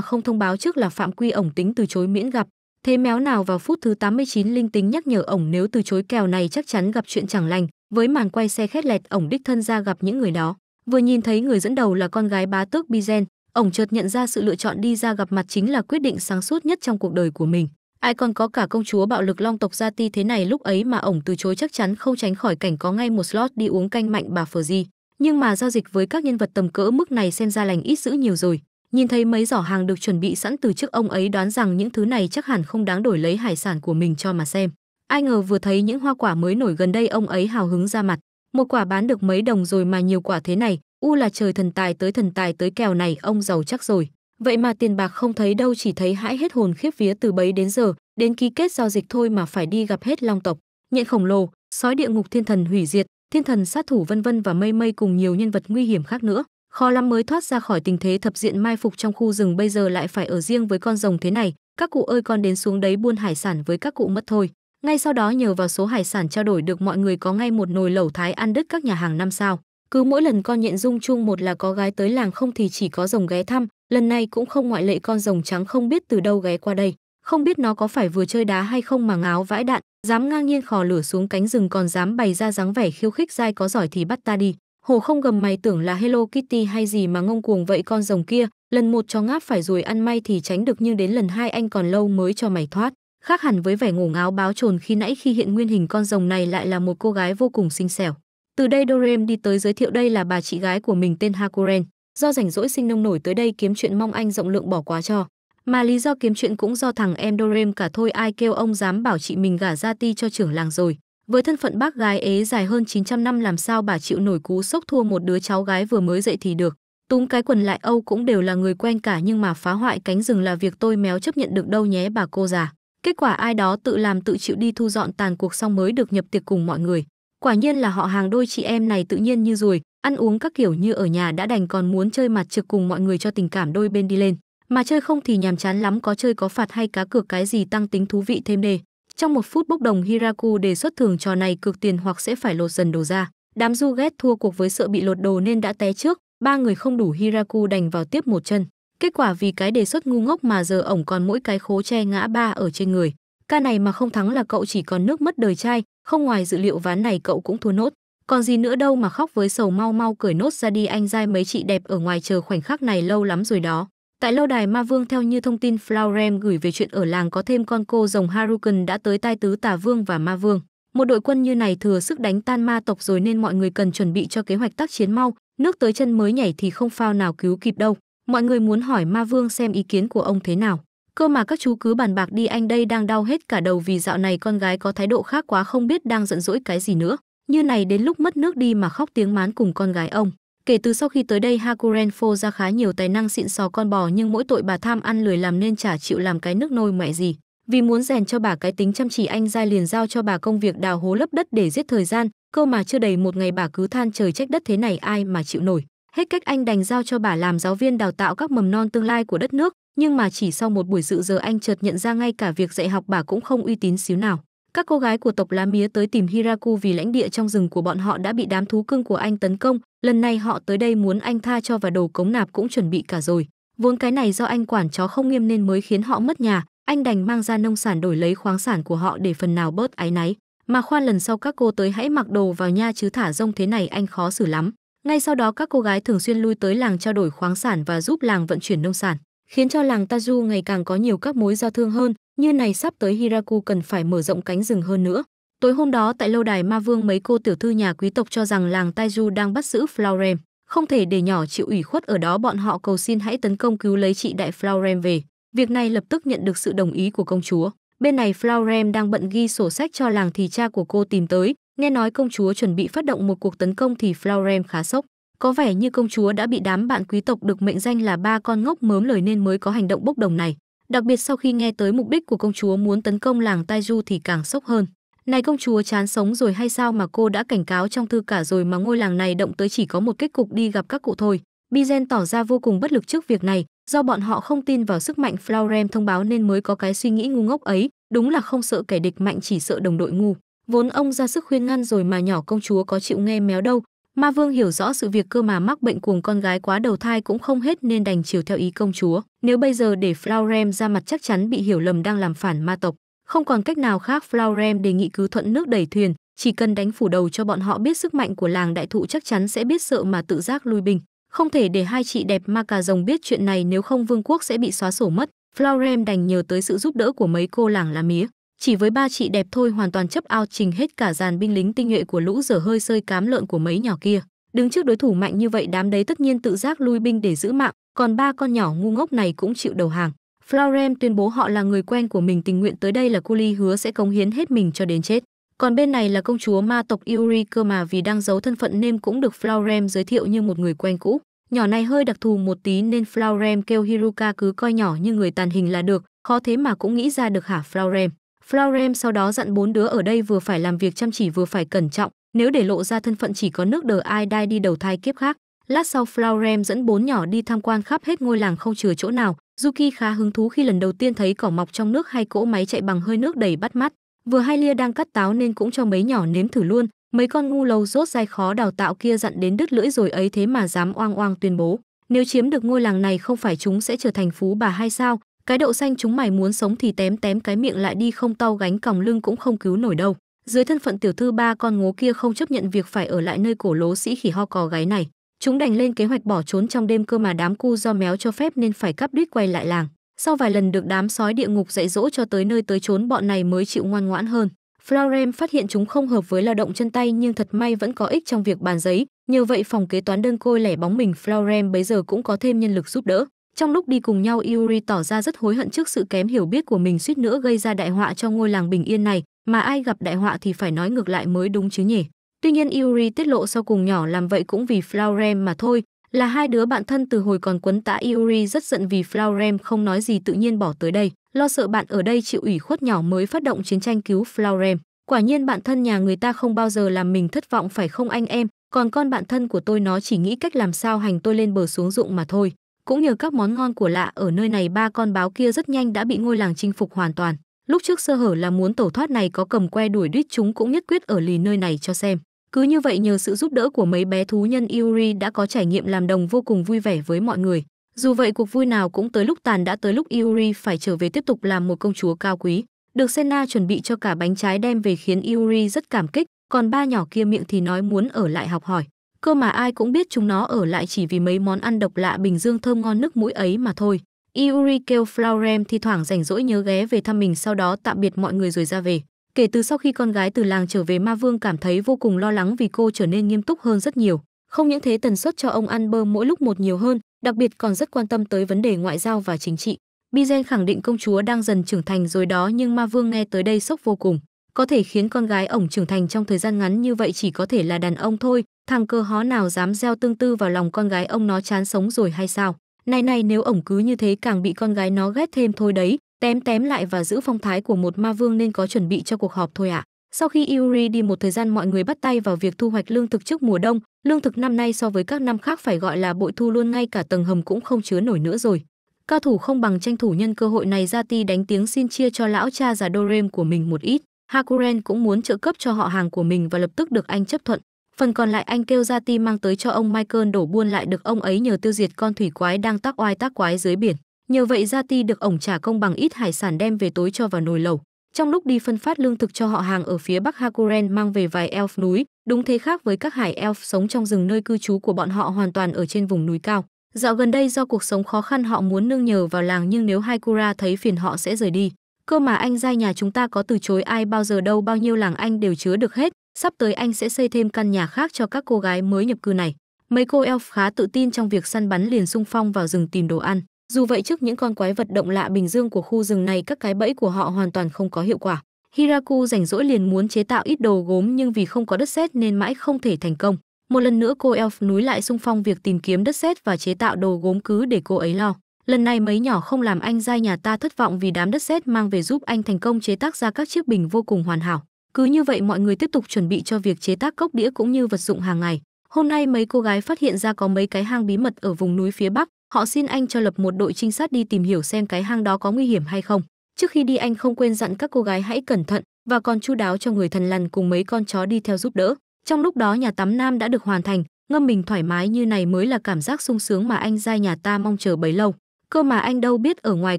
không thông báo trước là phạm quy ổng tính từ chối miễn gặp thế méo nào vào phút thứ 89 linh tính nhắc nhở ổng nếu từ chối kèo này chắc chắn gặp chuyện chẳng lành với màn quay xe khét lẹt ổng đích thân ra gặp những người đó vừa nhìn thấy người dẫn đầu là con gái bá tước bizen ổng chợt nhận ra sự lựa chọn đi ra gặp mặt chính là quyết định sáng suốt nhất trong cuộc đời của mình ai còn có cả công chúa bạo lực long tộc gia ti thế này lúc ấy mà ổng từ chối chắc chắn không tránh khỏi cảnh có ngay một slot đi uống canh mạnh bà phở gì nhưng mà giao dịch với các nhân vật tầm cỡ mức này xem ra lành ít dữ nhiều rồi nhìn thấy mấy giỏ hàng được chuẩn bị sẵn từ trước ông ấy đoán rằng những thứ này chắc hẳn không đáng đổi lấy hải sản của mình cho mà xem ai ngờ vừa thấy những hoa quả mới nổi gần đây ông ấy hào hứng ra mặt một quả bán được mấy đồng rồi mà nhiều quả thế này u là trời thần tài tới thần tài tới kèo này ông giàu chắc rồi Vậy mà tiền bạc không thấy đâu chỉ thấy hãi hết hồn khiếp vía từ bấy đến giờ, đến ký kết giao dịch thôi mà phải đi gặp hết long tộc, nhện khổng lồ, sói địa ngục thiên thần hủy diệt, thiên thần sát thủ vân vân và mây mây cùng nhiều nhân vật nguy hiểm khác nữa. Khó lắm mới thoát ra khỏi tình thế thập diện mai phục trong khu rừng bây giờ lại phải ở riêng với con rồng thế này, các cụ ơi con đến xuống đấy buôn hải sản với các cụ mất thôi. Ngay sau đó nhờ vào số hải sản trao đổi được mọi người có ngay một nồi lẩu thái ăn đứt các nhà hàng năm sao. Cứ mỗi lần con nhện dung chung một là có gái tới làng không thì chỉ có rồng ghé thăm, lần này cũng không ngoại lệ con rồng trắng không biết từ đâu ghé qua đây không biết nó có phải vừa chơi đá hay không mà ngáo vãi đạn dám ngang nhiên khò lửa xuống cánh rừng còn dám bày ra dáng vẻ khiêu khích dai có giỏi thì bắt ta đi hồ không gầm mày tưởng là hello kitty hay gì mà ngông cuồng vậy con rồng kia lần một cho ngáp phải rồi ăn may thì tránh được nhưng đến lần hai anh còn lâu mới cho mày thoát khác hẳn với vẻ ngổ ngáo báo trồn khi nãy khi hiện nguyên hình con rồng này lại là một cô gái vô cùng xinh xẻo từ đây dorem đi tới giới thiệu đây là bà chị gái của mình tên hakuren do rảnh rỗi sinh nông nổi tới đây kiếm chuyện mong anh rộng lượng bỏ qua cho mà lý do kiếm chuyện cũng do thằng em Dorem cả thôi ai kêu ông dám bảo chị mình gả ra ti cho trưởng làng rồi với thân phận bác gái ế dài hơn 900 năm làm sao bà chịu nổi cú sốc thua một đứa cháu gái vừa mới dậy thì được túng cái quần lại Âu cũng đều là người quen cả nhưng mà phá hoại cánh rừng là việc tôi méo chấp nhận được đâu nhé bà cô già. Kết quả ai đó tự làm tự chịu đi thu dọn tàn cuộc xong mới được nhập tiệc cùng mọi người. Quả nhiên là họ hàng đôi chị em này tự nhiên như ruồi, ăn uống các kiểu như ở nhà đã đành còn muốn chơi mặt trực cùng mọi người cho tình cảm đôi bên đi lên mà chơi không thì nhàm chán lắm có chơi có phạt hay cá cược cái gì tăng tính thú vị thêm đề trong một phút bốc đồng hiraku đề xuất thưởng trò này cược tiền hoặc sẽ phải lột dần đồ ra đám du ghét thua cuộc với sợ bị lột đồ nên đã té trước ba người không đủ hiraku đành vào tiếp một chân kết quả vì cái đề xuất ngu ngốc mà giờ ổng còn mỗi cái khố che ngã ba ở trên người ca này mà không thắng là cậu chỉ còn nước mất đời trai không ngoài dự liệu ván này cậu cũng thua nốt còn gì nữa đâu mà khóc với sầu mau mau cười nốt ra đi anh dai mấy chị đẹp ở ngoài chờ khoảnh khắc này lâu lắm rồi đó. Tại lâu đài Ma Vương theo như thông tin Florem gửi về chuyện ở làng có thêm con cô rồng Harukan đã tới tai tứ tà vương và Ma Vương. Một đội quân như này thừa sức đánh tan ma tộc rồi nên mọi người cần chuẩn bị cho kế hoạch tác chiến mau, nước tới chân mới nhảy thì không phao nào cứu kịp đâu. Mọi người muốn hỏi Ma Vương xem ý kiến của ông thế nào. Cơ mà các chú cứ bàn bạc đi anh đây đang đau hết cả đầu vì dạo này con gái có thái độ khác quá không biết đang giận dỗi cái gì nữa. Như này đến lúc mất nước đi mà khóc tiếng mán cùng con gái ông. Kể từ sau khi tới đây Hakurenfo ra khá nhiều tài năng xịn sò con bò nhưng mỗi tội bà tham ăn lười làm nên chả chịu làm cái nước nôi mẹ gì. Vì muốn rèn cho bà cái tính chăm chỉ anh giai liền giao cho bà công việc đào hố lấp đất để giết thời gian, cơ mà chưa đầy một ngày bà cứ than trời trách đất thế này ai mà chịu nổi. Hết cách anh đành giao cho bà làm giáo viên đào tạo các mầm non tương lai của đất nước, nhưng mà chỉ sau một buổi dự giờ anh chợt nhận ra ngay cả việc dạy học bà cũng không uy tín xíu nào. Các cô gái của tộc lá mía tới tìm Hiraku vì lãnh địa trong rừng của bọn họ đã bị đám thú cưng của anh tấn công, lần này họ tới đây muốn anh tha cho và đồ cống nạp cũng chuẩn bị cả rồi. Vốn cái này do anh quản chó không nghiêm nên mới khiến họ mất nhà, anh đành mang ra nông sản đổi lấy khoáng sản của họ để phần nào bớt áy náy. Mà khoan lần sau các cô tới hãy mặc đồ vào nha chứ thả rông thế này anh khó xử lắm. Ngay sau đó các cô gái thường xuyên lui tới làng trao đổi khoáng sản và giúp làng vận chuyển nông sản, khiến cho làng Taju ngày càng có nhiều các mối giao thương hơn, như này sắp tới Hiraku cần phải mở rộng cánh rừng hơn nữa. Tối hôm đó tại lâu đài Ma Vương mấy cô tiểu thư nhà quý tộc cho rằng làng Taiju đang bắt giữ Florem, không thể để nhỏ chịu ủy khuất ở đó bọn họ cầu xin hãy tấn công cứu lấy chị đại Florem về. Việc này lập tức nhận được sự đồng ý của công chúa. Bên này Florem đang bận ghi sổ sách cho làng thì cha của cô tìm tới, nghe nói công chúa chuẩn bị phát động một cuộc tấn công thì Florem khá sốc. Có vẻ như công chúa đã bị đám bạn quý tộc được mệnh danh là ba con ngốc mớm lời nên mới có hành động bốc đồng này. Đặc biệt sau khi nghe tới mục đích của công chúa muốn tấn công làng Taiju thì càng sốc hơn. Này công chúa chán sống rồi hay sao mà cô đã cảnh cáo trong thư cả rồi mà ngôi làng này động tới chỉ có một kết cục đi gặp các cụ thôi. Bizen tỏ ra vô cùng bất lực trước việc này, do bọn họ không tin vào sức mạnh Flaurem thông báo nên mới có cái suy nghĩ ngu ngốc ấy, đúng là không sợ kẻ địch mạnh chỉ sợ đồng đội ngu. Vốn ông ra sức khuyên ngăn rồi mà nhỏ công chúa có chịu nghe méo đâu, Ma Vương hiểu rõ sự việc cơ mà mắc bệnh cuồng con gái quá đầu thai cũng không hết nên đành chiều theo ý công chúa. Nếu bây giờ để Flaurem ra mặt chắc chắn bị hiểu lầm đang làm phản ma tộc. Không còn cách nào khác Flaurem đề nghị cứ thuận nước đẩy thuyền, chỉ cần đánh phủ đầu cho bọn họ biết sức mạnh của làng đại thụ chắc chắn sẽ biết sợ mà tự giác lui binh. Không thể để hai chị đẹp ma cà rồng biết chuyện này nếu không vương quốc sẽ bị xóa sổ mất. Flaurem đành nhờ tới sự giúp đỡ của mấy cô làng lá mía. Chỉ với ba chị đẹp thôi hoàn toàn chấp ao trình hết cả dàn binh lính tinh nhuệ của lũ dở hơi sơi cám lợn của mấy nhỏ kia. Đứng trước đối thủ mạnh như vậy đám đấy tất nhiên tự giác lui binh để giữ mạng, còn ba con nhỏ ngu ngốc này cũng chịu đầu hàng. Florem tuyên bố họ là người quen của mình tình nguyện tới đây là cô ly hứa sẽ cống hiến hết mình cho đến chết. Còn bên này là công chúa ma tộc Yuri cơ mà vì đang giấu thân phận nên cũng được Florem giới thiệu như một người quen cũ. Nhỏ này hơi đặc thù một tí nên Florem kêu Hiruka cứ coi nhỏ như người tàn hình là được, khó thế mà cũng nghĩ ra được hả Florem. Florem sau đó dặn bốn đứa ở đây vừa phải làm việc chăm chỉ vừa phải cẩn trọng, nếu để lộ ra thân phận chỉ có nước đờ ai đai đi đầu thai kiếp khác. Lát sau Florem dẫn bốn nhỏ đi tham quan khắp hết ngôi làng không chừa chỗ nào, Yuki khá hứng thú khi lần đầu tiên thấy cỏ mọc trong nước hay cỗ máy chạy bằng hơi nước đầy bắt mắt. Vừa hai lia đang cắt táo nên cũng cho mấy nhỏ nếm thử luôn, mấy con ngu lâu rốt dai khó đào tạo kia dặn đến đứt lưỡi rồi ấy thế mà dám oang oang tuyên bố. Nếu chiếm được ngôi làng này không phải chúng sẽ trở thành phú bà hay sao, cái đậu xanh chúng mày muốn sống thì tém tém cái miệng lại đi không tao gánh còng lưng cũng không cứu nổi đâu dưới thân phận tiểu thư ba con ngố kia không chấp nhận việc phải ở lại nơi cổ lố sĩ khỉ ho cò gái này chúng đành lên kế hoạch bỏ trốn trong đêm cơ mà đám cu do méo cho phép nên phải cắp đít quay lại làng sau vài lần được đám sói địa ngục dạy dỗ cho tới nơi tới trốn bọn này mới chịu ngoan ngoãn hơn Florem phát hiện chúng không hợp với lao động chân tay nhưng thật may vẫn có ích trong việc bàn giấy, nhờ vậy phòng kế toán đơn côi lẻ bóng mình Florem bấy giờ cũng có thêm nhân lực giúp đỡ. Trong lúc đi cùng nhau Yuri tỏ ra rất hối hận trước sự kém hiểu biết của mình suýt nữa gây ra đại họa cho ngôi làng bình yên này, mà ai gặp đại họa thì phải nói ngược lại mới đúng chứ nhỉ. Tuy nhiên Yuri tiết lộ sau cùng nhỏ làm vậy cũng vì Flaurem mà thôi, là hai đứa bạn thân từ hồi còn quấn tã Yuri rất giận vì Flaurem không nói gì tự nhiên bỏ tới đây, lo sợ bạn ở đây chịu ủy khuất nhỏ mới phát động chiến tranh cứu Flaurem. Quả nhiên bạn thân nhà người ta không bao giờ làm mình thất vọng phải không anh em, còn con bạn thân của tôi nó chỉ nghĩ cách làm sao hành tôi lên bờ xuống dụng mà thôi. Cũng nhờ các món ngon của lạ ở nơi này ba con báo kia rất nhanh đã bị ngôi làng chinh phục hoàn toàn. Lúc trước sơ hở là muốn tẩu thoát này có cầm que đuổi đít chúng cũng nhất quyết ở lì nơi này cho xem. Cứ như vậy nhờ sự giúp đỡ của mấy bé thú nhân Yuri đã có trải nghiệm làm đồng vô cùng vui vẻ với mọi người. Dù vậy cuộc vui nào cũng tới lúc tàn đã tới lúc Yuri phải trở về tiếp tục làm một công chúa cao quý. Được Senna chuẩn bị cho cả bánh trái đem về khiến Yuri rất cảm kích, còn ba nhỏ kia miệng thì nói muốn ở lại học hỏi cơ mà ai cũng biết chúng nó ở lại chỉ vì mấy món ăn độc lạ Bình Dương thơm ngon nước mũi ấy mà thôi. Yuri kêu Flaurem thi thoảng rảnh rỗi nhớ ghé về thăm mình sau đó tạm biệt mọi người rồi ra về. Kể từ sau khi con gái từ làng trở về Ma Vương cảm thấy vô cùng lo lắng vì cô trở nên nghiêm túc hơn rất nhiều. Không những thế tần suất cho ông ăn bơ mỗi lúc một nhiều hơn, đặc biệt còn rất quan tâm tới vấn đề ngoại giao và chính trị. Bizen khẳng định công chúa đang dần trưởng thành rồi đó nhưng Ma Vương nghe tới đây sốc vô cùng. Có thể khiến con gái ổng trưởng thành trong thời gian ngắn như vậy chỉ có thể là đàn ông thôi, thằng cơ hó nào dám gieo tương tư vào lòng con gái ông nó chán sống rồi hay sao này này nếu ổng cứ như thế càng bị con gái nó ghét thêm thôi đấy tém tém lại và giữ phong thái của một ma vương nên có chuẩn bị cho cuộc họp thôi ạ à. sau khi yuri đi một thời gian mọi người bắt tay vào việc thu hoạch lương thực trước mùa đông lương thực năm nay so với các năm khác phải gọi là bội thu luôn ngay cả tầng hầm cũng không chứa nổi nữa rồi cao thủ không bằng tranh thủ nhân cơ hội này ra ti đánh tiếng xin chia cho lão cha già dorem của mình một ít hakuren cũng muốn trợ cấp cho họ hàng của mình và lập tức được anh chấp thuận Phần còn lại anh kêu ra ti mang tới cho ông Michael đổ buôn lại được ông ấy nhờ tiêu diệt con thủy quái đang tác oai tác quái dưới biển. Nhờ vậy ra ti được ổng trả công bằng ít hải sản đem về tối cho vào nồi lẩu. Trong lúc đi phân phát lương thực cho họ hàng ở phía bắc Hakuren mang về vài elf núi, đúng thế khác với các hải elf sống trong rừng nơi cư trú của bọn họ hoàn toàn ở trên vùng núi cao. Dạo gần đây do cuộc sống khó khăn họ muốn nương nhờ vào làng nhưng nếu Haikura thấy phiền họ sẽ rời đi. Cơ mà anh giai nhà chúng ta có từ chối ai bao giờ đâu bao nhiêu làng anh đều chứa được hết, Sắp tới anh sẽ xây thêm căn nhà khác cho các cô gái mới nhập cư này. Mấy cô elf khá tự tin trong việc săn bắn liền sung phong vào rừng tìm đồ ăn. Dù vậy trước những con quái vật động lạ bình dương của khu rừng này các cái bẫy của họ hoàn toàn không có hiệu quả. Hiraku rảnh rỗi liền muốn chế tạo ít đồ gốm nhưng vì không có đất sét nên mãi không thể thành công. Một lần nữa cô elf núi lại sung phong việc tìm kiếm đất sét và chế tạo đồ gốm cứ để cô ấy lo. Lần này mấy nhỏ không làm anh giai nhà ta thất vọng vì đám đất sét mang về giúp anh thành công chế tác ra các chiếc bình vô cùng hoàn hảo. Cứ như vậy mọi người tiếp tục chuẩn bị cho việc chế tác cốc đĩa cũng như vật dụng hàng ngày. Hôm nay mấy cô gái phát hiện ra có mấy cái hang bí mật ở vùng núi phía Bắc, họ xin anh cho lập một đội trinh sát đi tìm hiểu xem cái hang đó có nguy hiểm hay không. Trước khi đi anh không quên dặn các cô gái hãy cẩn thận và còn chu đáo cho người thần lằn cùng mấy con chó đi theo giúp đỡ. Trong lúc đó nhà tắm nam đã được hoàn thành, ngâm mình thoải mái như này mới là cảm giác sung sướng mà anh ra nhà ta mong chờ bấy lâu. Cơ mà anh đâu biết ở ngoài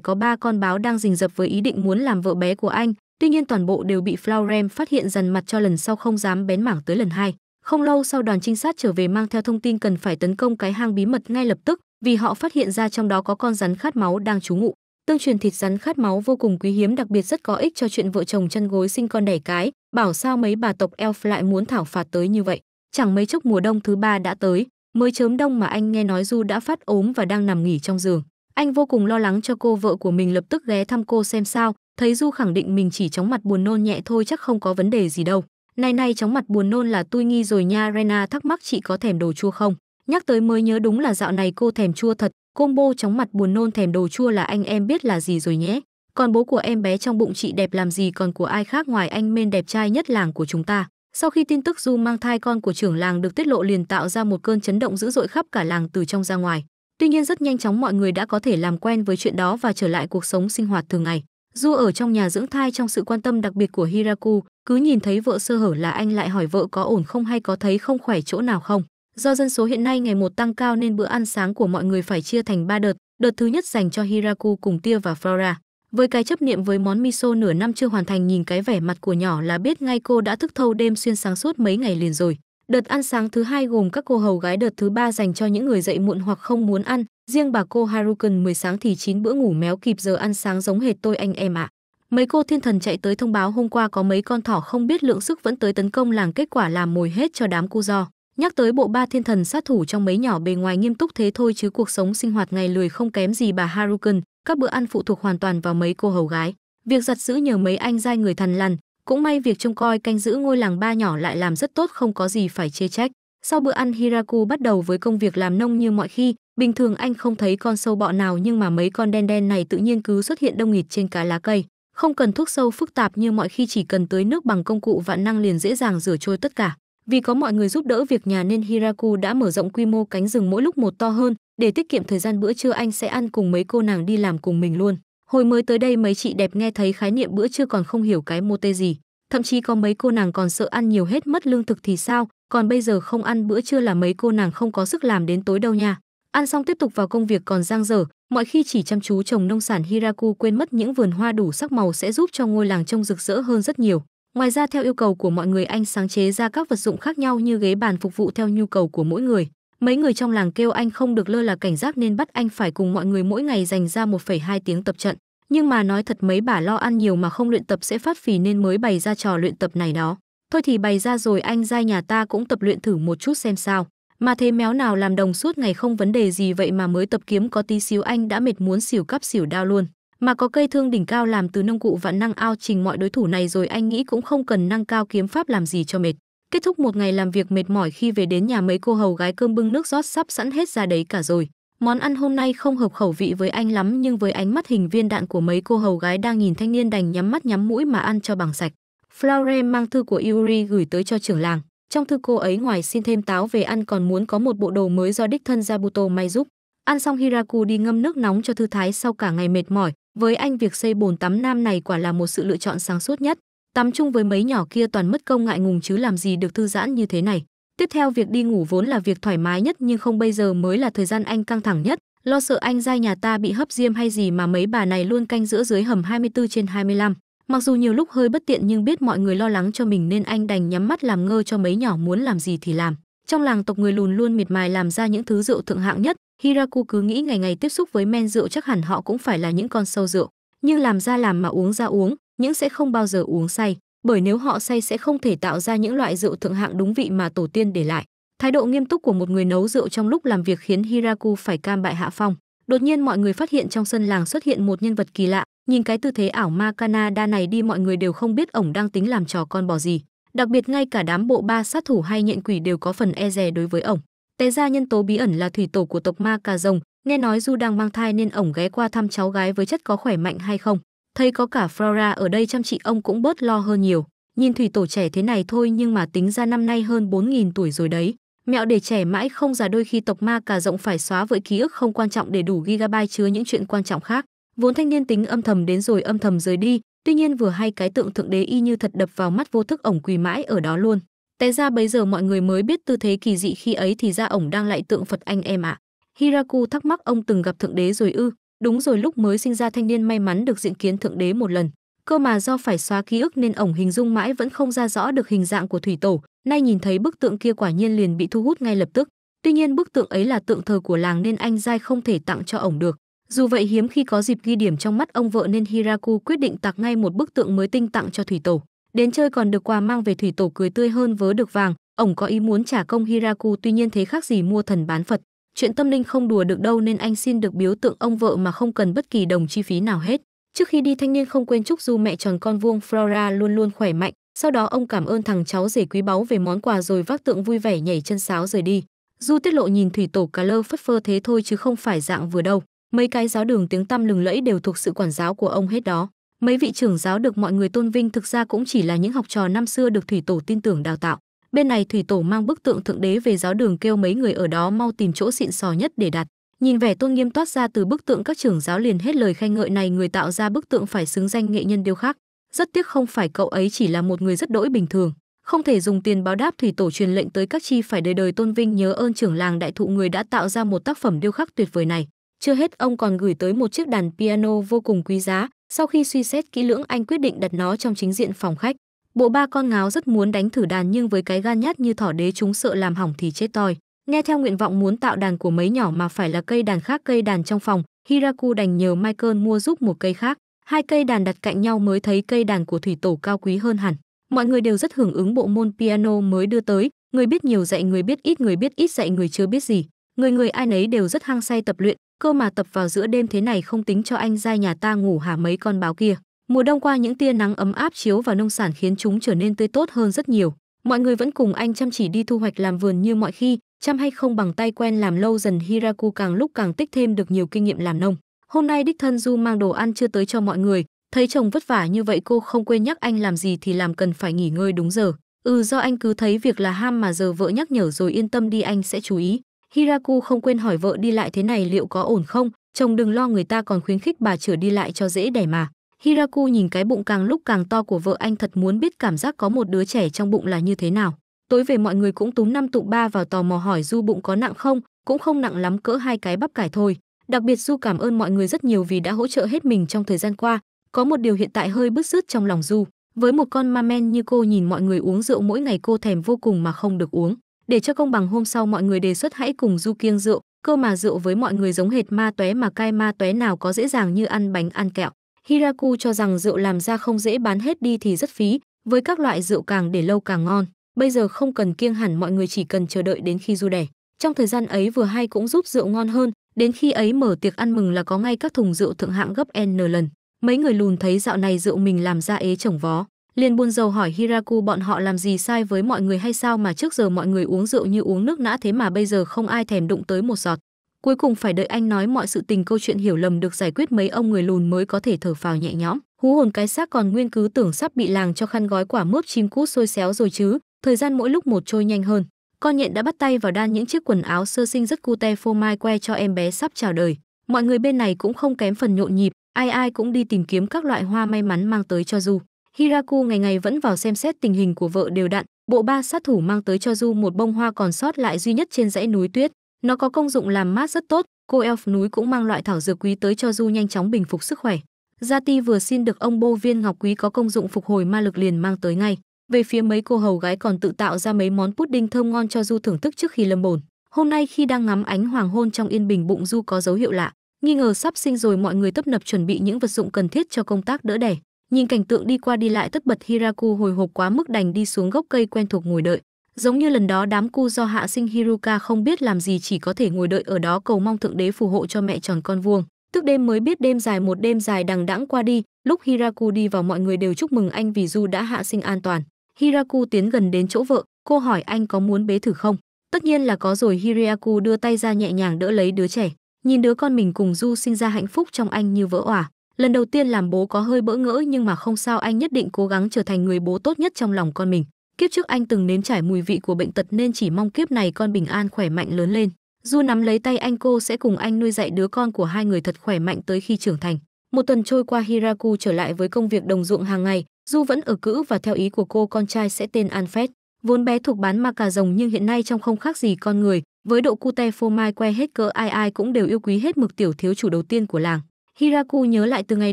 có ba con báo đang rình rập với ý định muốn làm vợ bé của anh, Tuy nhiên toàn bộ đều bị Flaurem phát hiện dần mặt cho lần sau không dám bén mảng tới lần hai. Không lâu sau đoàn trinh sát trở về mang theo thông tin cần phải tấn công cái hang bí mật ngay lập tức, vì họ phát hiện ra trong đó có con rắn khát máu đang trú ngụ. Tương truyền thịt rắn khát máu vô cùng quý hiếm đặc biệt rất có ích cho chuyện vợ chồng chân gối sinh con đẻ cái, bảo sao mấy bà tộc elf lại muốn thảo phạt tới như vậy. Chẳng mấy chốc mùa đông thứ ba đã tới, mới chớm đông mà anh nghe nói Du đã phát ốm và đang nằm nghỉ trong giường. Anh vô cùng lo lắng cho cô vợ của mình lập tức ghé thăm cô xem sao, thấy du khẳng định mình chỉ chóng mặt buồn nôn nhẹ thôi chắc không có vấn đề gì đâu nay nay chóng mặt buồn nôn là tôi nghi rồi nha rena thắc mắc chị có thèm đồ chua không nhắc tới mới nhớ đúng là dạo này cô thèm chua thật combo chóng mặt buồn nôn thèm đồ chua là anh em biết là gì rồi nhé còn bố của em bé trong bụng chị đẹp làm gì còn của ai khác ngoài anh men đẹp trai nhất làng của chúng ta sau khi tin tức du mang thai con của trưởng làng được tiết lộ liền tạo ra một cơn chấn động dữ dội khắp cả làng từ trong ra ngoài tuy nhiên rất nhanh chóng mọi người đã có thể làm quen với chuyện đó và trở lại cuộc sống sinh hoạt thường ngày Du ở trong nhà dưỡng thai trong sự quan tâm đặc biệt của Hiraku, cứ nhìn thấy vợ sơ hở là anh lại hỏi vợ có ổn không hay có thấy không khỏe chỗ nào không. Do dân số hiện nay ngày một tăng cao nên bữa ăn sáng của mọi người phải chia thành 3 đợt, đợt thứ nhất dành cho Hiraku cùng Tia và Flora. Với cái chấp niệm với món miso nửa năm chưa hoàn thành nhìn cái vẻ mặt của nhỏ là biết ngay cô đã thức thâu đêm xuyên sáng suốt mấy ngày liền rồi. Đợt ăn sáng thứ hai gồm các cô hầu gái đợt thứ ba dành cho những người dậy muộn hoặc không muốn ăn, riêng bà cô Haruken 10 sáng thì 9 bữa ngủ méo kịp giờ ăn sáng giống hệt tôi anh em ạ. À. Mấy cô thiên thần chạy tới thông báo hôm qua có mấy con thỏ không biết lượng sức vẫn tới tấn công làng kết quả làm mồi hết cho đám cu do. Nhắc tới bộ ba thiên thần sát thủ trong mấy nhỏ bề ngoài nghiêm túc thế thôi chứ cuộc sống sinh hoạt ngày lười không kém gì bà Haruken, các bữa ăn phụ thuộc hoàn toàn vào mấy cô hầu gái. Việc giặt giữ nhờ mấy anh giai người thần lằn, cũng may việc trông coi canh giữ ngôi làng ba nhỏ lại làm rất tốt không có gì phải chê trách. Sau bữa ăn Hiraku bắt đầu với công việc làm nông như mọi khi, bình thường anh không thấy con sâu bọ nào nhưng mà mấy con đen đen này tự nhiên cứ xuất hiện đông nghịt trên cả lá cây. Không cần thuốc sâu phức tạp như mọi khi chỉ cần tưới nước bằng công cụ vạn năng liền dễ dàng rửa trôi tất cả. Vì có mọi người giúp đỡ việc nhà nên Hiraku đã mở rộng quy mô cánh rừng mỗi lúc một to hơn, để tiết kiệm thời gian bữa trưa anh sẽ ăn cùng mấy cô nàng đi làm cùng mình luôn. Hồi mới tới đây mấy chị đẹp nghe thấy khái niệm bữa trưa còn không hiểu cái mô tê gì, thậm chí có mấy cô nàng còn sợ ăn nhiều hết mất lương thực thì sao, còn bây giờ không ăn bữa trưa là mấy cô nàng không có sức làm đến tối đâu nha. Ăn xong tiếp tục vào công việc còn giang dở, mọi khi chỉ chăm chú trồng nông sản Hiraku quên mất những vườn hoa đủ sắc màu sẽ giúp cho ngôi làng trông rực rỡ hơn rất nhiều. Ngoài ra theo yêu cầu của mọi người anh sáng chế ra các vật dụng khác nhau như ghế bàn phục vụ theo nhu cầu của mỗi người. Mấy người trong làng kêu anh không được lơ là cảnh giác nên bắt anh phải cùng mọi người mỗi ngày dành ra 1,2 tiếng tập trận. Nhưng mà nói thật mấy bà lo ăn nhiều mà không luyện tập sẽ phát phì nên mới bày ra trò luyện tập này đó. Thôi thì bày ra rồi anh ra nhà ta cũng tập luyện thử một chút xem sao. Mà thế méo nào làm đồng suốt ngày không vấn đề gì vậy mà mới tập kiếm có tí xíu anh đã mệt muốn xỉu cắp xỉu đao luôn. Mà có cây thương đỉnh cao làm từ nông cụ và năng ao trình mọi đối thủ này rồi anh nghĩ cũng không cần năng cao kiếm pháp làm gì cho mệt. Kết thúc một ngày làm việc mệt mỏi khi về đến nhà mấy cô hầu gái cơm bưng nước rót sắp sẵn hết ra đấy cả rồi. Món ăn hôm nay không hợp khẩu vị với anh lắm nhưng với ánh mắt hình viên đạn của mấy cô hầu gái đang nhìn thanh niên đành nhắm mắt nhắm mũi mà ăn cho bằng sạch. Flore mang thư của Yuri gửi tới cho trưởng làng. Trong thư cô ấy ngoài xin thêm táo về ăn còn muốn có một bộ đồ mới do đích thân Jabuto may giúp. Ăn xong Hiraku đi ngâm nước nóng cho thư thái sau cả ngày mệt mỏi. Với anh việc xây bồn tắm nam này quả là một sự lựa chọn sáng suốt nhất. Tắm chung với mấy nhỏ kia toàn mất công ngại ngùng chứ làm gì được thư giãn như thế này. Tiếp theo việc đi ngủ vốn là việc thoải mái nhất nhưng không bây giờ mới là thời gian anh căng thẳng nhất, lo sợ anh giai nhà ta bị hấp diêm hay gì mà mấy bà này luôn canh giữa dưới hầm 24 trên 25. Mặc dù nhiều lúc hơi bất tiện nhưng biết mọi người lo lắng cho mình nên anh đành nhắm mắt làm ngơ cho mấy nhỏ muốn làm gì thì làm. Trong làng tộc người lùn luôn miệt mài làm ra những thứ rượu thượng hạng nhất, Hiraku cứ nghĩ ngày ngày tiếp xúc với men rượu chắc hẳn họ cũng phải là những con sâu rượu, nhưng làm ra làm mà uống ra uống, những sẽ không bao giờ uống say, bởi nếu họ say sẽ không thể tạo ra những loại rượu thượng hạng đúng vị mà tổ tiên để lại. Thái độ nghiêm túc của một người nấu rượu trong lúc làm việc khiến Hiraku phải cam bại hạ phong. Đột nhiên mọi người phát hiện trong sân làng xuất hiện một nhân vật kỳ lạ, nhìn cái tư thế ảo ma Canada này đi mọi người đều không biết ổng đang tính làm trò con bò gì. Đặc biệt ngay cả đám bộ ba sát thủ hay nhện quỷ đều có phần e dè đối với ổng. Té ra nhân tố bí ẩn là thủy tổ của tộc ma cà rồng, nghe nói Du đang mang thai nên ổng ghé qua thăm cháu gái với chất có khỏe mạnh hay không thấy có cả Flora ở đây chăm chị ông cũng bớt lo hơn nhiều. Nhìn thủy tổ trẻ thế này thôi nhưng mà tính ra năm nay hơn 4.000 tuổi rồi đấy. Mẹo để trẻ mãi không già đôi khi tộc ma cà rộng phải xóa với ký ức không quan trọng để đủ gigabyte chứa những chuyện quan trọng khác. Vốn thanh niên tính âm thầm đến rồi âm thầm rời đi, tuy nhiên vừa hay cái tượng thượng đế y như thật đập vào mắt vô thức ổng quỳ mãi ở đó luôn. Té ra bây giờ mọi người mới biết tư thế kỳ dị khi ấy thì ra ổng đang lại tượng Phật anh em ạ. À. Hiraku thắc mắc ông từng gặp thượng đế rồi ư? Đúng rồi lúc mới sinh ra thanh niên may mắn được diện kiến thượng đế một lần, cơ mà do phải xóa ký ức nên ổng hình dung mãi vẫn không ra rõ được hình dạng của thủy tổ, nay nhìn thấy bức tượng kia quả nhiên liền bị thu hút ngay lập tức. Tuy nhiên bức tượng ấy là tượng thờ của làng nên anh giai không thể tặng cho ổng được. Dù vậy hiếm khi có dịp ghi điểm trong mắt ông vợ nên Hiraku quyết định tặng ngay một bức tượng mới tinh tặng cho thủy tổ. Đến chơi còn được quà mang về thủy tổ cười tươi hơn vớ được vàng, ổng có ý muốn trả công Hiraku tuy nhiên thế khác gì mua thần bán Phật chuyện tâm linh không đùa được đâu nên anh xin được biếu tượng ông vợ mà không cần bất kỳ đồng chi phí nào hết. Trước khi đi thanh niên không quên chúc du mẹ tròn con vuông Flora luôn luôn khỏe mạnh, sau đó ông cảm ơn thằng cháu rể quý báu về món quà rồi vác tượng vui vẻ nhảy chân sáo rời đi. Du tiết lộ nhìn thủy tổ cá lơ phất phơ thế thôi chứ không phải dạng vừa đâu. Mấy cái giáo đường tiếng tăm lừng lẫy đều thuộc sự quản giáo của ông hết đó. Mấy vị trưởng giáo được mọi người tôn vinh thực ra cũng chỉ là những học trò năm xưa được thủy tổ tin tưởng đào tạo bên này thủy tổ mang bức tượng thượng đế về giáo đường kêu mấy người ở đó mau tìm chỗ xịn sò nhất để đặt nhìn vẻ tôn nghiêm toát ra từ bức tượng các trưởng giáo liền hết lời khen ngợi này người tạo ra bức tượng phải xứng danh nghệ nhân điêu khắc rất tiếc không phải cậu ấy chỉ là một người rất đỗi bình thường không thể dùng tiền báo đáp thủy tổ truyền lệnh tới các chi phải đời đời tôn vinh nhớ ơn trưởng làng đại thụ người đã tạo ra một tác phẩm điêu khắc tuyệt vời này chưa hết ông còn gửi tới một chiếc đàn piano vô cùng quý giá sau khi suy xét kỹ lưỡng anh quyết định đặt nó trong chính diện phòng khách Bộ ba con ngáo rất muốn đánh thử đàn nhưng với cái gan nhát như thỏ đế chúng sợ làm hỏng thì chết toi. Nghe theo nguyện vọng muốn tạo đàn của mấy nhỏ mà phải là cây đàn khác cây đàn trong phòng, Hiraku đành nhờ Michael mua giúp một cây khác. Hai cây đàn đặt cạnh nhau mới thấy cây đàn của thủy tổ cao quý hơn hẳn. Mọi người đều rất hưởng ứng bộ môn piano mới đưa tới, người biết nhiều dạy người biết ít, người biết ít dạy người chưa biết gì. Người người ai nấy đều rất hăng say tập luyện, cơ mà tập vào giữa đêm thế này không tính cho anh ra nhà ta ngủ hả mấy con báo kia. Mùa đông qua những tia nắng ấm áp chiếu vào nông sản khiến chúng trở nên tươi tốt hơn rất nhiều. Mọi người vẫn cùng anh chăm chỉ đi thu hoạch làm vườn như mọi khi, chăm hay không bằng tay quen làm lâu dần Hiraku càng lúc càng tích thêm được nhiều kinh nghiệm làm nông. Hôm nay đích thân Du mang đồ ăn chưa tới cho mọi người, thấy chồng vất vả như vậy cô không quên nhắc anh làm gì thì làm cần phải nghỉ ngơi đúng giờ. Ừ do anh cứ thấy việc là ham mà giờ vợ nhắc nhở rồi yên tâm đi anh sẽ chú ý. Hiraku không quên hỏi vợ đi lại thế này liệu có ổn không, chồng đừng lo người ta còn khuyến khích bà trở đi lại cho dễ đẻ mà. Hiraku nhìn cái bụng càng lúc càng to của vợ anh thật muốn biết cảm giác có một đứa trẻ trong bụng là như thế nào. Tối về mọi người cũng túm năm tụ ba vào tò mò hỏi Du bụng có nặng không, cũng không nặng lắm cỡ hai cái bắp cải thôi. Đặc biệt Du cảm ơn mọi người rất nhiều vì đã hỗ trợ hết mình trong thời gian qua. Có một điều hiện tại hơi bức rứt trong lòng Du. Với một con ma men như cô nhìn mọi người uống rượu mỗi ngày cô thèm vô cùng mà không được uống. Để cho công bằng hôm sau mọi người đề xuất hãy cùng Du kiêng rượu, cơ mà rượu với mọi người giống hệt ma tóe mà cai ma tóe nào có dễ dàng như ăn bánh ăn kẹo. Hiraku cho rằng rượu làm ra không dễ bán hết đi thì rất phí, với các loại rượu càng để lâu càng ngon. Bây giờ không cần kiêng hẳn mọi người chỉ cần chờ đợi đến khi du đẻ. Trong thời gian ấy vừa hay cũng giúp rượu ngon hơn, đến khi ấy mở tiệc ăn mừng là có ngay các thùng rượu thượng hạng gấp N lần. Mấy người lùn thấy dạo này rượu mình làm ra ế chồng vó, liền buôn dầu hỏi Hiraku bọn họ làm gì sai với mọi người hay sao mà trước giờ mọi người uống rượu như uống nước nã thế mà bây giờ không ai thèm đụng tới một giọt cuối cùng phải đợi anh nói mọi sự tình câu chuyện hiểu lầm được giải quyết mấy ông người lùn mới có thể thở phào nhẹ nhõm hú hồn cái xác còn nguyên cứ tưởng sắp bị làng cho khăn gói quả mướp chim cút xôi xéo rồi chứ thời gian mỗi lúc một trôi nhanh hơn con nhện đã bắt tay vào đan những chiếc quần áo sơ sinh rất cute phô mai que cho em bé sắp chào đời mọi người bên này cũng không kém phần nhộn nhịp ai ai cũng đi tìm kiếm các loại hoa may mắn mang tới cho du hiraku ngày ngày vẫn vào xem xét tình hình của vợ đều đặn bộ ba sát thủ mang tới cho du một bông hoa còn sót lại duy nhất trên dãy núi tuyết nó có công dụng làm mát rất tốt, cô elf núi cũng mang loại thảo dược quý tới cho Du nhanh chóng bình phục sức khỏe. Gia Ti vừa xin được ông Bô viên ngọc quý có công dụng phục hồi ma lực liền mang tới ngay. Về phía mấy cô hầu gái còn tự tạo ra mấy món pudding thơm ngon cho Du thưởng thức trước khi lâm bồn. Hôm nay khi đang ngắm ánh hoàng hôn trong yên bình bụng Du có dấu hiệu lạ, nghi ngờ sắp sinh rồi mọi người tấp nập chuẩn bị những vật dụng cần thiết cho công tác đỡ đẻ. Nhìn cảnh tượng đi qua đi lại tất bật Hiraku hồi hộp quá mức đành đi xuống gốc cây quen thuộc ngồi đợi. Giống như lần đó đám cu do hạ sinh Hiruka không biết làm gì chỉ có thể ngồi đợi ở đó cầu mong thượng đế phù hộ cho mẹ tròn con vuông. Tức đêm mới biết đêm dài một đêm dài đằng đẵng qua đi, lúc Hiraku đi vào mọi người đều chúc mừng anh vì Du đã hạ sinh an toàn. Hiraku tiến gần đến chỗ vợ, cô hỏi anh có muốn bế thử không? Tất nhiên là có rồi Hiraku đưa tay ra nhẹ nhàng đỡ lấy đứa trẻ. Nhìn đứa con mình cùng Du sinh ra hạnh phúc trong anh như vỡ òa. Lần đầu tiên làm bố có hơi bỡ ngỡ nhưng mà không sao anh nhất định cố gắng trở thành người bố tốt nhất trong lòng con mình. Kiếp trước anh từng nếm trải mùi vị của bệnh tật nên chỉ mong kiếp này con bình an khỏe mạnh lớn lên. Du nắm lấy tay anh cô sẽ cùng anh nuôi dạy đứa con của hai người thật khỏe mạnh tới khi trưởng thành. Một tuần trôi qua Hiraku trở lại với công việc đồng ruộng hàng ngày, Du vẫn ở cữ và theo ý của cô con trai sẽ tên Anfet. Vốn bé thuộc bán ma cà rồng nhưng hiện nay trong không khác gì con người, với độ cute phô mai que hết cỡ ai ai cũng đều yêu quý hết mực tiểu thiếu chủ đầu tiên của làng. Hiraku nhớ lại từ ngày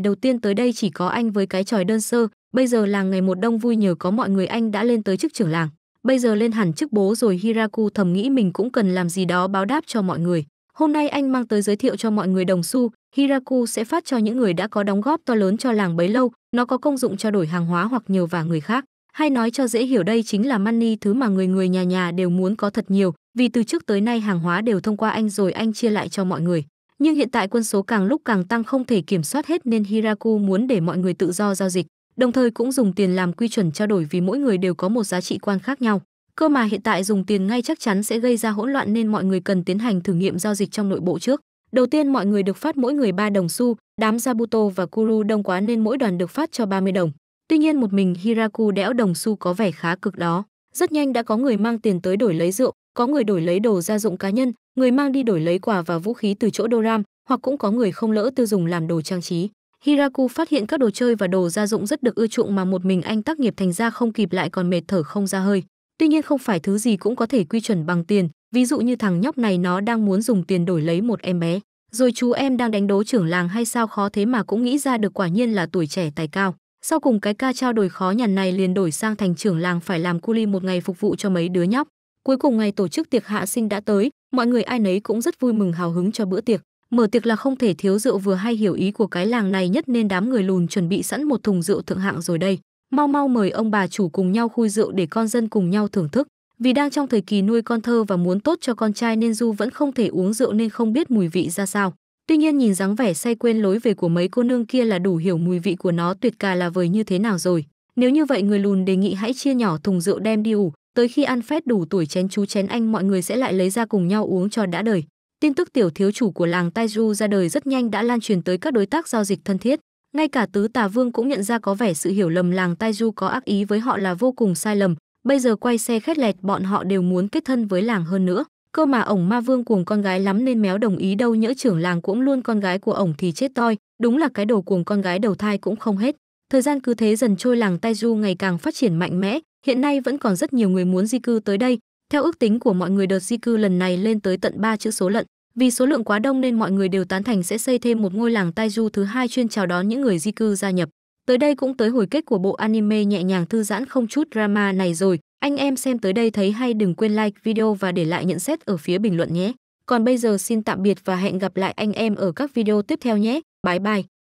đầu tiên tới đây chỉ có anh với cái tròi đơn sơ, Bây giờ làng ngày một đông vui nhờ có mọi người anh đã lên tới chức trưởng làng. Bây giờ lên hẳn chức bố rồi Hiraku thầm nghĩ mình cũng cần làm gì đó báo đáp cho mọi người. Hôm nay anh mang tới giới thiệu cho mọi người đồng xu, Hiraku sẽ phát cho những người đã có đóng góp to lớn cho làng bấy lâu, nó có công dụng trao đổi hàng hóa hoặc nhiều và người khác. Hay nói cho dễ hiểu đây chính là money thứ mà người người nhà nhà đều muốn có thật nhiều, vì từ trước tới nay hàng hóa đều thông qua anh rồi anh chia lại cho mọi người. Nhưng hiện tại quân số càng lúc càng tăng không thể kiểm soát hết nên Hiraku muốn để mọi người tự do giao dịch đồng thời cũng dùng tiền làm quy chuẩn trao đổi vì mỗi người đều có một giá trị quan khác nhau. Cơ mà hiện tại dùng tiền ngay chắc chắn sẽ gây ra hỗn loạn nên mọi người cần tiến hành thử nghiệm giao dịch trong nội bộ trước. Đầu tiên mọi người được phát mỗi người 3 đồng xu, đám Zabuto và Kuru đông quá nên mỗi đoàn được phát cho 30 đồng. Tuy nhiên một mình Hiraku đẽo đồng xu có vẻ khá cực đó. Rất nhanh đã có người mang tiền tới đổi lấy rượu, có người đổi lấy đồ gia dụng cá nhân, người mang đi đổi lấy quà và vũ khí từ chỗ Doram, hoặc cũng có người không lỡ tiêu dùng làm đồ trang trí. Hiraku phát hiện các đồ chơi và đồ gia dụng rất được ưa chuộng mà một mình anh tác nghiệp thành ra không kịp lại còn mệt thở không ra hơi. Tuy nhiên không phải thứ gì cũng có thể quy chuẩn bằng tiền, ví dụ như thằng nhóc này nó đang muốn dùng tiền đổi lấy một em bé, rồi chú em đang đánh đố trưởng làng hay sao khó thế mà cũng nghĩ ra được quả nhiên là tuổi trẻ tài cao. Sau cùng cái ca trao đổi khó nhằn này liền đổi sang thành trưởng làng phải làm cu li một ngày phục vụ cho mấy đứa nhóc. Cuối cùng ngày tổ chức tiệc hạ sinh đã tới, mọi người ai nấy cũng rất vui mừng hào hứng cho bữa tiệc mở tiệc là không thể thiếu rượu vừa hay hiểu ý của cái làng này nhất nên đám người lùn chuẩn bị sẵn một thùng rượu thượng hạng rồi đây mau mau mời ông bà chủ cùng nhau khui rượu để con dân cùng nhau thưởng thức vì đang trong thời kỳ nuôi con thơ và muốn tốt cho con trai nên du vẫn không thể uống rượu nên không biết mùi vị ra sao tuy nhiên nhìn dáng vẻ say quên lối về của mấy cô nương kia là đủ hiểu mùi vị của nó tuyệt cà là vời như thế nào rồi nếu như vậy người lùn đề nghị hãy chia nhỏ thùng rượu đem đi ủ tới khi ăn phét đủ tuổi chén chú chén anh mọi người sẽ lại lấy ra cùng nhau uống cho đã đời Tin tức tiểu thiếu chủ của làng Taiju ra đời rất nhanh đã lan truyền tới các đối tác giao dịch thân thiết. Ngay cả tứ tà vương cũng nhận ra có vẻ sự hiểu lầm làng Taiju có ác ý với họ là vô cùng sai lầm. Bây giờ quay xe khét lẹt bọn họ đều muốn kết thân với làng hơn nữa. Cơ mà ổng ma vương cuồng con gái lắm nên méo đồng ý đâu nhỡ trưởng làng cũng luôn con gái của ổng thì chết toi. Đúng là cái đồ cuồng con gái đầu thai cũng không hết. Thời gian cứ thế dần trôi làng Taiju ngày càng phát triển mạnh mẽ, hiện nay vẫn còn rất nhiều người muốn di cư tới đây, theo ước tính của mọi người đợt di cư lần này lên tới tận 3 chữ số lận, vì số lượng quá đông nên mọi người đều tán thành sẽ xây thêm một ngôi làng Taiju thứ hai chuyên chào đón những người di cư gia nhập. Tới đây cũng tới hồi kết của bộ anime nhẹ nhàng thư giãn không chút drama này rồi. Anh em xem tới đây thấy hay đừng quên like video và để lại nhận xét ở phía bình luận nhé. Còn bây giờ xin tạm biệt và hẹn gặp lại anh em ở các video tiếp theo nhé. Bye bye.